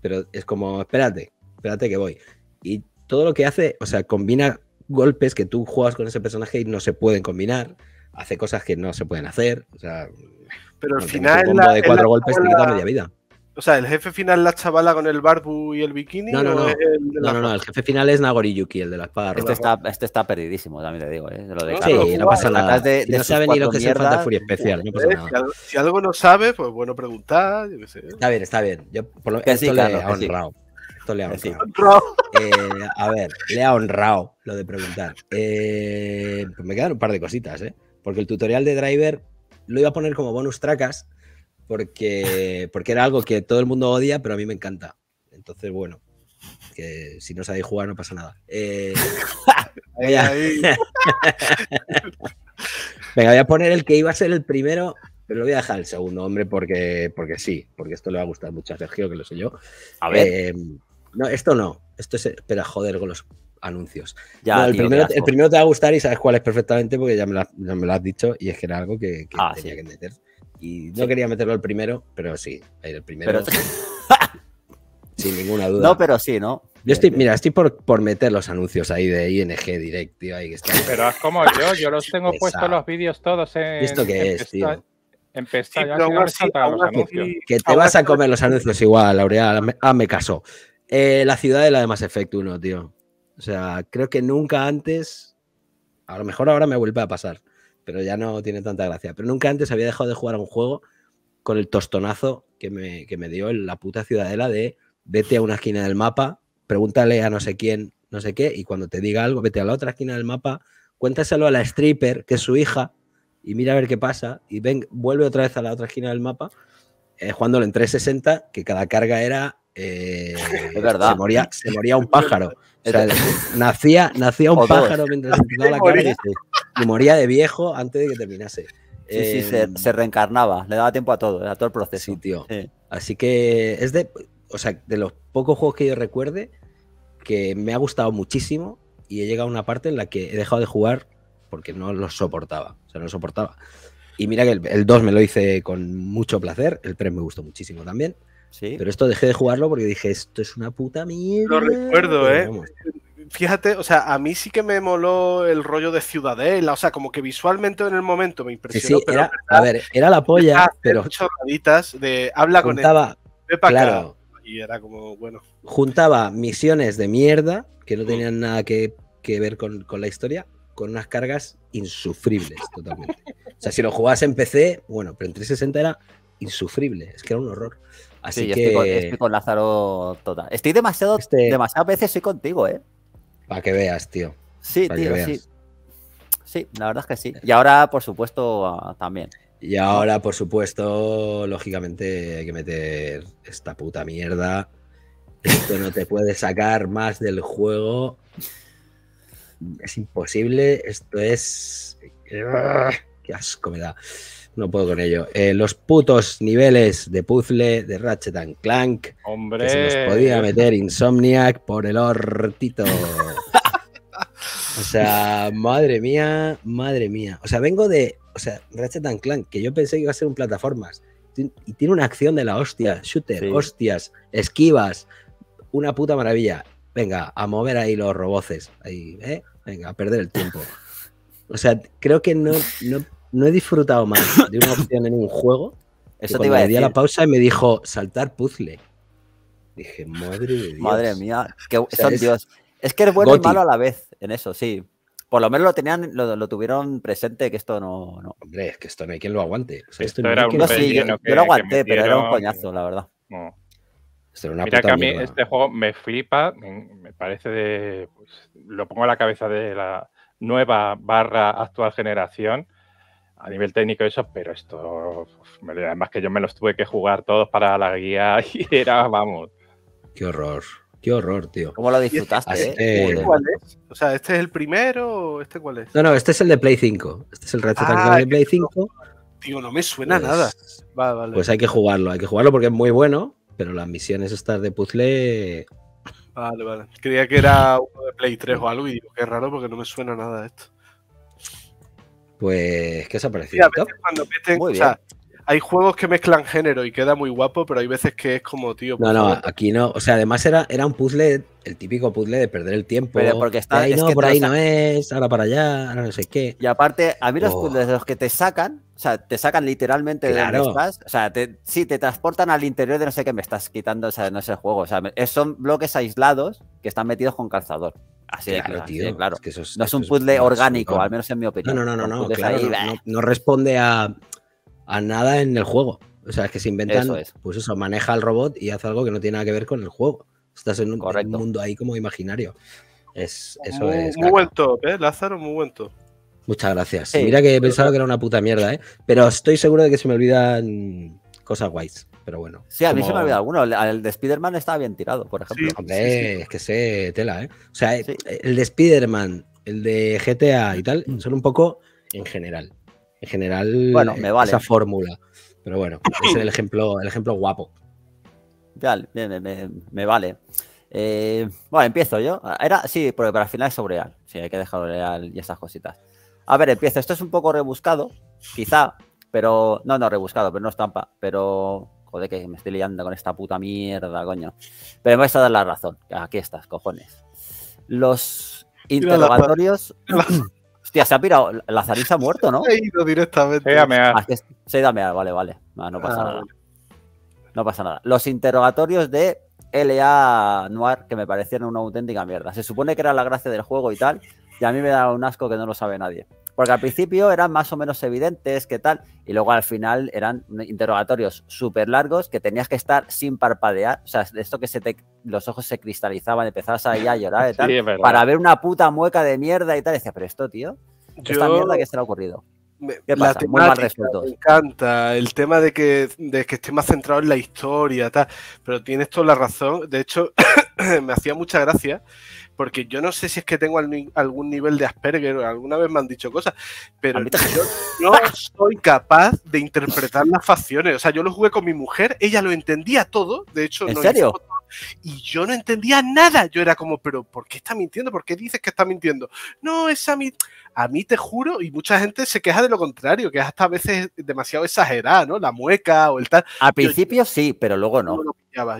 Pero es como, espérate, espérate que voy. Y todo lo que hace, o sea, combina golpes que tú juegas con ese personaje y no se pueden combinar, hace cosas que no se pueden hacer, o sea, pero al final de cuatro golpes te quita media vida. O sea, ¿el jefe final la chavala con el barbu y el bikini? No, no, no. El, no, no, no, el jefe final es Nagoriyuki, el de la espada. Este está, este está perdidísimo, también te digo, ¿eh? Lo de sí, no pasa nada. De, no sabe ni lo que es el Fury especial, ¿eh? Si algo, no sabe, pues bueno, preguntar, Está bien, está bien. Yo por lo esto le ha honrado. Esto le ha honrado. Eh, a ver, le ha honrado lo de preguntar. Eh, pues me quedan un par de cositas, ¿eh? Porque el tutorial de Driver lo iba a poner como bonus tracas, porque, porque era algo que todo el mundo odia, pero a mí me encanta. Entonces, bueno, que si no sabéis jugar no pasa nada. Eh, Venga, voy a poner el que iba a ser el primero, pero lo voy a dejar el segundo, hombre, porque, porque sí, porque esto le va a gustar mucho a Sergio, que lo sé yo. A ver. Eh, no, esto no. Esto es. Espera, joder, con los anuncios. Ya, el, primero, te va a gustar y sabes cuál es perfectamente porque ya me lo, has dicho y es que era algo que, ah, tenía que meter. Y no quería meterlo el primero, pero sí, el primero. sin ninguna duda. No, pero sí, ¿no? Yo estoy, eh, mira, estoy por, por meter los anuncios ahí de ING Direct, tío. Ahí que está. Pero haz como yo, yo los tengo puestos los vídeos todos en. ¿Esto qué es, Empezó que, que te vas a comer los anuncios igual, Laureal. Ah, me casó eh, la ciudad de la de Mass Effect 1, tío. O sea, creo que nunca antes. A lo mejor ahora me vuelve a pasar pero ya no tiene tanta gracia. Pero nunca antes había dejado de jugar a un juego con el tostonazo que me, que me dio en la puta ciudadela de vete a una esquina del mapa, pregúntale a no sé quién, no sé qué, y cuando te diga algo, vete a la otra esquina del mapa, cuéntaselo a la stripper, que es su hija, y mira a ver qué pasa, y ven, vuelve otra vez a la otra esquina del mapa, eh, jugándolo en 360, que cada carga era eh, verdad. Se moría, moría un pájaro. nacía, un pájaro mientras se la carga. Y moría de viejo antes de que terminase. Sí, sí, se, em, reencarnaba, le daba tiempo a todo, a todo el proceso. Así que es de, o sea, de los pocos juegos que yo recuerde que me ha gustado muchísimo y he llegado a una parte en la que he dejado de jugar porque no lo soportaba, o sea, no lo soportaba. Y mira que el, el 2 me lo hice con mucho placer, el 3 me gustó muchísimo también. Pero esto dejé de jugarlo porque dije, esto es una puta mierda. Lo recuerdo, ¿eh? Fíjate, o sea, a mí sí que me moló el rollo de Ciudadela, o sea, como que visualmente en el momento me impresionó. Sí, era, a ver, era la polla, pero. de habla con él, y era como, bueno. Juntaba misiones de mierda que no mm. tenían nada que, que ver con, con la historia, con unas cargas insufribles totalmente. O sea, si lo jugabas en PC, bueno, pero en 360 era insufrible, es que era un horror. Así yo Estoy con, Lázaro total. Estoy demasiado, este- demasiadas veces soy contigo, ¿eh? Para que veas, tío. Sí, tío, sí. Sí, la verdad es que sí. Y ahora, por supuesto, también. Y ahora, por supuesto, lógicamente hay que meter esta puta mierda. Esto no te puede sacar más del juego. Es imposible. Esto es. ¡ah! ¡Qué asco me da! No puedo con ello. Eh, los putos niveles de puzzle de Ratchet and Clank. Hombre. se nos podía meter Insomniac por el hortito. o sea, madre mía, madre mía. O sea, vengo de. O sea, Ratchet and Clank, que yo pensé que iba a ser un plataformas. Y tiene una acción de la hostia. Shooter, hostias, esquivas. Una puta maravilla. Venga, a mover ahí los roboces. Ahí, ¿eh? Venga, a perder el tiempo. O sea, creo que no, no no he disfrutado más de una opción en un juego. Eso te iba a decir. Me di a la pausa y me dijo saltar puzzle. Dije, madre de Dios. Madre mía, son es... Dios. Es que es bueno y malo a la vez en eso, sí. Por lo menos lo tenían, lo, tuvieron presente que esto no, no, Hombre, es que esto no hay quien lo aguante. esto, no era un no, yo, lo aguanté, pero era un coñazo, la verdad. Mira que a mí este juego me flipa, me, parece de. Pues, lo pongo a la cabeza de la nueva barra actual generación a nivel técnico eso, pero esto, además que yo me los tuve que jugar todos para la guía y era, vamos. Qué horror, qué horror, tío. ¿Cómo lo disfrutaste? ¿Eh? cuál es? O sea, ¿este es el primero o este cuál es? No, no, este es el de Play 5. Este es el resto ah, de Play 5. tío, no me suena pues nada. Vale, vale. Pues hay que jugarlo, hay que jugarlo porque es muy bueno, pero las misiones estas de puzzle... Vale, vale. Creía que era uno de Play 3 o algo y digo, qué raro porque no me suena nada esto. Pues, ¿qué os ha parecido? O sea, hay juegos que mezclan género y queda muy guapo, pero hay veces que es como, tío. No, no, aquí no. O sea, además era, era un puzzle, el típico puzzle de perder el tiempo. Pero porque está. ahí no, por ahí no es, ahora para allá, ahora no sé qué. Y aparte, a mí los oh. puzzles de los que te sacan, o sea, te sacan literalmente de estás. O sea, te, sí, te transportan al interior de no sé qué me estás quitando, o sea, no sé el juego. O sea, son bloques aislados que están metidos con calzador claro, que no es un puzzle orgánico, al menos en mi opinión. No, no, no, no, no, responde a, nada en el juego. O sea, es que se inventan, pues eso, maneja al robot y hace algo que no tiene nada que ver con el juego. Estás en un, mundo ahí como imaginario. Es, eso muy, es. Muy buen ¿eh? Lázaro, muy buen Muchas gracias. Mira que he pensado que era una puta mierda, ¿eh? Pero estoy seguro de que se me olvidan cosas guays pero bueno. Sí, a mí se me ha olvidado alguno. El de Spider-Man estaba bien tirado, por ejemplo. Hombre, es que sé, tela, ¿eh? O sea, el de Spider-Man, el de GTA y tal, son un poco en general. En general, bueno, me vale. esa fórmula. Pero bueno, es el ejemplo, el ejemplo guapo. Ya, me, me, me vale. Eh, bueno, empiezo yo. Era, sí, porque para final es sobre real. Sí, hay que dejarlo real y esas cositas. A ver, empiezo. Esto es un poco rebuscado, quizá, pero. No, no, rebuscado, pero no estampa. Pero joder, que me estoy liando con esta puta mierda, coño. Pero me vais a dar la razón. Aquí estás, cojones. Los interrogatorios. Hostia, se ha pirado. la se ha muerto, ¿no? Se ha ido directamente. Se ha ah, se ha ido a mear, vale, vale. No, pasa ah, nada. No pasa nada. Los interrogatorios de LA Noir, que me parecieron una auténtica mierda. Se supone que era la gracia del juego y tal, y a mí me da un asco que no lo sabe nadie. Porque al principio eran más o menos evidentes, qué tal, y luego al final eran interrogatorios súper largos que tenías que estar sin parpadear. O sea, esto que se te, los ojos se cristalizaban, empezabas ahí a llorar y tal, para ver una puta mueca de mierda y tal. Y decía, pero esto, tío, esta mierda que se le ha ocurrido. ¿Qué pasa? Muy mal Me encanta el tema de que, de que esté más centrado en la historia, tal. Pero tienes toda la razón. De hecho, me hacía mucha gracia porque yo no sé si es que tengo algún nivel de Asperger, o alguna vez me han dicho cosas, pero yo no soy capaz de interpretar las facciones. O sea, yo lo jugué con mi mujer, ella lo entendía todo, de hecho, ¿En serio? y yo no entendía nada. Yo era como, pero ¿por qué está mintiendo? ¿Por qué dices que está mintiendo? No, es a mí. A mí te juro, y mucha gente se queja de lo contrario, que es hasta a veces demasiado exagerada, ¿no? La mueca o el tal. Al principio sí, pero luego no.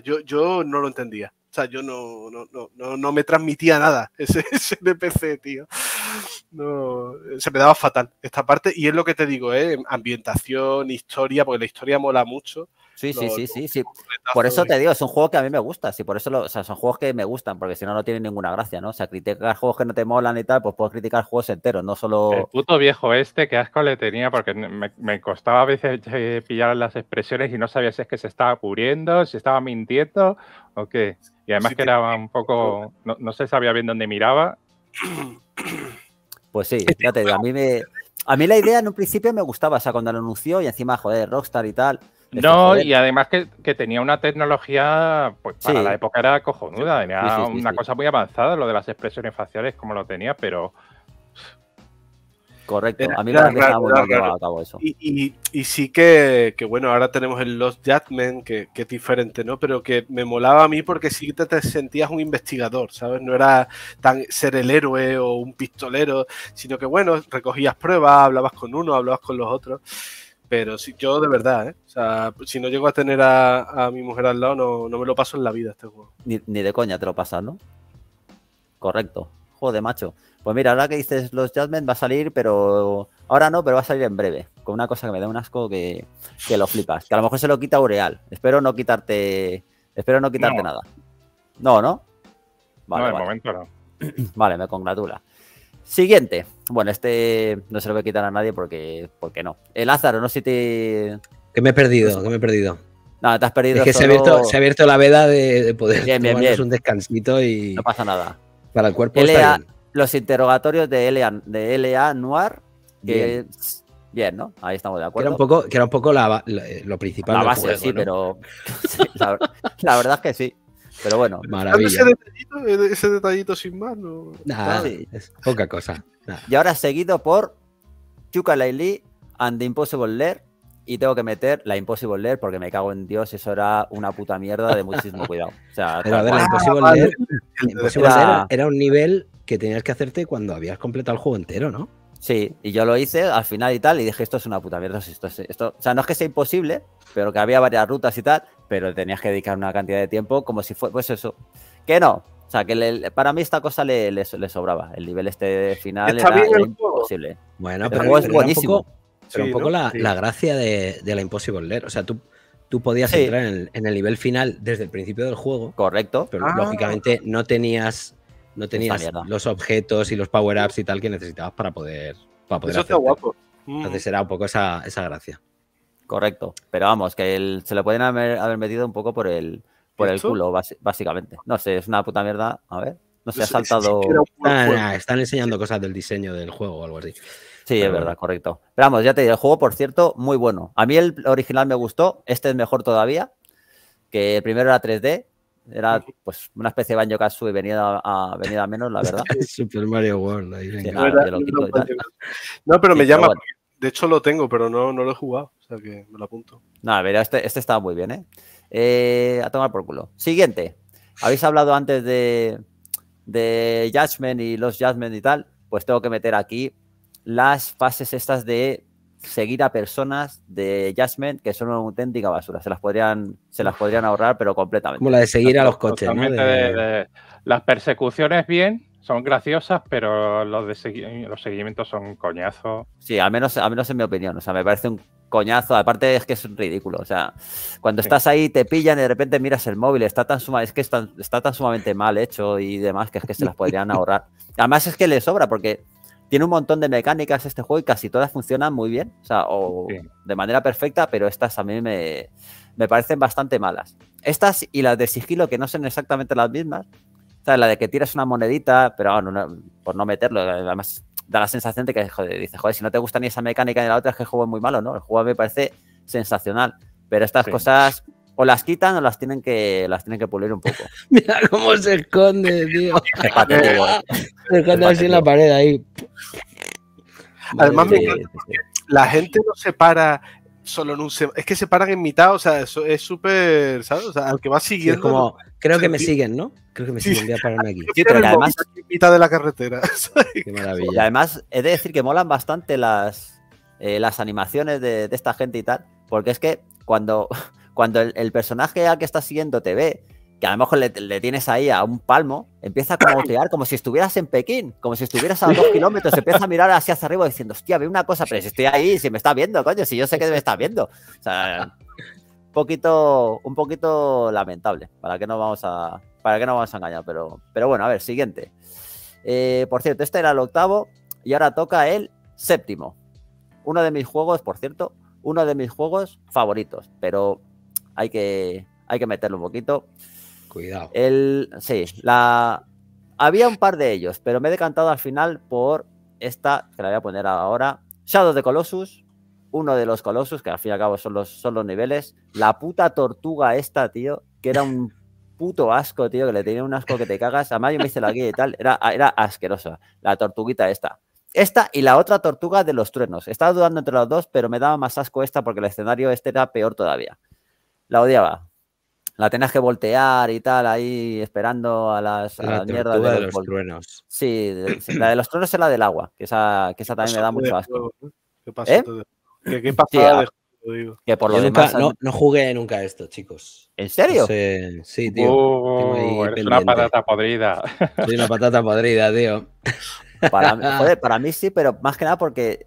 yo, yo no lo entendía sea, yo no, me transmitía nada ese, ese NPC, tío. No, se me daba fatal esta parte. Y es lo que te digo, ¿eh? ambientación, historia, porque la historia mola mucho. Sí, sí, sí, sí, sí. Por eso te digo, es un juego que a mí me gusta, sí, por eso son juegos que me gustan, porque si no, no tienen ninguna gracia, ¿no? O sea, criticar juegos que no te molan y tal, pues puedo criticar juegos enteros, no solo... El puto viejo este, que asco le tenía, porque me, costaba a veces eh, pillar las expresiones y no sabía si es que se estaba cubriendo, si estaba mintiendo o qué. Y además que era un poco... No, se sabía bien dónde miraba. Pues sí, ya te digo, a mí me... A mí la idea en un principio me gustaba, o sea, cuando lo anunció y encima, joder, Rockstar y tal, no, y además que, tenía una tecnología, pues para la época era cojonuda, tenía una cosa muy avanzada, lo de las expresiones faciales, como lo tenía, pero. Correcto, a mí me ha a eso. Y, sí que, bueno, ahora tenemos el Lost Judgment, que, es diferente, ¿no? Pero que me molaba a mí porque sí te, te sentías un investigador, ¿sabes? No era tan ser el héroe o un pistolero, sino que, bueno, recogías pruebas, hablabas con uno, hablabas con los otros. Pero si yo de verdad, ¿eh? o sea, si no llego a tener a, mi mujer al lado, no, me lo paso en la vida este juego. Ni, de coña te lo pasas, ¿no? Correcto. Joder, macho. Pues mira, ahora que dices los Judgment va a salir, pero ahora no, pero va a salir en breve. Con una cosa que me da un asco que, lo flipas. Que a lo mejor se lo quita Ureal. Espero no quitarte. Espero no quitarte nada. No, ¿no? Vale, no, momento no. Vale, me congratula. Siguiente. Bueno, este no se lo voy a quitar a nadie porque, porque no. El Lázaro, no sé si te. Que me he perdido, que me he perdido. No, te has perdido. Es que se, ha abierto, la veda de, poder es un descansito y. No pasa nada. Para el cuerpo. Los interrogatorios de LA, de Noir. bien, ¿no? Ahí estamos de acuerdo. Que era un poco, era un poco lo principal. La base, sí, pero. la, verdad es que sí. Pero bueno, eh, Ese detallito, sin más, no. Nada, poca cosa. Y ahora seguido por Chuka Laili and the Impossible Lair. Y tengo que meter la Impossible Lair porque me cago en Dios, eso era una puta mierda de muchísimo cuidado. Pero a la Impossible, era un nivel que tenías que hacerte cuando habías completado el juego entero, ¿no? Sí, y yo lo hice al final y tal, y dije, esto es una puta mierda, esto, esto, o sea, no es que sea imposible, pero que había varias rutas y tal, pero tenías que dedicar una cantidad de tiempo como si fuese, pues eso, que no, o sea, que para mí esta cosa le, sobraba, el nivel este final era, imposible. Bueno, pero, es buenísimo. Un poco, pero un poco la, gracia de, la Impossible Lair, o sea, tú, tú podías entrar en el, nivel final desde el principio del juego. Correcto. Pero lógicamente ah. no tenías no tenías los objetos y los power-ups y tal que necesitabas para poder, para poder Eso está guapo. Entonces mm. era un poco esa, esa gracia. Correcto. Pero vamos, que se lo pueden haber, metido un poco por el, por el culo, básicamente. No sé, es una puta mierda. A ver. No se ha saltado. Ah, están enseñando cosas del diseño del juego o algo así. Sí, es verdad, correcto. Pero vamos, ya te digo, el juego, por cierto, muy bueno. A mí el original me gustó, este es mejor todavía, que el primero era 3D, era pues una especie de Banjo Kazooie venida a, venida a menos, la verdad. Super Mario World. Ahí no, pero me llama. De hecho lo tengo, pero no, no lo he jugado. O sea que me lo apunto. No, a este, este está muy bien, ¿eh? ¿eh? A tomar por culo. Siguiente. Habéis hablado antes de, de Judgment y los Judgment y tal. Pues tengo que meter aquí las fases estas de seguir a personas de Jasmine que son una auténtica basura. Se las podrían, se las podrían ahorrar, pero completamente. Como la de seguir a los coches. las persecuciones, bien, son graciosas, pero los, de los seguimientos son coñazo. Sí, al menos, al menos en mi opinión. O sea, me parece un coñazo. Aparte es que es ridículo. O sea, cuando estás ahí, te pillan y de repente miras el móvil. Está tan es que está tan sumamente mal hecho y demás que es que se las podrían ahorrar. Además es que le sobra porque tiene un montón de mecánicas este juego y casi todas funcionan muy bien, o sea, o de manera perfecta, pero estas a mí me, parecen bastante malas. Estas y las de sigilo, que no son exactamente las mismas, o sea, la de que tiras una monedita, pero por no meterlo, además da la sensación de que dices, joder, si no te gusta ni esa mecánica ni la otra, es que el juego es muy malo, ¿no? El juego me parece sensacional. Pero estas cosas o las quitan o las tienen que las tienen que pulir un poco. Mira cómo se esconde, tío. se esconde así en la pared ahí. Además, la gente no se para solo en un es que se paran en mitad, o sea, eso es súper, ¿sabes? O sea, al que va siguiendo. como, creo que me siguen, ¿no? Creo que me siguen, voy a pararme aquí. Y además, mitad de la carretera. Qué maravilla. Y además, he de decir que molan bastante las, eh, las animaciones de esta gente y tal, porque es que cuando cuando el, personaje al que estás siguiendo te ve, que a lo mejor le, tienes ahí a un palmo, empieza a como como si estuvieras en Pekín, como si estuvieras a dos kilómetros, empieza a mirar así hacia arriba diciendo, hostia, ve una cosa, pero si estoy ahí, si me está viendo, coño, si yo sé que me está viendo. O sea, un poquito, un poquito lamentable, para que no vamos a, para que no vamos a engañar, pero, pero bueno, a ver, siguiente. Eh, por cierto, este era el octavo y ahora toca el séptimo. Uno de mis juegos, por cierto, uno de mis juegos favoritos, pero hay que, hay que meterlo un poquito. Cuidado. El, sí, la, había un par de ellos, pero me he decantado al final por esta, que la voy a poner ahora. Shadow de Colossus, uno de los Colossus, que al fin y al cabo son los, son niveles. La puta tortuga esta, tío, que era un puto asco, tío, que le tenía un asco que te cagas. A Mario me hice la guía y tal, era, era asquerosa. La tortuguita esta. Esta y la otra tortuga de los truenos. Estaba dudando entre los dos, pero me daba más asco esta porque el escenario este era peor todavía la odiaba. La tenías que voltear y tal, ahí esperando a las la a la mierda de, los, truenos. Sí, la de los truenos es la del agua, que esa, que esa también me da mucho asco. ¿Qué ¿Eh? pasa? ¿Qué, qué ah, Que por lo demás, no, jugué nunca esto, chicos. ¿En serio? sí, tío. Oh, una patata podrida. Soy una patata podrida, tío. Para, joder, para mí sí, pero más que nada porque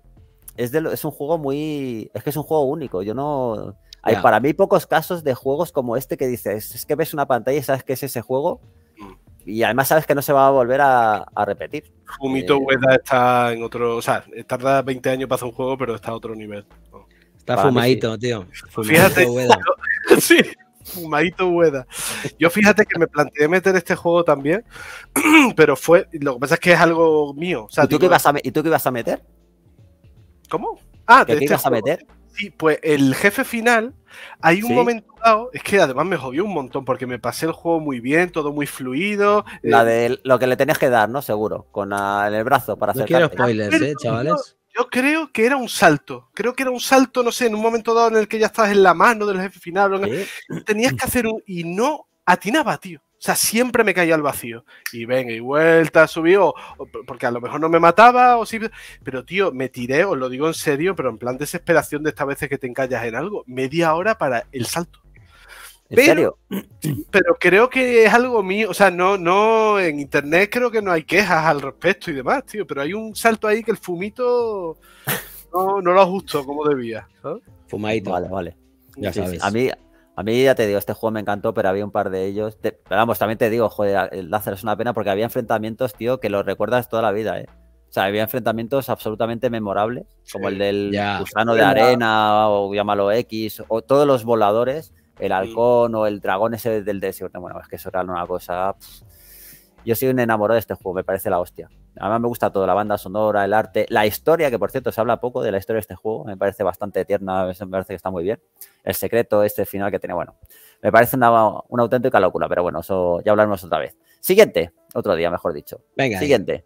es, de, es un juego muy. Es que es un juego único. Yo no. Hay para mí pocos casos de juegos como este que dices, es que ves una pantalla y sabes que es ese juego mm. y además sabes que no se va a volver a, repetir. Fumito hueda eh, está en otro, o sea, tarda 20 años para hacer un juego, pero está a otro nivel. Oh. Está fumadito, tío. Fumadito fíjate, sí, fumadito hueda Yo fíjate que me planteé meter este juego también, pero fue, lo que pasa es que es algo mío. O sea, ¿Y, tú qué ibas a, ¿Y tú qué a meter? ¿Cómo? Ah, ¿Qué, de qué este ibas a meter? Sí, pues el jefe final, hay un momento dado, es que además me jodió un montón porque me pasé el juego muy bien, todo muy fluido. Eh. La de lo que le tenías que dar, ¿no? Seguro, con el brazo para hacer. No quiero spoilers, ¿eh, chavales? Yo creo que era un salto. Creo que era un salto, no sé, en un momento dado en el que ya estabas en la mano del jefe final. Tenías que hacer un. Y no atinaba, tío. O sea, siempre me caía al vacío. Y venga, y vuelta, subí, porque a lo mejor no me mataba, o sí. Pero, tío, me tiré, os lo digo en serio, pero en plan desesperación de estas veces que te encallas en algo. Media hora para el salto. ¿En pero, serio? pero creo que es algo mío, o sea, no, no, en internet creo que no hay quejas al respecto y demás, tío, pero hay un salto ahí que el fumito no, lo ajustó como debía. Fumadito, vale, vale. Ya sabes. A mí, a mí ya te digo, este juego me encantó, pero había un par de ellos. pero vamos, también te digo, joder, el Lázaro es una pena porque había enfrentamientos, tío, que los recuerdas toda la vida, ¿eh? O sea, había enfrentamientos absolutamente memorables, como el del gusano de arena, o llámalo X, o todos los voladores, el halcón o el dragón ese del desierto. Bueno, es que eso era una cosa. Yo soy un enamorado de este juego, me parece la hostia. Además me gusta todo, la banda sonora, el arte, la historia, que por cierto se habla poco de la historia de este juego, me parece bastante tierna, me parece que está muy bien. El secreto, este final que tiene, bueno, me parece una, una auténtica locura, pero bueno, eso ya hablaremos otra vez. Siguiente, otro día, mejor dicho. Venga. Siguiente.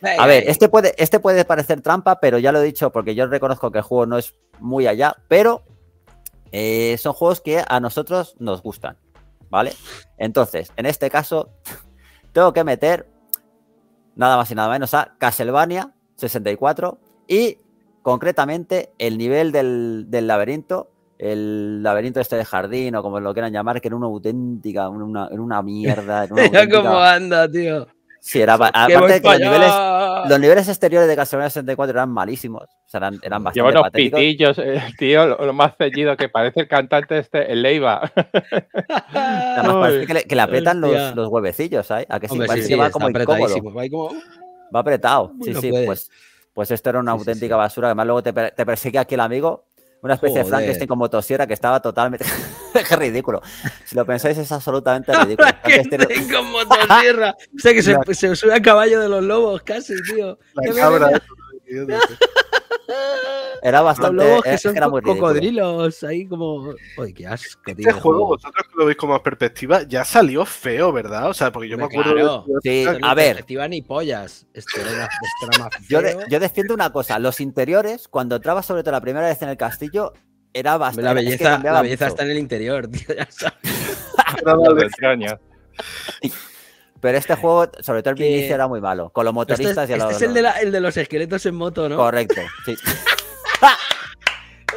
a ver, este puede, este puede parecer trampa, pero ya lo he dicho porque yo reconozco que el juego no es muy allá, pero eh, son juegos que a nosotros nos gustan, ¿vale? Entonces, en este caso, tengo que meter nada más y nada menos a Castlevania 64 y concretamente el nivel del, laberinto, el laberinto este de jardín o como lo quieran llamar, que era una auténtica, una, una mierda. Era cómo anda, tío. Sí, era aparte que los niveles, exteriores de Castlevania 64 eran malísimos. eran, eran bastante Lleva unos pitillos, eh, tío, lo, más ceñido que parece el cantante este, el Leiva. Además, parece que le, apretan los, los, huevecillos, ¿sabes? A que sí, parece que va como incómodo. Va, va apretado. Sí, sí, pues, pues esto era una auténtica basura. Además, luego te, te persigue aquí el amigo una especie de Frankenstein con motosierra que estaba totalmente. ¡Qué ridículo! Si lo pensáis, es absolutamente ridículo. Frankenstein con motosierra. o sea, que se, sube a caballo de los lobos casi, tío. La cabra, Era bastante. Eh, cocodrilos ahí como. Uy, qué Este juego, vosotros que lo veis como más perspectiva, ya salió feo, ¿verdad? O sea, porque yo me acuerdo. Sí, a ver. Perspectiva ni pollas. Yo, yo, defiendo una cosa. Los interiores, cuando entraba sobre todo la primera vez en el castillo, era bastante. La belleza, la belleza está en el interior, tío, ya sabes. Pero este juego, sobre todo el que... inicio, era muy malo. Con los este motoristas y Este es el de, los esqueletos en moto, ¿no? Correcto, es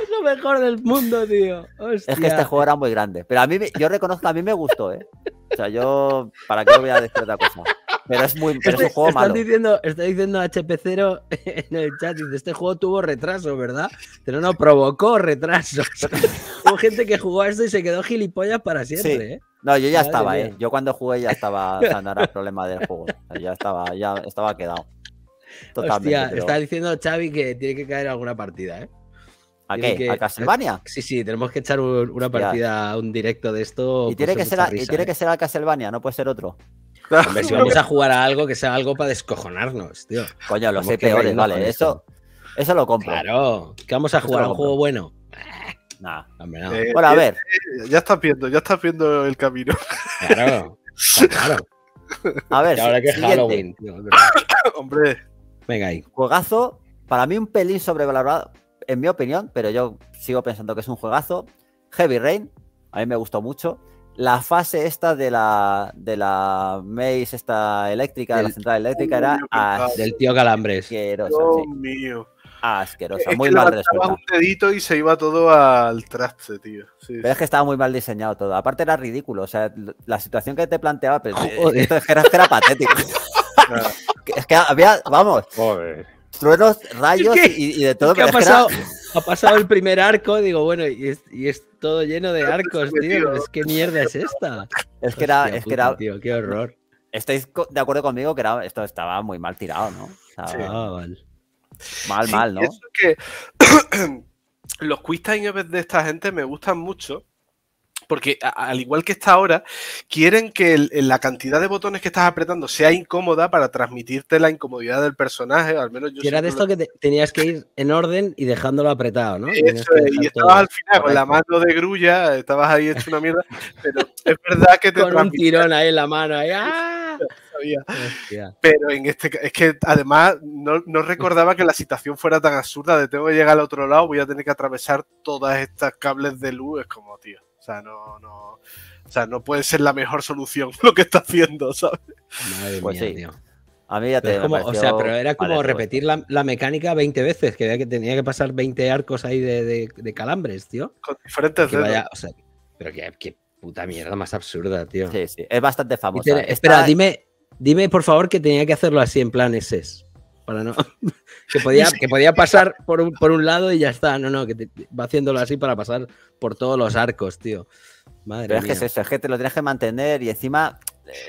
lo mejor del mundo, tío. Es que este juego era muy grande. Pero a mí, yo reconozco, a mí me gustó, ¿eh? O sea, yo. ¿Para qué voy a decir otra cosa? Pero es muy este un juego malo. Diciendo, está diciendo HP0 en el chat, dice, este juego tuvo retraso, ¿verdad? Pero no, provocó retraso. Hubo gente que jugó esto y se quedó gilipollas para siempre, ¿eh? No, yo ya estaba, ¿eh? Yo cuando jugué ya estaba, no era el problema del juego. Ya estaba, ya estaba quedado. Totalmente. Hostia, está diciendo Xavi que tiene que caer alguna partida, ¿eh? ¿A qué? ¿A Castlevania? Sí, sí, tenemos que echar una partida, un directo de esto. Y pues tiene, eh. que ser, a, tiene que ser Castlevania, no puede ser otro. Hombre, si vamos a jugar a algo que sea algo para descojonarnos, tío. Coño, lo sé peores, vale. Eso, eso, lo compro. Claro, que vamos a jugar a un juego bueno. Eh, bueno, a eh, ver. Eh, ya estás viendo, ya estás viendo el camino. Claro. claro. A ver. que Halloween, hombre. Venga ahí. Juegazo, para mí un pelín sobrevalorado, en mi opinión, pero yo sigo pensando que es un juegazo. Heavy Rain, a mí me gustó mucho. La fase esta de la, de la maze esta eléctrica, de la central eléctrica, era... del tío Calambres. Dios mío. Ah, asquerosa, muy mal resuelto un dedito y se iba todo al traste, tío. pero es que estaba muy mal diseñado todo. Aparte era ridículo, o sea, la situación que te planteaba, pero eh, era, patético. es que había, vamos, Joder. truenos, rayos y, de todo. que ha, pasado, ha pasado el primer arco, digo, bueno, y es, todo lleno de arcos, tío. Es que mierda es esta. Es que era, es que era... Tío, qué horror. ¿Estáis de acuerdo conmigo que era, esto estaba muy mal tirado, no? O ah, Mal, mal, ¿no? los quiz de esta gente me gustan mucho. Porque al igual que está ahora, quieren que la cantidad de botones que estás apretando sea incómoda para transmitirte la incomodidad del personaje. Al menos yo era de esto que tenías que ir en orden y dejándolo apretado, ¿no? y estabas al final con la mano de grulla, estabas ahí hecho una mierda, pero es verdad que te. Con un tirón ahí en la mano, ¡ah! Pero en este es que además no, recordaba que la situación fuera tan absurda de tengo que llegar al otro lado, voy a tener que atravesar todas estas cables de luz. Es como, tío. O sea, no, no. O sea, no puede ser la mejor solución lo que está haciendo, ¿sabes? Pues a mí ya te como, O sea, pero era como repetir la, mecánica 20 veces, que, tenía que pasar 20 arcos ahí de, calambres, tío. Con diferentes que Pero qué puta mierda más absurda, tío. Sí, sí, es bastante famosa. espera, dime, Dime, por favor, que tenía que hacerlo así, en plan SS. Para no, que, podía, que podía pasar por un, lado y ya está. No, no, que va haciéndolo así para pasar por todos los arcos, tío. Madre mía. es que es eso, es que te lo tienes que mantener y encima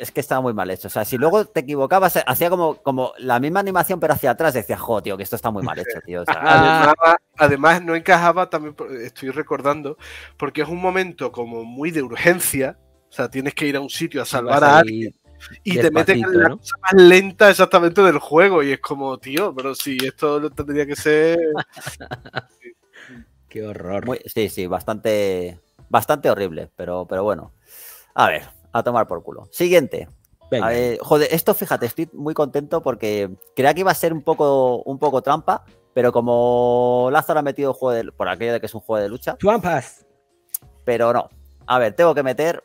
es que estaba muy mal hecho. O sea, si luego te equivocabas, hacía como, como la misma animación, pero hacia atrás, decía, jo, tío, que esto está muy mal hecho, tío. además, además, no encajaba, también estoy recordando, porque es un momento como muy de urgencia. O sea, tienes que ir a un sitio a salvar a alguien y te meten en la cosa más lenta exactamente del juego. Y es como, tío, pero si esto no tendría que ser. Qué horror. sí, sí, bastante, bastante horrible, pero, pero bueno. A ver, a tomar por culo. Siguiente. A eh, joder, esto fíjate, estoy muy contento porque creía que iba a ser un poco, un poco trampa, pero como Lázaro ha metido juego por aquello de que es un juego de lucha. Trampas. Pero no. A ver, tengo que meter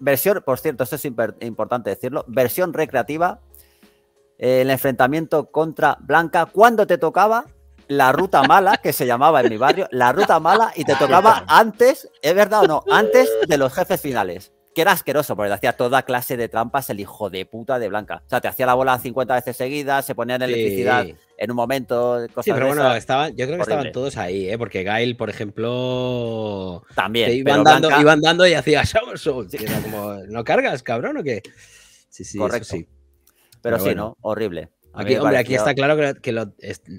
Versión, por cierto, esto es importante decirlo, versión recreativa, eh, el enfrentamiento contra Blanca, cuando te tocaba la ruta mala, que se llamaba en mi barrio, la ruta mala y te tocaba antes, ¿es verdad o no? Antes de los jefes finales que era asqueroso, porque hacía toda clase de trampas el hijo de puta de Blanca. O sea, te hacía la bola 50 veces seguidas, se ponía en electricidad en un momento, cosas Sí, pero bueno, estaban, yo creo que estaban todos ahí, ¿eh? porque Gail, por ejemplo. También. Iban, dando, y hacía como, ¿no cargas, cabrón o qué? Sí, sí, sí. Pero, sí, ¿no? Horrible. Aquí, hombre, aquí está claro que,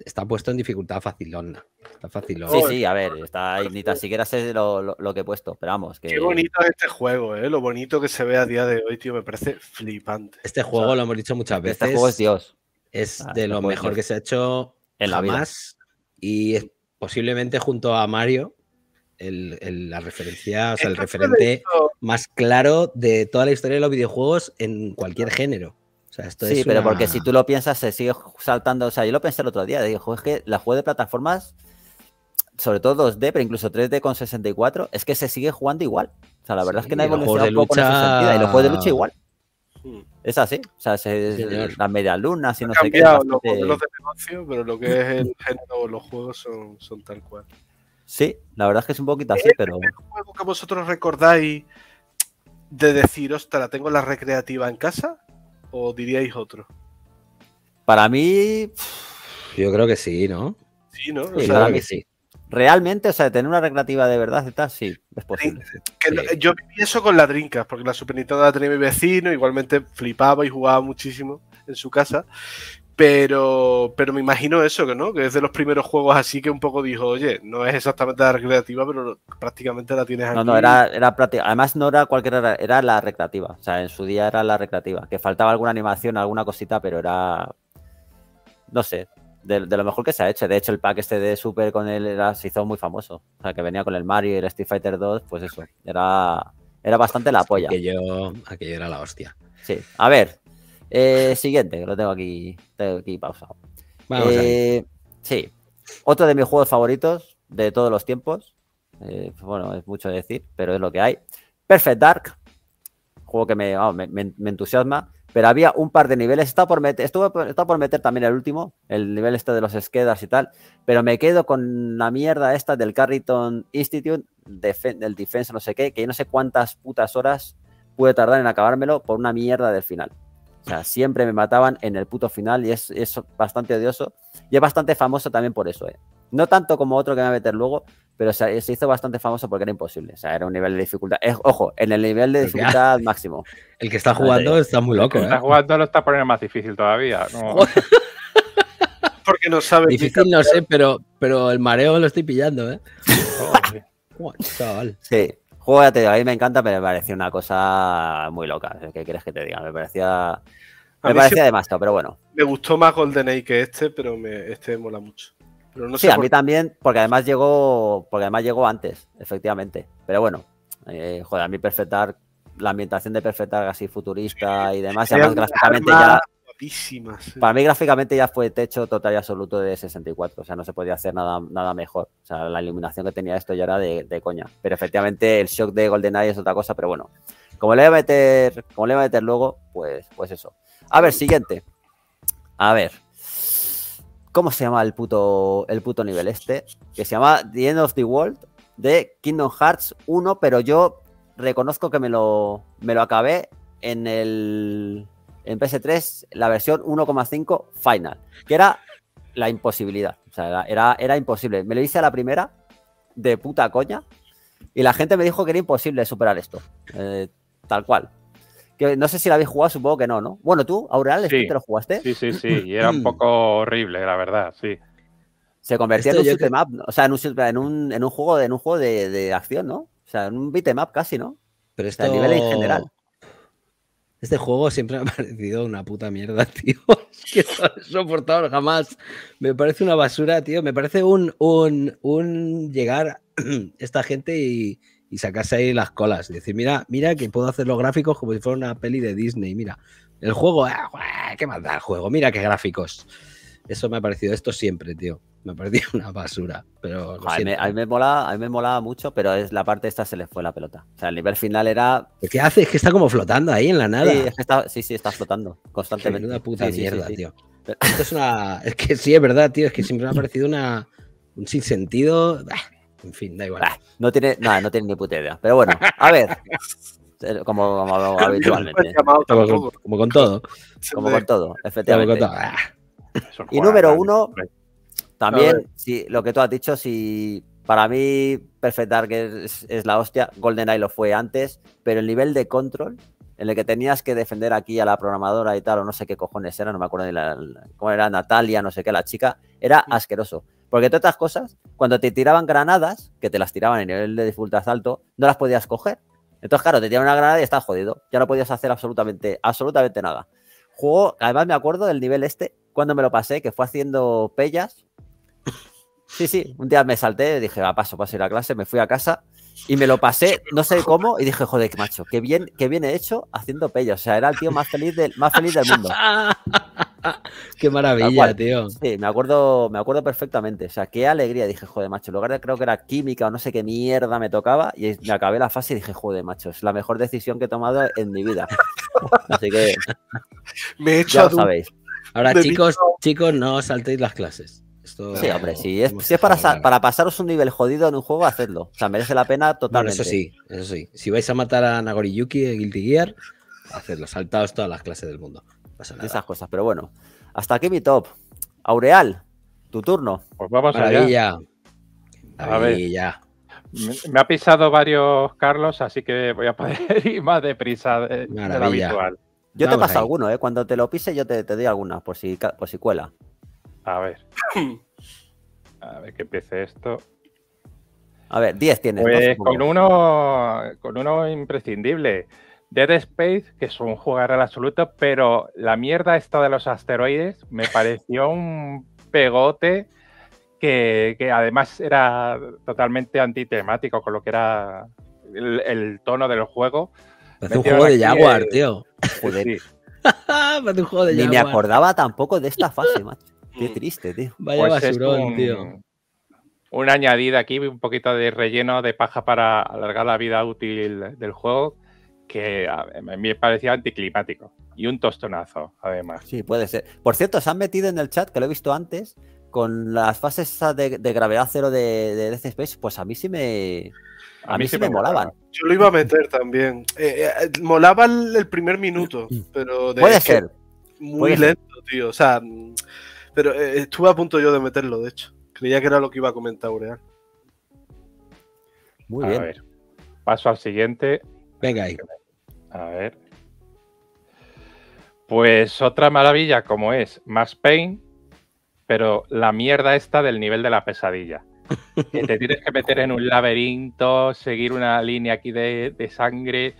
está puesto en dificultad facilona. Está facilona. Sí, sí, a ver, está ni tan siquiera sé lo, que he puesto, pero vamos. Qué bonito es este juego, eh, Lo bonito que se ve a día de hoy, tío, me parece flipante. Este juego, lo hemos dicho muchas veces. Este juego es Dios. Es ah, de este lo mejor que se ha hecho en la jamás. Vida. Y es, posiblemente junto a Mario, la referencia, el referente más claro de toda la historia de los videojuegos en cualquier género sí, pero porque si tú lo piensas, se sigue saltando. O sea, yo lo pensé el otro día, dijo es que la juego de plataformas, sobre todo 2D, pero incluso 3D con 64, es que se sigue jugando igual. O sea, la verdad es que no hay evolucionado un poco en ese sentido. Y los juegos de lucha igual. Mm. Es así. O sea, se, la media luna, si no sé qué. Los de negocio, pero lo que es el género los juegos son, son tal cual. Sí, la verdad es que es un poquito así, eh, pero. que vosotros recordáis de decir, ostras, tengo la recreativa en casa? ¿O diríais otro? Para mí. Yo creo que sí, ¿no? Sí, ¿no? sea, para sí. Realmente, o sea, tener una recreativa de verdad está sí, es posible. yo viví eso con la Drinkas, porque la Super la tenía mi vecino, igualmente flipaba y jugaba muchísimo en su casa. Pero, pero me imagino eso, que no, que es de los primeros juegos así que un poco dijo, oye, no es exactamente la recreativa, pero prácticamente la tienes aquí. No, no, era, era Además, no era cualquiera, era la recreativa. O sea, en su día era la recreativa. Que faltaba alguna animación, alguna cosita, pero era. No sé. De, lo mejor que se ha hecho. De hecho, el pack este de Super con él era, se hizo muy famoso. O sea, que venía con el Mario y el Street Fighter 2, pues eso. Era, era bastante la polla. Aquello, aquello era la hostia. Sí. A ver, eh, siguiente, que lo tengo aquí, pausado. Eh, sí, otro de mis juegos favoritos de todos los tiempos. Eh, bueno, es mucho decir, pero es lo que hay. Perfect Dark, juego que me, entusiasma, pero había un par de niveles. está por, meter, por meter también el último, el nivel este de los esquedas y tal, pero me quedo con la mierda esta del Carrington Institute, del Defense no sé qué, que yo no sé cuántas putas horas pude tardar en acabármelo por una mierda del final. O sea, siempre me mataban en el puto final y es, es bastante odioso. Y es bastante famoso también por eso, ¿eh? No tanto como otro que me va a meter luego, pero se, hizo bastante famoso porque era imposible. O sea, era un nivel de dificultad. ojo, en el nivel de dificultad máximo. El que está jugando está muy loco. El que está eh. jugando lo está poniendo más difícil todavía. porque no sabe. Difícil no sé, pero, pero el mareo lo estoy pillando, ¿eh? Sí juego, a mí me encanta, pero me pareció una cosa muy loca. ¿Qué quieres que te diga? Me parecía. Me parecía pero bueno. Me gustó más GoldenEye que este, pero me, este mola mucho. sí, a mí también, porque además llegó. Porque además llegó antes, efectivamente. Pero bueno, eh, joder, a mí perfectar. La ambientación de perfectar así futurista y demás, y además gráficamente ya. Eh. Para mí gráficamente ya fue techo total y absoluto de 64, o sea, no se podía hacer nada, nada mejor. O sea, la iluminación que tenía esto ya era de, coña. Pero efectivamente el shock de GoldenEye es otra cosa, pero bueno. Como le voy a meter, como le voy a meter luego, pues, pues eso. A ver, siguiente. A ver. ¿Cómo se llama el puto, el puto nivel este? Que se llama The End of the World de Kingdom Hearts 1, pero yo reconozco que me lo, me lo acabé en el en PS3 la versión 1,5 Final, que era la imposibilidad. O sea, era, era, imposible. Me lo hice a la primera, de puta coña, y la gente me dijo que era imposible superar esto. Eh, tal cual. Que no sé si la habéis jugado, supongo que no, ¿no? Bueno, tú, Aureal, te lo jugaste? Sí, sí, sí, y era un poco horrible, la verdad, sí. Se convertía en un shoot map, o sea, en un, juego, de, de, acción, ¿no? O sea, en un beatmap up casi, ¿no? Pero esto... a nivel en general. Este juego siempre me ha parecido una puta mierda, tío. Es que no he soportado jamás. Me parece una basura, tío. Me parece un, un, llegar esta gente y, sacarse ahí las colas. Decir, mira, mira que puedo hacer los gráficos como si fuera una peli de Disney. Mira, el juego, ah, ¿qué más da el juego? Mira qué gráficos. Eso me ha parecido esto siempre, tío me perdí una basura. Pero a, mí, me molaba, mucho, pero es la parte esta se le fue la pelota. O sea, el nivel final era. ¿Qué hace? Es que está como flotando ahí en la nada. Sí, sí, está flotando constantemente. Una puta mierda, tío. Esto es una. Es que sí, es verdad, tío. Es que siempre me ha parecido una. Un sinsentido. en fin, da igual. no tiene. Nada, no tiene ni puta idea. Pero bueno, a ver. Eh, como, habitualmente. Como, con todo. Como con todo, efectivamente. Y número uno, también, Sí... lo que tú has dicho, si para mí Perfect Dark es, la hostia, GoldenEye lo fue antes, pero el nivel de control en el que tenías que defender aquí a la programadora y tal, o no sé qué cojones era, no me acuerdo ni la, cómo era Natalia, no sé qué, la chica, era asqueroso. Porque todas estas cosas, cuando te tiraban granadas, que te las tiraban en nivel de dificultad alto, no las podías coger. Entonces, claro, te tiraban una granada y estás jodido. Ya no podías hacer absolutamente, absolutamente nada. Juego, además me acuerdo del nivel este, cuando me lo pasé, que fue haciendo pellas Sí, sí, un día me salté, dije, va, paso, paso a ir a clase, me fui a casa y me lo pasé, no sé cómo, y dije, joder, macho, qué bien, qué bien he hecho haciendo pello. O sea, era el tío más feliz del, más feliz del mundo. qué maravilla, tío. Sí, me acuerdo, me acuerdo perfectamente. O sea, qué alegría. Dije, joder, macho, en lugar de creo que era química o no sé qué mierda me tocaba, y me acabé la fase y dije, joder, macho, es la mejor decisión que he tomado en mi vida. Así que. Me he hecho. Ahora, chicos, chicos, no saltéis las clases sí, hombre, sí. Es, si es para, para pasaros un nivel jodido en un juego, hacedlo. O sea, merece la pena totalmente. eso sí, eso sí. Si vais a matar a Nagoriyuki en Guilty Gear, hacedlo. Saltaos todas las clases del mundo. Esas cosas, pero bueno. Hasta aquí mi top. Aureal, tu turno. Pues vamos allá. A ver. ya. Me ha pisado varios Carlos, así que voy a poder ir más deprisa de, lo habitual. Yo te paso alguno, ¿eh? Cuando te lo pise, yo te, te doy alguna, por si cuela. A ver. A ver que empiece esto. A ver, 10 tienes. Pues con uno, con uno imprescindible. Dead Space, que es un jugar al absoluto, pero la mierda esta de los asteroides me pareció un pegote que, que además era totalmente antitemático con lo que era el, tono del juego. Es un juego de Jaguar, tío. Joder. Pues un juego de Ni me acordaba tampoco de esta fase, macho. Qué mm. triste, tío. Vaya pues basurón, un, tío. Una añadida aquí, un poquito de relleno de paja para alargar la vida útil del juego, que a mí me parecía anticlimático. Y un tostonazo, además. Sí, puede ser. Por cierto, se han metido en el chat, que lo he visto antes, con las fases de, gravedad cero de, Death Space, pues a mí sí me. A, mí, sí me, molaban. Yo lo iba a meter también. Eh, eh, molaba el, primer minuto, mm. pero. puede ser. Muy lento, tío. O sea, pero eh, estuve a punto yo de meterlo, de hecho. Creía que era lo que iba a comentar Ureal. Muy bien. Paso al siguiente. Venga ahí. A ver. Pues otra maravilla como es Más pain... pero la mierda está del nivel de la pesadilla. te tienes que meter en un laberinto, seguir una línea aquí de, sangre,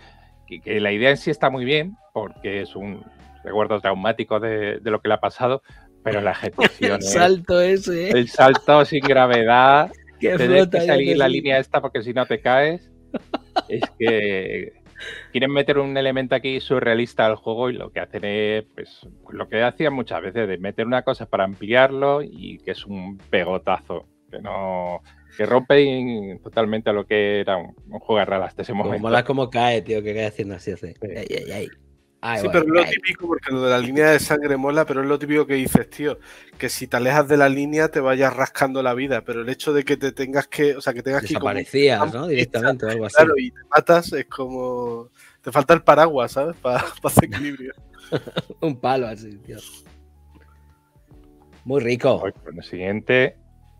que, la idea en sí está muy bien, porque es un recuerdo traumático de lo que le ha pasado, pero la ejecución, el salto ese. ¿eh? El salto sin gravedad. que Tienes que salir la línea esta porque si no te caes. Es que quieren meter un elemento aquí surrealista al juego y lo que hacen es, pues, lo que hacían muchas veces, de meter una cosa para ampliarlo y que es un pegotazo, que no, que rompe totalmente a lo que era un, juego juego hasta ese momento. Como mola como cae, tío, que cae haciendo así, así sí, pero es lo típico, porque lo de la línea de sangre mola, pero es lo típico que dices, tío, que si te alejas de la línea te vayas rascando la vida, pero el hecho de que te tengas que, o sea, que tengas que... Ir ¿no? Directamente o algo así. Claro, y te matas, es como... Te falta el paraguas, ¿sabes? Para hacer equilibrio. Un palo así, tío. Muy rico. Bueno, el siguiente...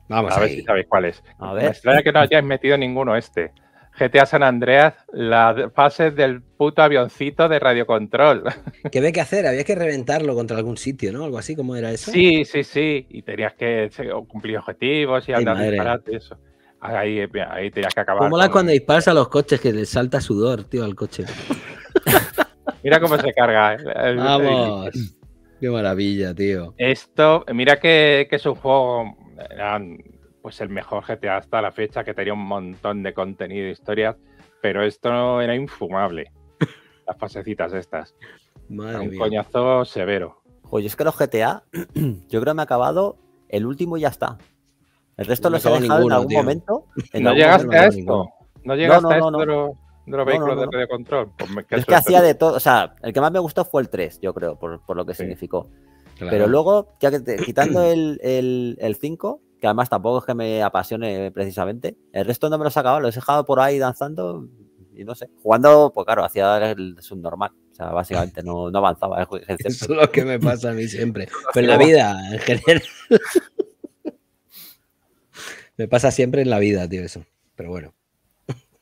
Vamos A ver si sabéis cuál es. A ver. que no hayáis metido ninguno este. GTA San Andreas, las fases del puto avioncito de radiocontrol. ¿Qué ve que hacer? Había que reventarlo contra algún sitio, ¿no? Algo así, como era eso? Sí, sí, sí. Y tenías que cumplir objetivos y andar eh, Ahí, tenías que acabar. Como la cuando disparas a los coches que le salta sudor, tío, al coche? mira cómo se carga. Eh. Vamos. Qué maravilla, tío. Esto, mira que es un juego eh, pues el mejor GTA hasta la fecha, que tenía un montón de contenido, e historias, pero esto era infumable. Las pasecitas estas. Madre un coñazo severo. Oye, es que los GTA, yo creo que me ha acabado, el último y ya está. El resto los he dejado en algún momento. no llegaste a esto. No llegaste a esto de, los, vehículos de radiocontrol. Pues es que hacía de todo. O sea, el que más me gustó fue el 3, yo creo, por, lo que significó. Pero luego, quitando el, el, el 5, que además tampoco es que me apasione precisamente. El resto no me lo he lo los he dejado por ahí danzando y no sé, jugando, pues claro, hacía el subnormal. O sea, básicamente no, avanzaba. Eso es lo que me pasa a mí siempre. Pero en la vida, en general. me pasa siempre en la vida, tío, eso. Pero bueno.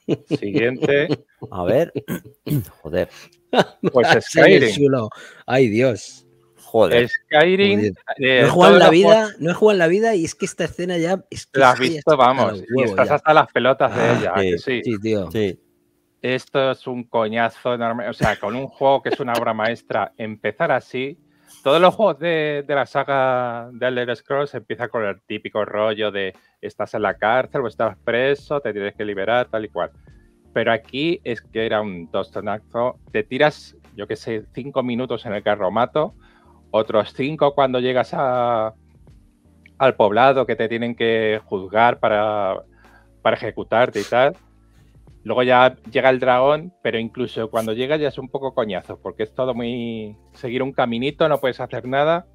Siguiente. A ver. Joder. Pues ah, chulo. Ay, Dios. Skyrim. Eh, no he jugado en la vida, no he jugado la vida y es que esta escena ya. la has visto, vamos. y estás hasta las pelotas de ah, ella. Sí, sí. tío. Esto es un coñazo enorme. O sea, con un juego que es una obra maestra, empezar así. Todos los juegos de, la saga de Elder Scrolls empiezan con el típico rollo de estás en la cárcel o estás preso, te tienes que liberar, tal y cual. Pero aquí es que era un tostonazo. Te tiras, yo qué sé, cinco minutos en el carro mato otros cinco cuando llegas a, al poblado que te tienen que juzgar para, para ejecutarte y tal. Luego ya llega el dragón, pero incluso cuando llegas ya es un poco coñazo, porque es todo muy. seguir un caminito, no puedes hacer nada.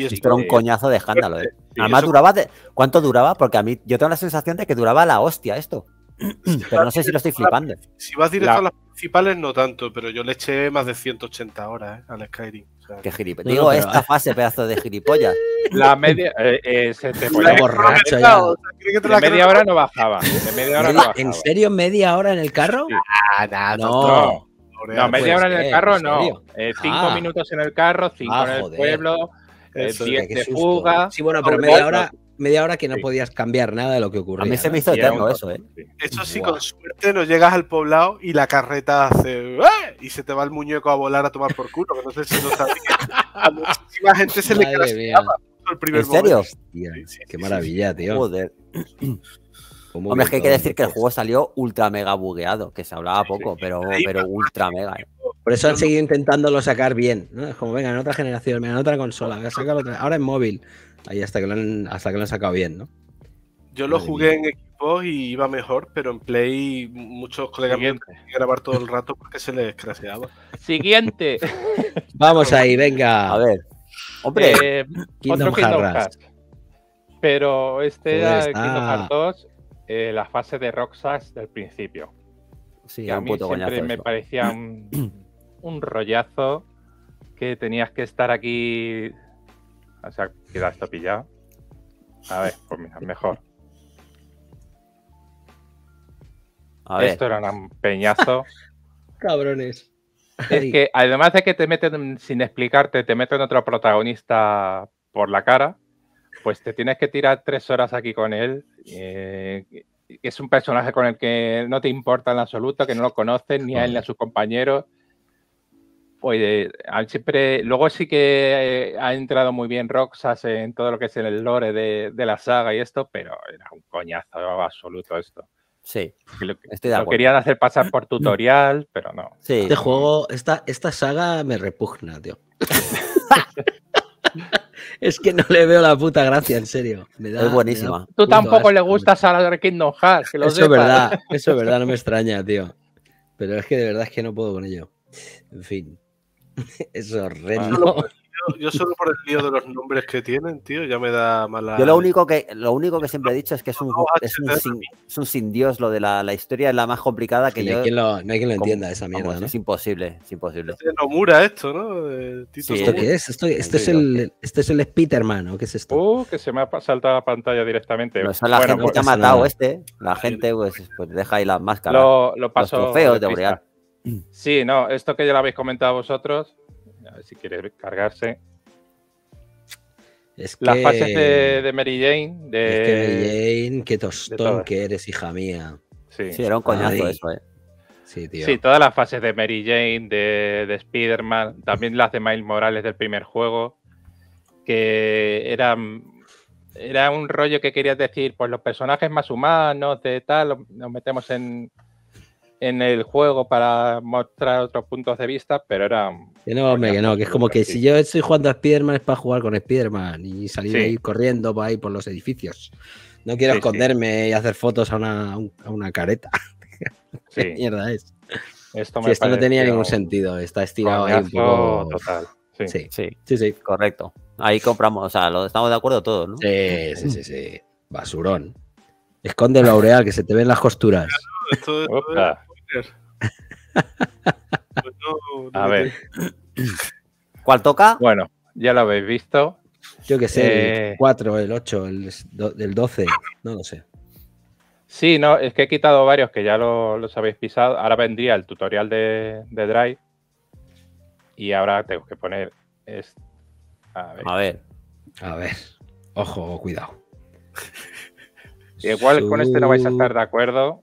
esto era un coñazo de escándalo, ¿eh? Además, duraba. De... ¿Cuánto duraba? Porque a mí yo tengo la sensación de que duraba la hostia esto pero no sé si lo estoy flipando. Si vas directo a las principales, no tanto, pero yo le eché más de 180 horas eh, al Skyrim. Qué Digo, esta eh. fase, pedazo de gilipollas. La media. Eh, eh se te media hora no bajaba. ¿En serio, media hora en el carro? Ah, no. no. media pues hora en el carro no. Eh, cinco ah. minutos en el carro, cinco ah, en el pueblo, diez de fuga. Sí, bueno, pero media hora, media hora que no podías cambiar nada de lo que ocurría. A mí se me hizo eterno eso, ¿eh? Eso sí, con suerte no llegas al poblado y la carreta hace ¡Eh!", y se te va el muñeco a volar a tomar por culo. ...que No sé si lo sabía. a muchísima gente se le el primer ¿En serio? qué maravilla, tío. Joder. Hombre, es que hay que decir que el juego salió ultra mega bugueado, que se hablaba poco, pero, pero ultra mega. ¿eh? Por eso han seguido intentándolo sacar bien. Es como, venga, en otra generación, en otra consola, ahora en móvil ahí hasta que lo han, hasta que lo sacado bien, ¿no? Yo lo jugué en equipos y iba mejor, pero en Play muchos colegas míos que grabar todo el rato porque se les craseaba. Siguiente. Vamos ahí, venga. A ver. Hombre, eh, otro Kingdom Pero este pues era el Kingdom 2, eh, la fase de Roxas del principio. Sí, a mí siempre me parecía un, un rollazo que tenías que estar aquí o sea, queda esto pillado. A ver, pues mira, mejor. Esto era un peñazo. Cabrones. Es que además de que te meten, sin explicarte, te meten otro protagonista por la cara, pues te tienes que tirar tres horas aquí con él. Eh, es un personaje con el que no te importa en absoluto, que no lo conoces ni a él ni a sus compañeros siempre, luego sí que eh, ha entrado muy bien Roxas en todo lo que es el lore de, la saga y esto, pero era un coñazo absoluto esto. Sí. Lo, querían hacer pasar por tutorial, pero no. Sí. Este juego, esta, esta saga me repugna, tío. es que no le veo la puta gracia, en serio. Me da, es buenísima. Tú tampoco le gustas a Kingdom Hearts. eso es verdad, eso es verdad, no me extraña, tío. Pero es que de verdad es que no puedo con ello. En fin. Es horrendo. Yo, solo por el lío de los nombres que tienen, tío, ya me da mala. Yo lo único que, lo único que siempre he dicho es que es un, es un, sin, Dios lo de la, la, historia, es la más complicada que No hay quien lo, entienda, esa mierda. Es imposible, es imposible. esto, ¿no? ¿Esto qué es? Esto, este, es el, este es el Spiderman, ¿o qué es esto? Uh, que se me ha saltado la pantalla directamente. la gente que ha pues, matado este, la gente pues, pues, deja ahí las máscaras. Lo, lo los trofeos de, Sí, no, esto que ya lo habéis comentado vosotros, a ver si quiere cargarse. Es Las fases de, Mary Jane. De... que Mary Jane, qué tostón que eres, hija mía. Sí, era un coñazo eso, ¿eh? Sí, tío. sí, todas las fases de Mary Jane, de, de Spider-Man, también las de Miles Morales del primer juego, que eran era un rollo que querías decir, pues los personajes más humanos, de tal, nos metemos en, en el juego para mostrar otros puntos de vista, pero era... Que no, que no, que es como que si yo estoy jugando a spider es para jugar con spider y salir ahí corriendo por ahí por los edificios. No quiero esconderme y hacer fotos a una, a una careta. ¿Qué mierda es? Esto, no tenía ningún sentido, está estirado ahí un Total. Sí. Sí. sí, correcto. Ahí compramos, o sea, estamos de acuerdo todos, ¿no? Sí, sí, sí, Basurón. Esconde el laureal, que se te ven las costuras. Pues a ver. ¿Cuál toca? Bueno, ya lo habéis visto. Yo que sé, el 4, eh, el 8, el, 12, no lo sé. Sí, no, es que he quitado varios que ya los habéis pisado. Ahora vendría el tutorial de, Drive. Y ahora tengo que poner. A, ver. a ver. Ojo, cuidado. Igual con este no vais a estar de acuerdo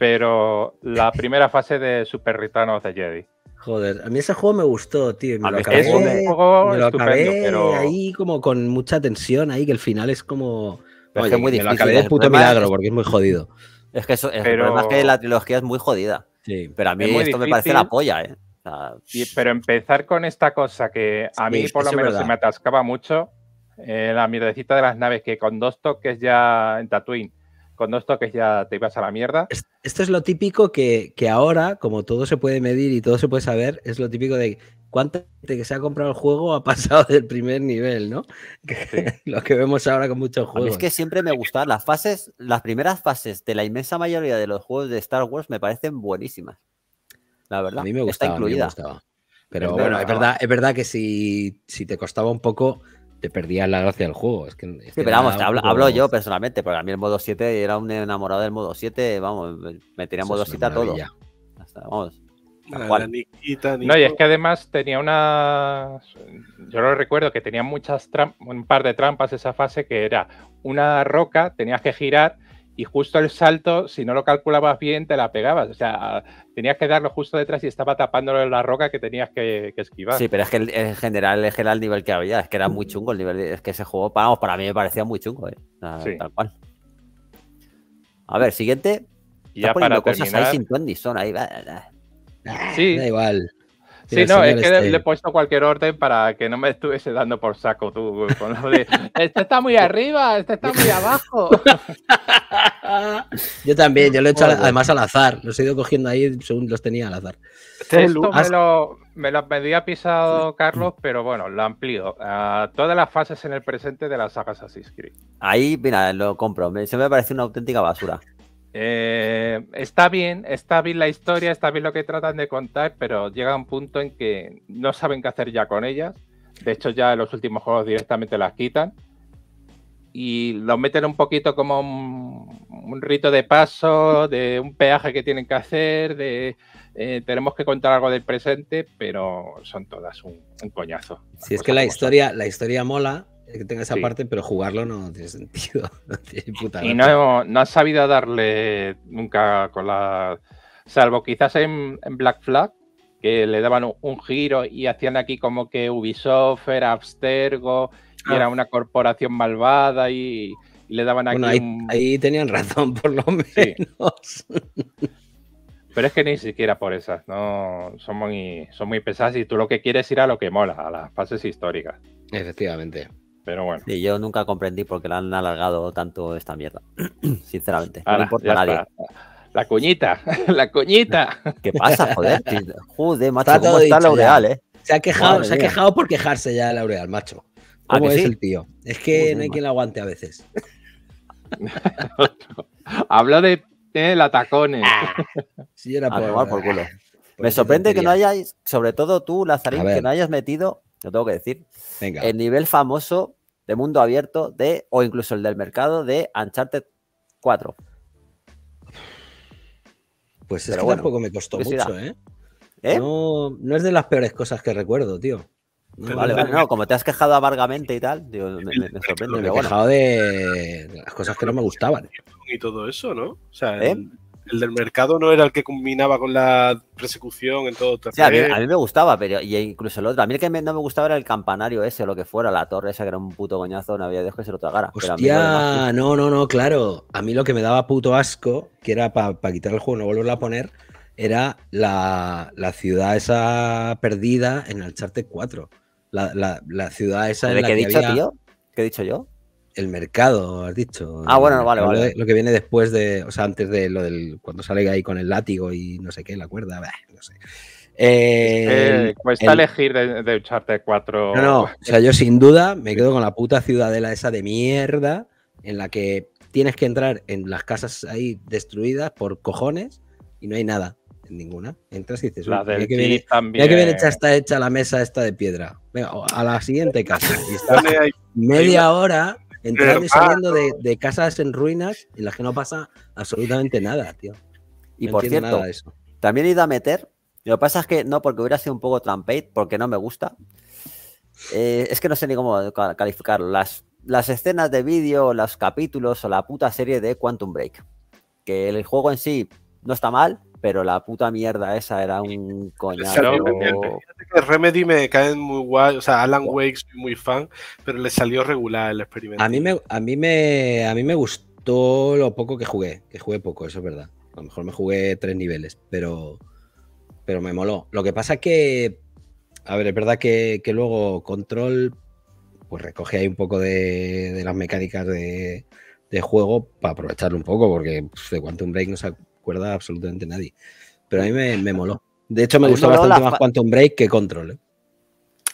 pero la primera fase de Super Return de Jedi. Joder, a mí ese juego me gustó, tío. Me lo acabé, es un juego me lo acabé ahí como con mucha tensión, ahí que el final es como... es muy difícil. es lo puto milagro porque es muy jodido. Es que eso, es que la trilogía es muy jodida. Sí. Pero a mí esto me parece la polla, ¿eh? pero empezar con esta cosa que a mí por lo menos se me atascaba mucho, eh, la mierdecita de las naves que con dos toques ya en Tatooine cuando esto que ya te ibas a la mierda. Esto es lo típico que, ahora, como todo se puede medir y todo se puede saber, es lo típico de cuánta gente que se ha comprado el juego ha pasado del primer nivel, ¿no? lo que vemos ahora con muchos juegos. es que siempre me gustan las fases, las primeras fases de la inmensa mayoría de los juegos de Star Wars me parecen buenísimas. La verdad. A mí me gustaba, Está incluida. Me Pero, bueno, es verdad, es verdad que si te costaba un poco te perdía la gracia del juego. Es que sí, pero vamos, hablo, yo personalmente, porque a mí el modo 7 era un enamorado del modo 7, vamos, me tenía modo 7 todo. no, y es que además tenía una. Yo lo recuerdo que tenía muchas un par de trampas esa fase que era una roca, tenías que girar y justo el salto, si no lo calculabas bien, te la pegabas. O sea, tenías que darlo justo detrás y estaba tapándolo en la roca que tenías que, esquivar. Sí, pero es que en general era el nivel que había, es que era muy chungo el nivel, es que ese juego, vamos, para mí me parecía muy chungo, eh. tal cual. A ver, siguiente. Ya poniendo cosas ahí sin ahí va. Sí. Da igual. Sí, no, es que le, he este puesto cualquier orden para que no me estuviese dando por saco tú. Con lo de, este está muy arriba, este está muy abajo. yo también, yo lo he hecho además al azar. Los he ido cogiendo ahí según los tenía al azar. Esto me lo, me había pisado Carlos, pero bueno, lo amplío. A ah, todas las fases en el presente de las sagas Assassin's Creed. Ahí, mira, lo compro. Se me parece una auténtica basura. Eh, está bien, está bien la historia, está bien lo que tratan de contar, pero llega un punto en que no saben qué hacer ya con ellas. De hecho, ya en los últimos juegos directamente las quitan. Y lo meten un poquito como un, rito de paso, de un peaje que tienen que hacer, de eh, tenemos que contar algo del presente, pero son todas un, coñazo. Si es que la historia, la historia mola, eh, que tenga esa parte, pero jugarlo no tiene sentido. No tiene y no, no, has sabido darle nunca con la. Salvo quizás en, Black Flag, que le daban un, giro y hacían aquí como que Ubisoft era abstergo y era ah. una corporación malvada y, le daban aquí. ahí, tenían razón, por lo menos. Pero es que ni siquiera por esas, no son muy, son muy pesadas y tú lo que quieres ir a lo que mola, a las fases históricas. Efectivamente. Pero Y yo nunca comprendí por qué le han alargado tanto esta mierda. Sinceramente. no importa a nadie. La coñita, la coñita. ¿Qué pasa, joder? jude macho, está Laureal, eh? Se ha quejado, se ha quejado por quejarse ya Laureal, macho. ¿Ah, ¿Cómo es el tío? Es que no hay quien lo aguante a veces. Habla de, eh, la tacones. Ah, sí, era por, por culo. Me sorprende que no hayáis, sobre todo tú, Lazarín, que no hayas metido, lo tengo que decir, el nivel famoso de mundo abierto de, o incluso el del mercado de Uncharted 4. Pues es que tampoco me costó mucho, ¿eh? ¿Eh? No, es de las peores cosas que recuerdo, tío. vale, vale, no, como te has quejado amargamente y tal, digo, me, sorprende. Me he quejado de las cosas que no me gustaban. Y todo eso, ¿no? O sea, ¿Eh? el del mercado no era el que combinaba con la persecución en todo Sí, a, mí, me gustaba, pero y incluso el otro. A mí el que no me gustaba era el campanario ese lo que fuera, la torre esa que era un puto coñazo, no había dejo que se lo tragara. Hostia, no, no, no, claro. A mí lo que me daba puto asco, que era para quitar el juego, no volverlo a poner, era la, ciudad esa perdida en el charte 4. La, ciudad esa ¿De que, he dicho, ¿Qué he dicho yo? El mercado, has dicho. Ah, bueno, vale, vale. lo que viene después de, o sea, antes de lo del, cuando sale ahí con el látigo y no sé qué, la cuerda, no sé. Eh, eh, cuesta elegir de, echarte cuatro... No, no, o sea, yo sin duda me quedo con la puta ciudadela esa de mierda en la que tienes que entrar en las casas ahí destruidas por cojones y no hay nada en ninguna. Entras y dices, la del que viene, también. que viene hecha está hecha la mesa esta de piedra. Venga, a la siguiente casa. Y está media hora Entrando y saliendo de, casas en ruinas en las que no pasa absolutamente nada, tío. Y por cierto, también he ido a meter. Lo que pasa es que no, porque hubiera sido un poco trampate, porque no me gusta. Eh, es que no sé ni cómo calificarlo. Las, las escenas de vídeo, los capítulos o la puta serie de Quantum Break. Que el juego en sí no está mal, pero la puta mierda esa era un coñazo. que Remedy me caen muy guay, o sea, Alan Wake soy muy fan, pero le salió regular el experimento. A mí me, a mí me, a mí me gustó lo poco que jugué, que jugué poco, eso es verdad. A lo mejor me jugué tres niveles, pero, pero me moló. Lo que pasa es que, a ver, es verdad que, luego Control pues recoge ahí un poco de, las mecánicas de, juego para aprovecharlo un poco, porque de de Quantum Break se ha, Recuerda absolutamente nadie. Pero a mí me, moló. De hecho, me gustó bastante más Quantum Break que Control. ¿eh?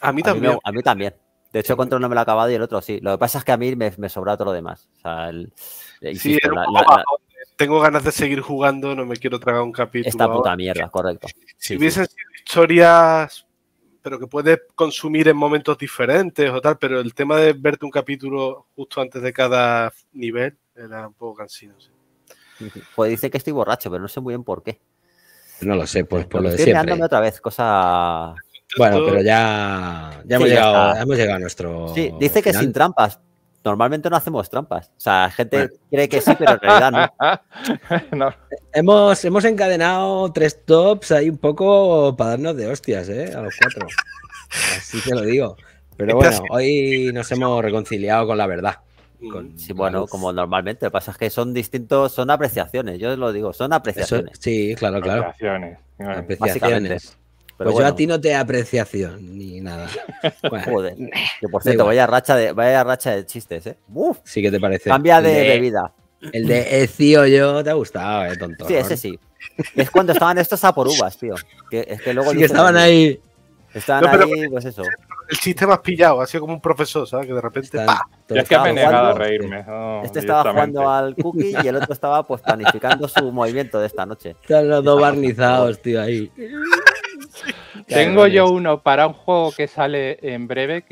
A mí también. A mí, también. De hecho, Control no me lo ha acabado y el otro sí. Lo que pasa es que a mí me, sobra todo lo demás. O sea, el, eh, sí, tengo ganas de seguir jugando, no me quiero tragar un capítulo. Esta puta mierda, correcto. Si hubiesen sido historias, pero que puedes consumir en momentos diferentes o tal, pero el tema de verte un capítulo justo antes de cada nivel era un poco cansino. Sí. Pues dice que estoy borracho, pero no sé muy bien por qué. No lo sé, pues por lo de siempre. Estoy otra vez, cosa... Bueno, pero ya, ya, hemos, llegado, a nuestro... Sí, dice que sin trampas. Normalmente no hacemos trampas. O sea, gente cree que sí, pero en realidad no. Hemos, hemos encadenado tres tops ahí un poco para darnos de hostias, ¿eh? A los cuatro. Así te lo digo. Pero bueno, hoy nos hemos reconciliado con la verdad sí, bueno, como normalmente, lo que pasa es que son distintos, son apreciaciones, yo lo digo, son apreciaciones. sí, claro, claro. Apreciaciones. apreciaciones. pues yo a ti no te apreciación ni nada. Joder. Que por cierto, vaya racha, de, vaya racha de chistes, ¿eh? sí que te parece. Cambia de, bebida. El de Ezio eh, yo te ha gustado, eh, tonto. Sí, ese sí. Es cuando estaban estos a por uvas, tío. Que, es que luego. Sí, estaban ahí. Estaban ahí, pues eso el chiste más pillado, ha sido como un profesor, ¿sabes? Que de repente. es que a reírme. Este, oh, este estaba jugando al cookie y el otro estaba pues planificando su movimiento de esta noche. Están los dos barnizados, tío, ahí. Tengo yo uno para un juego que sale en breve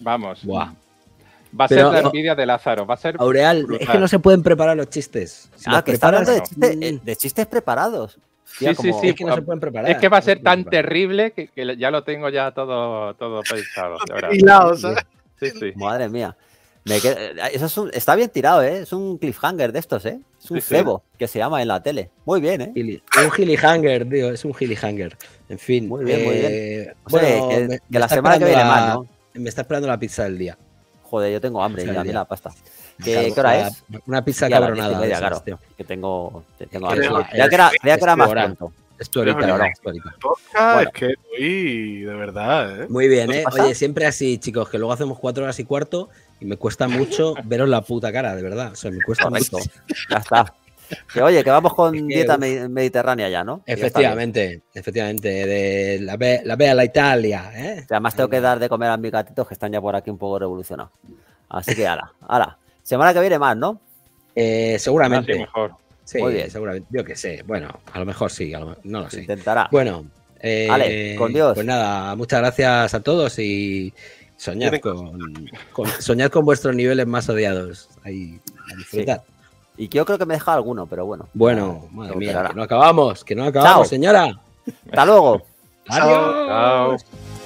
vamos. Va a ser la envidia de Lázaro. Va a ser. Aureal, es que no se pueden preparar los chistes. ah, que están está hablando eh, de, chistes preparados sí, sí, sí, Es que no se pueden preparar. Es que va a ser tan terrible que, ya lo tengo ya todo, todo pensado. Sí, sí. Madre mía. Eso es está bien tirado, ¿eh? Es un cliffhanger de estos, ¿eh? Es un cebo que se llama en la tele. Muy bien, ¿eh? Un gilihanger, tío. Es un gilihanger. En fin. Muy bien, muy bien. Eh, que, la semana que viene más, ¿no? Me está esperando la pizza del día. Joder, yo tengo hambre y también la pasta. ¿Qué, hora es? Una pizza cabronada. que tengo. tengo es, ya que era, ya más Es tu Es que uy, de verdad. ¿eh? Muy bien, ¿eh? Oye, siempre así, chicos, que luego hacemos cuatro horas y cuarto y me cuesta mucho veros la puta cara, de verdad. O sea, me cuesta mucho. Ya está. oye, que vamos con dieta mediterránea ya, ¿no? Efectivamente, efectivamente, de la, a la Italia, ¿eh? además tengo que dar de comer a mis gatitos que están ya por aquí un poco revolucionados. Así que ala, ala. Semana que viene más, ¿no? Eh, seguramente. mejor. Muy bien. seguramente. Yo que sé. Bueno, a lo mejor sí, no lo sé. Intentará. Bueno, eh, con Dios. Pues nada, muchas gracias a todos y soñad con, soñad con vuestros niveles más odiados. Ahí, a disfrutar. Y yo creo que me he dejado alguno, pero bueno. Bueno, madre mía, no acabamos, que no acabamos, señora. Hasta luego. Adiós.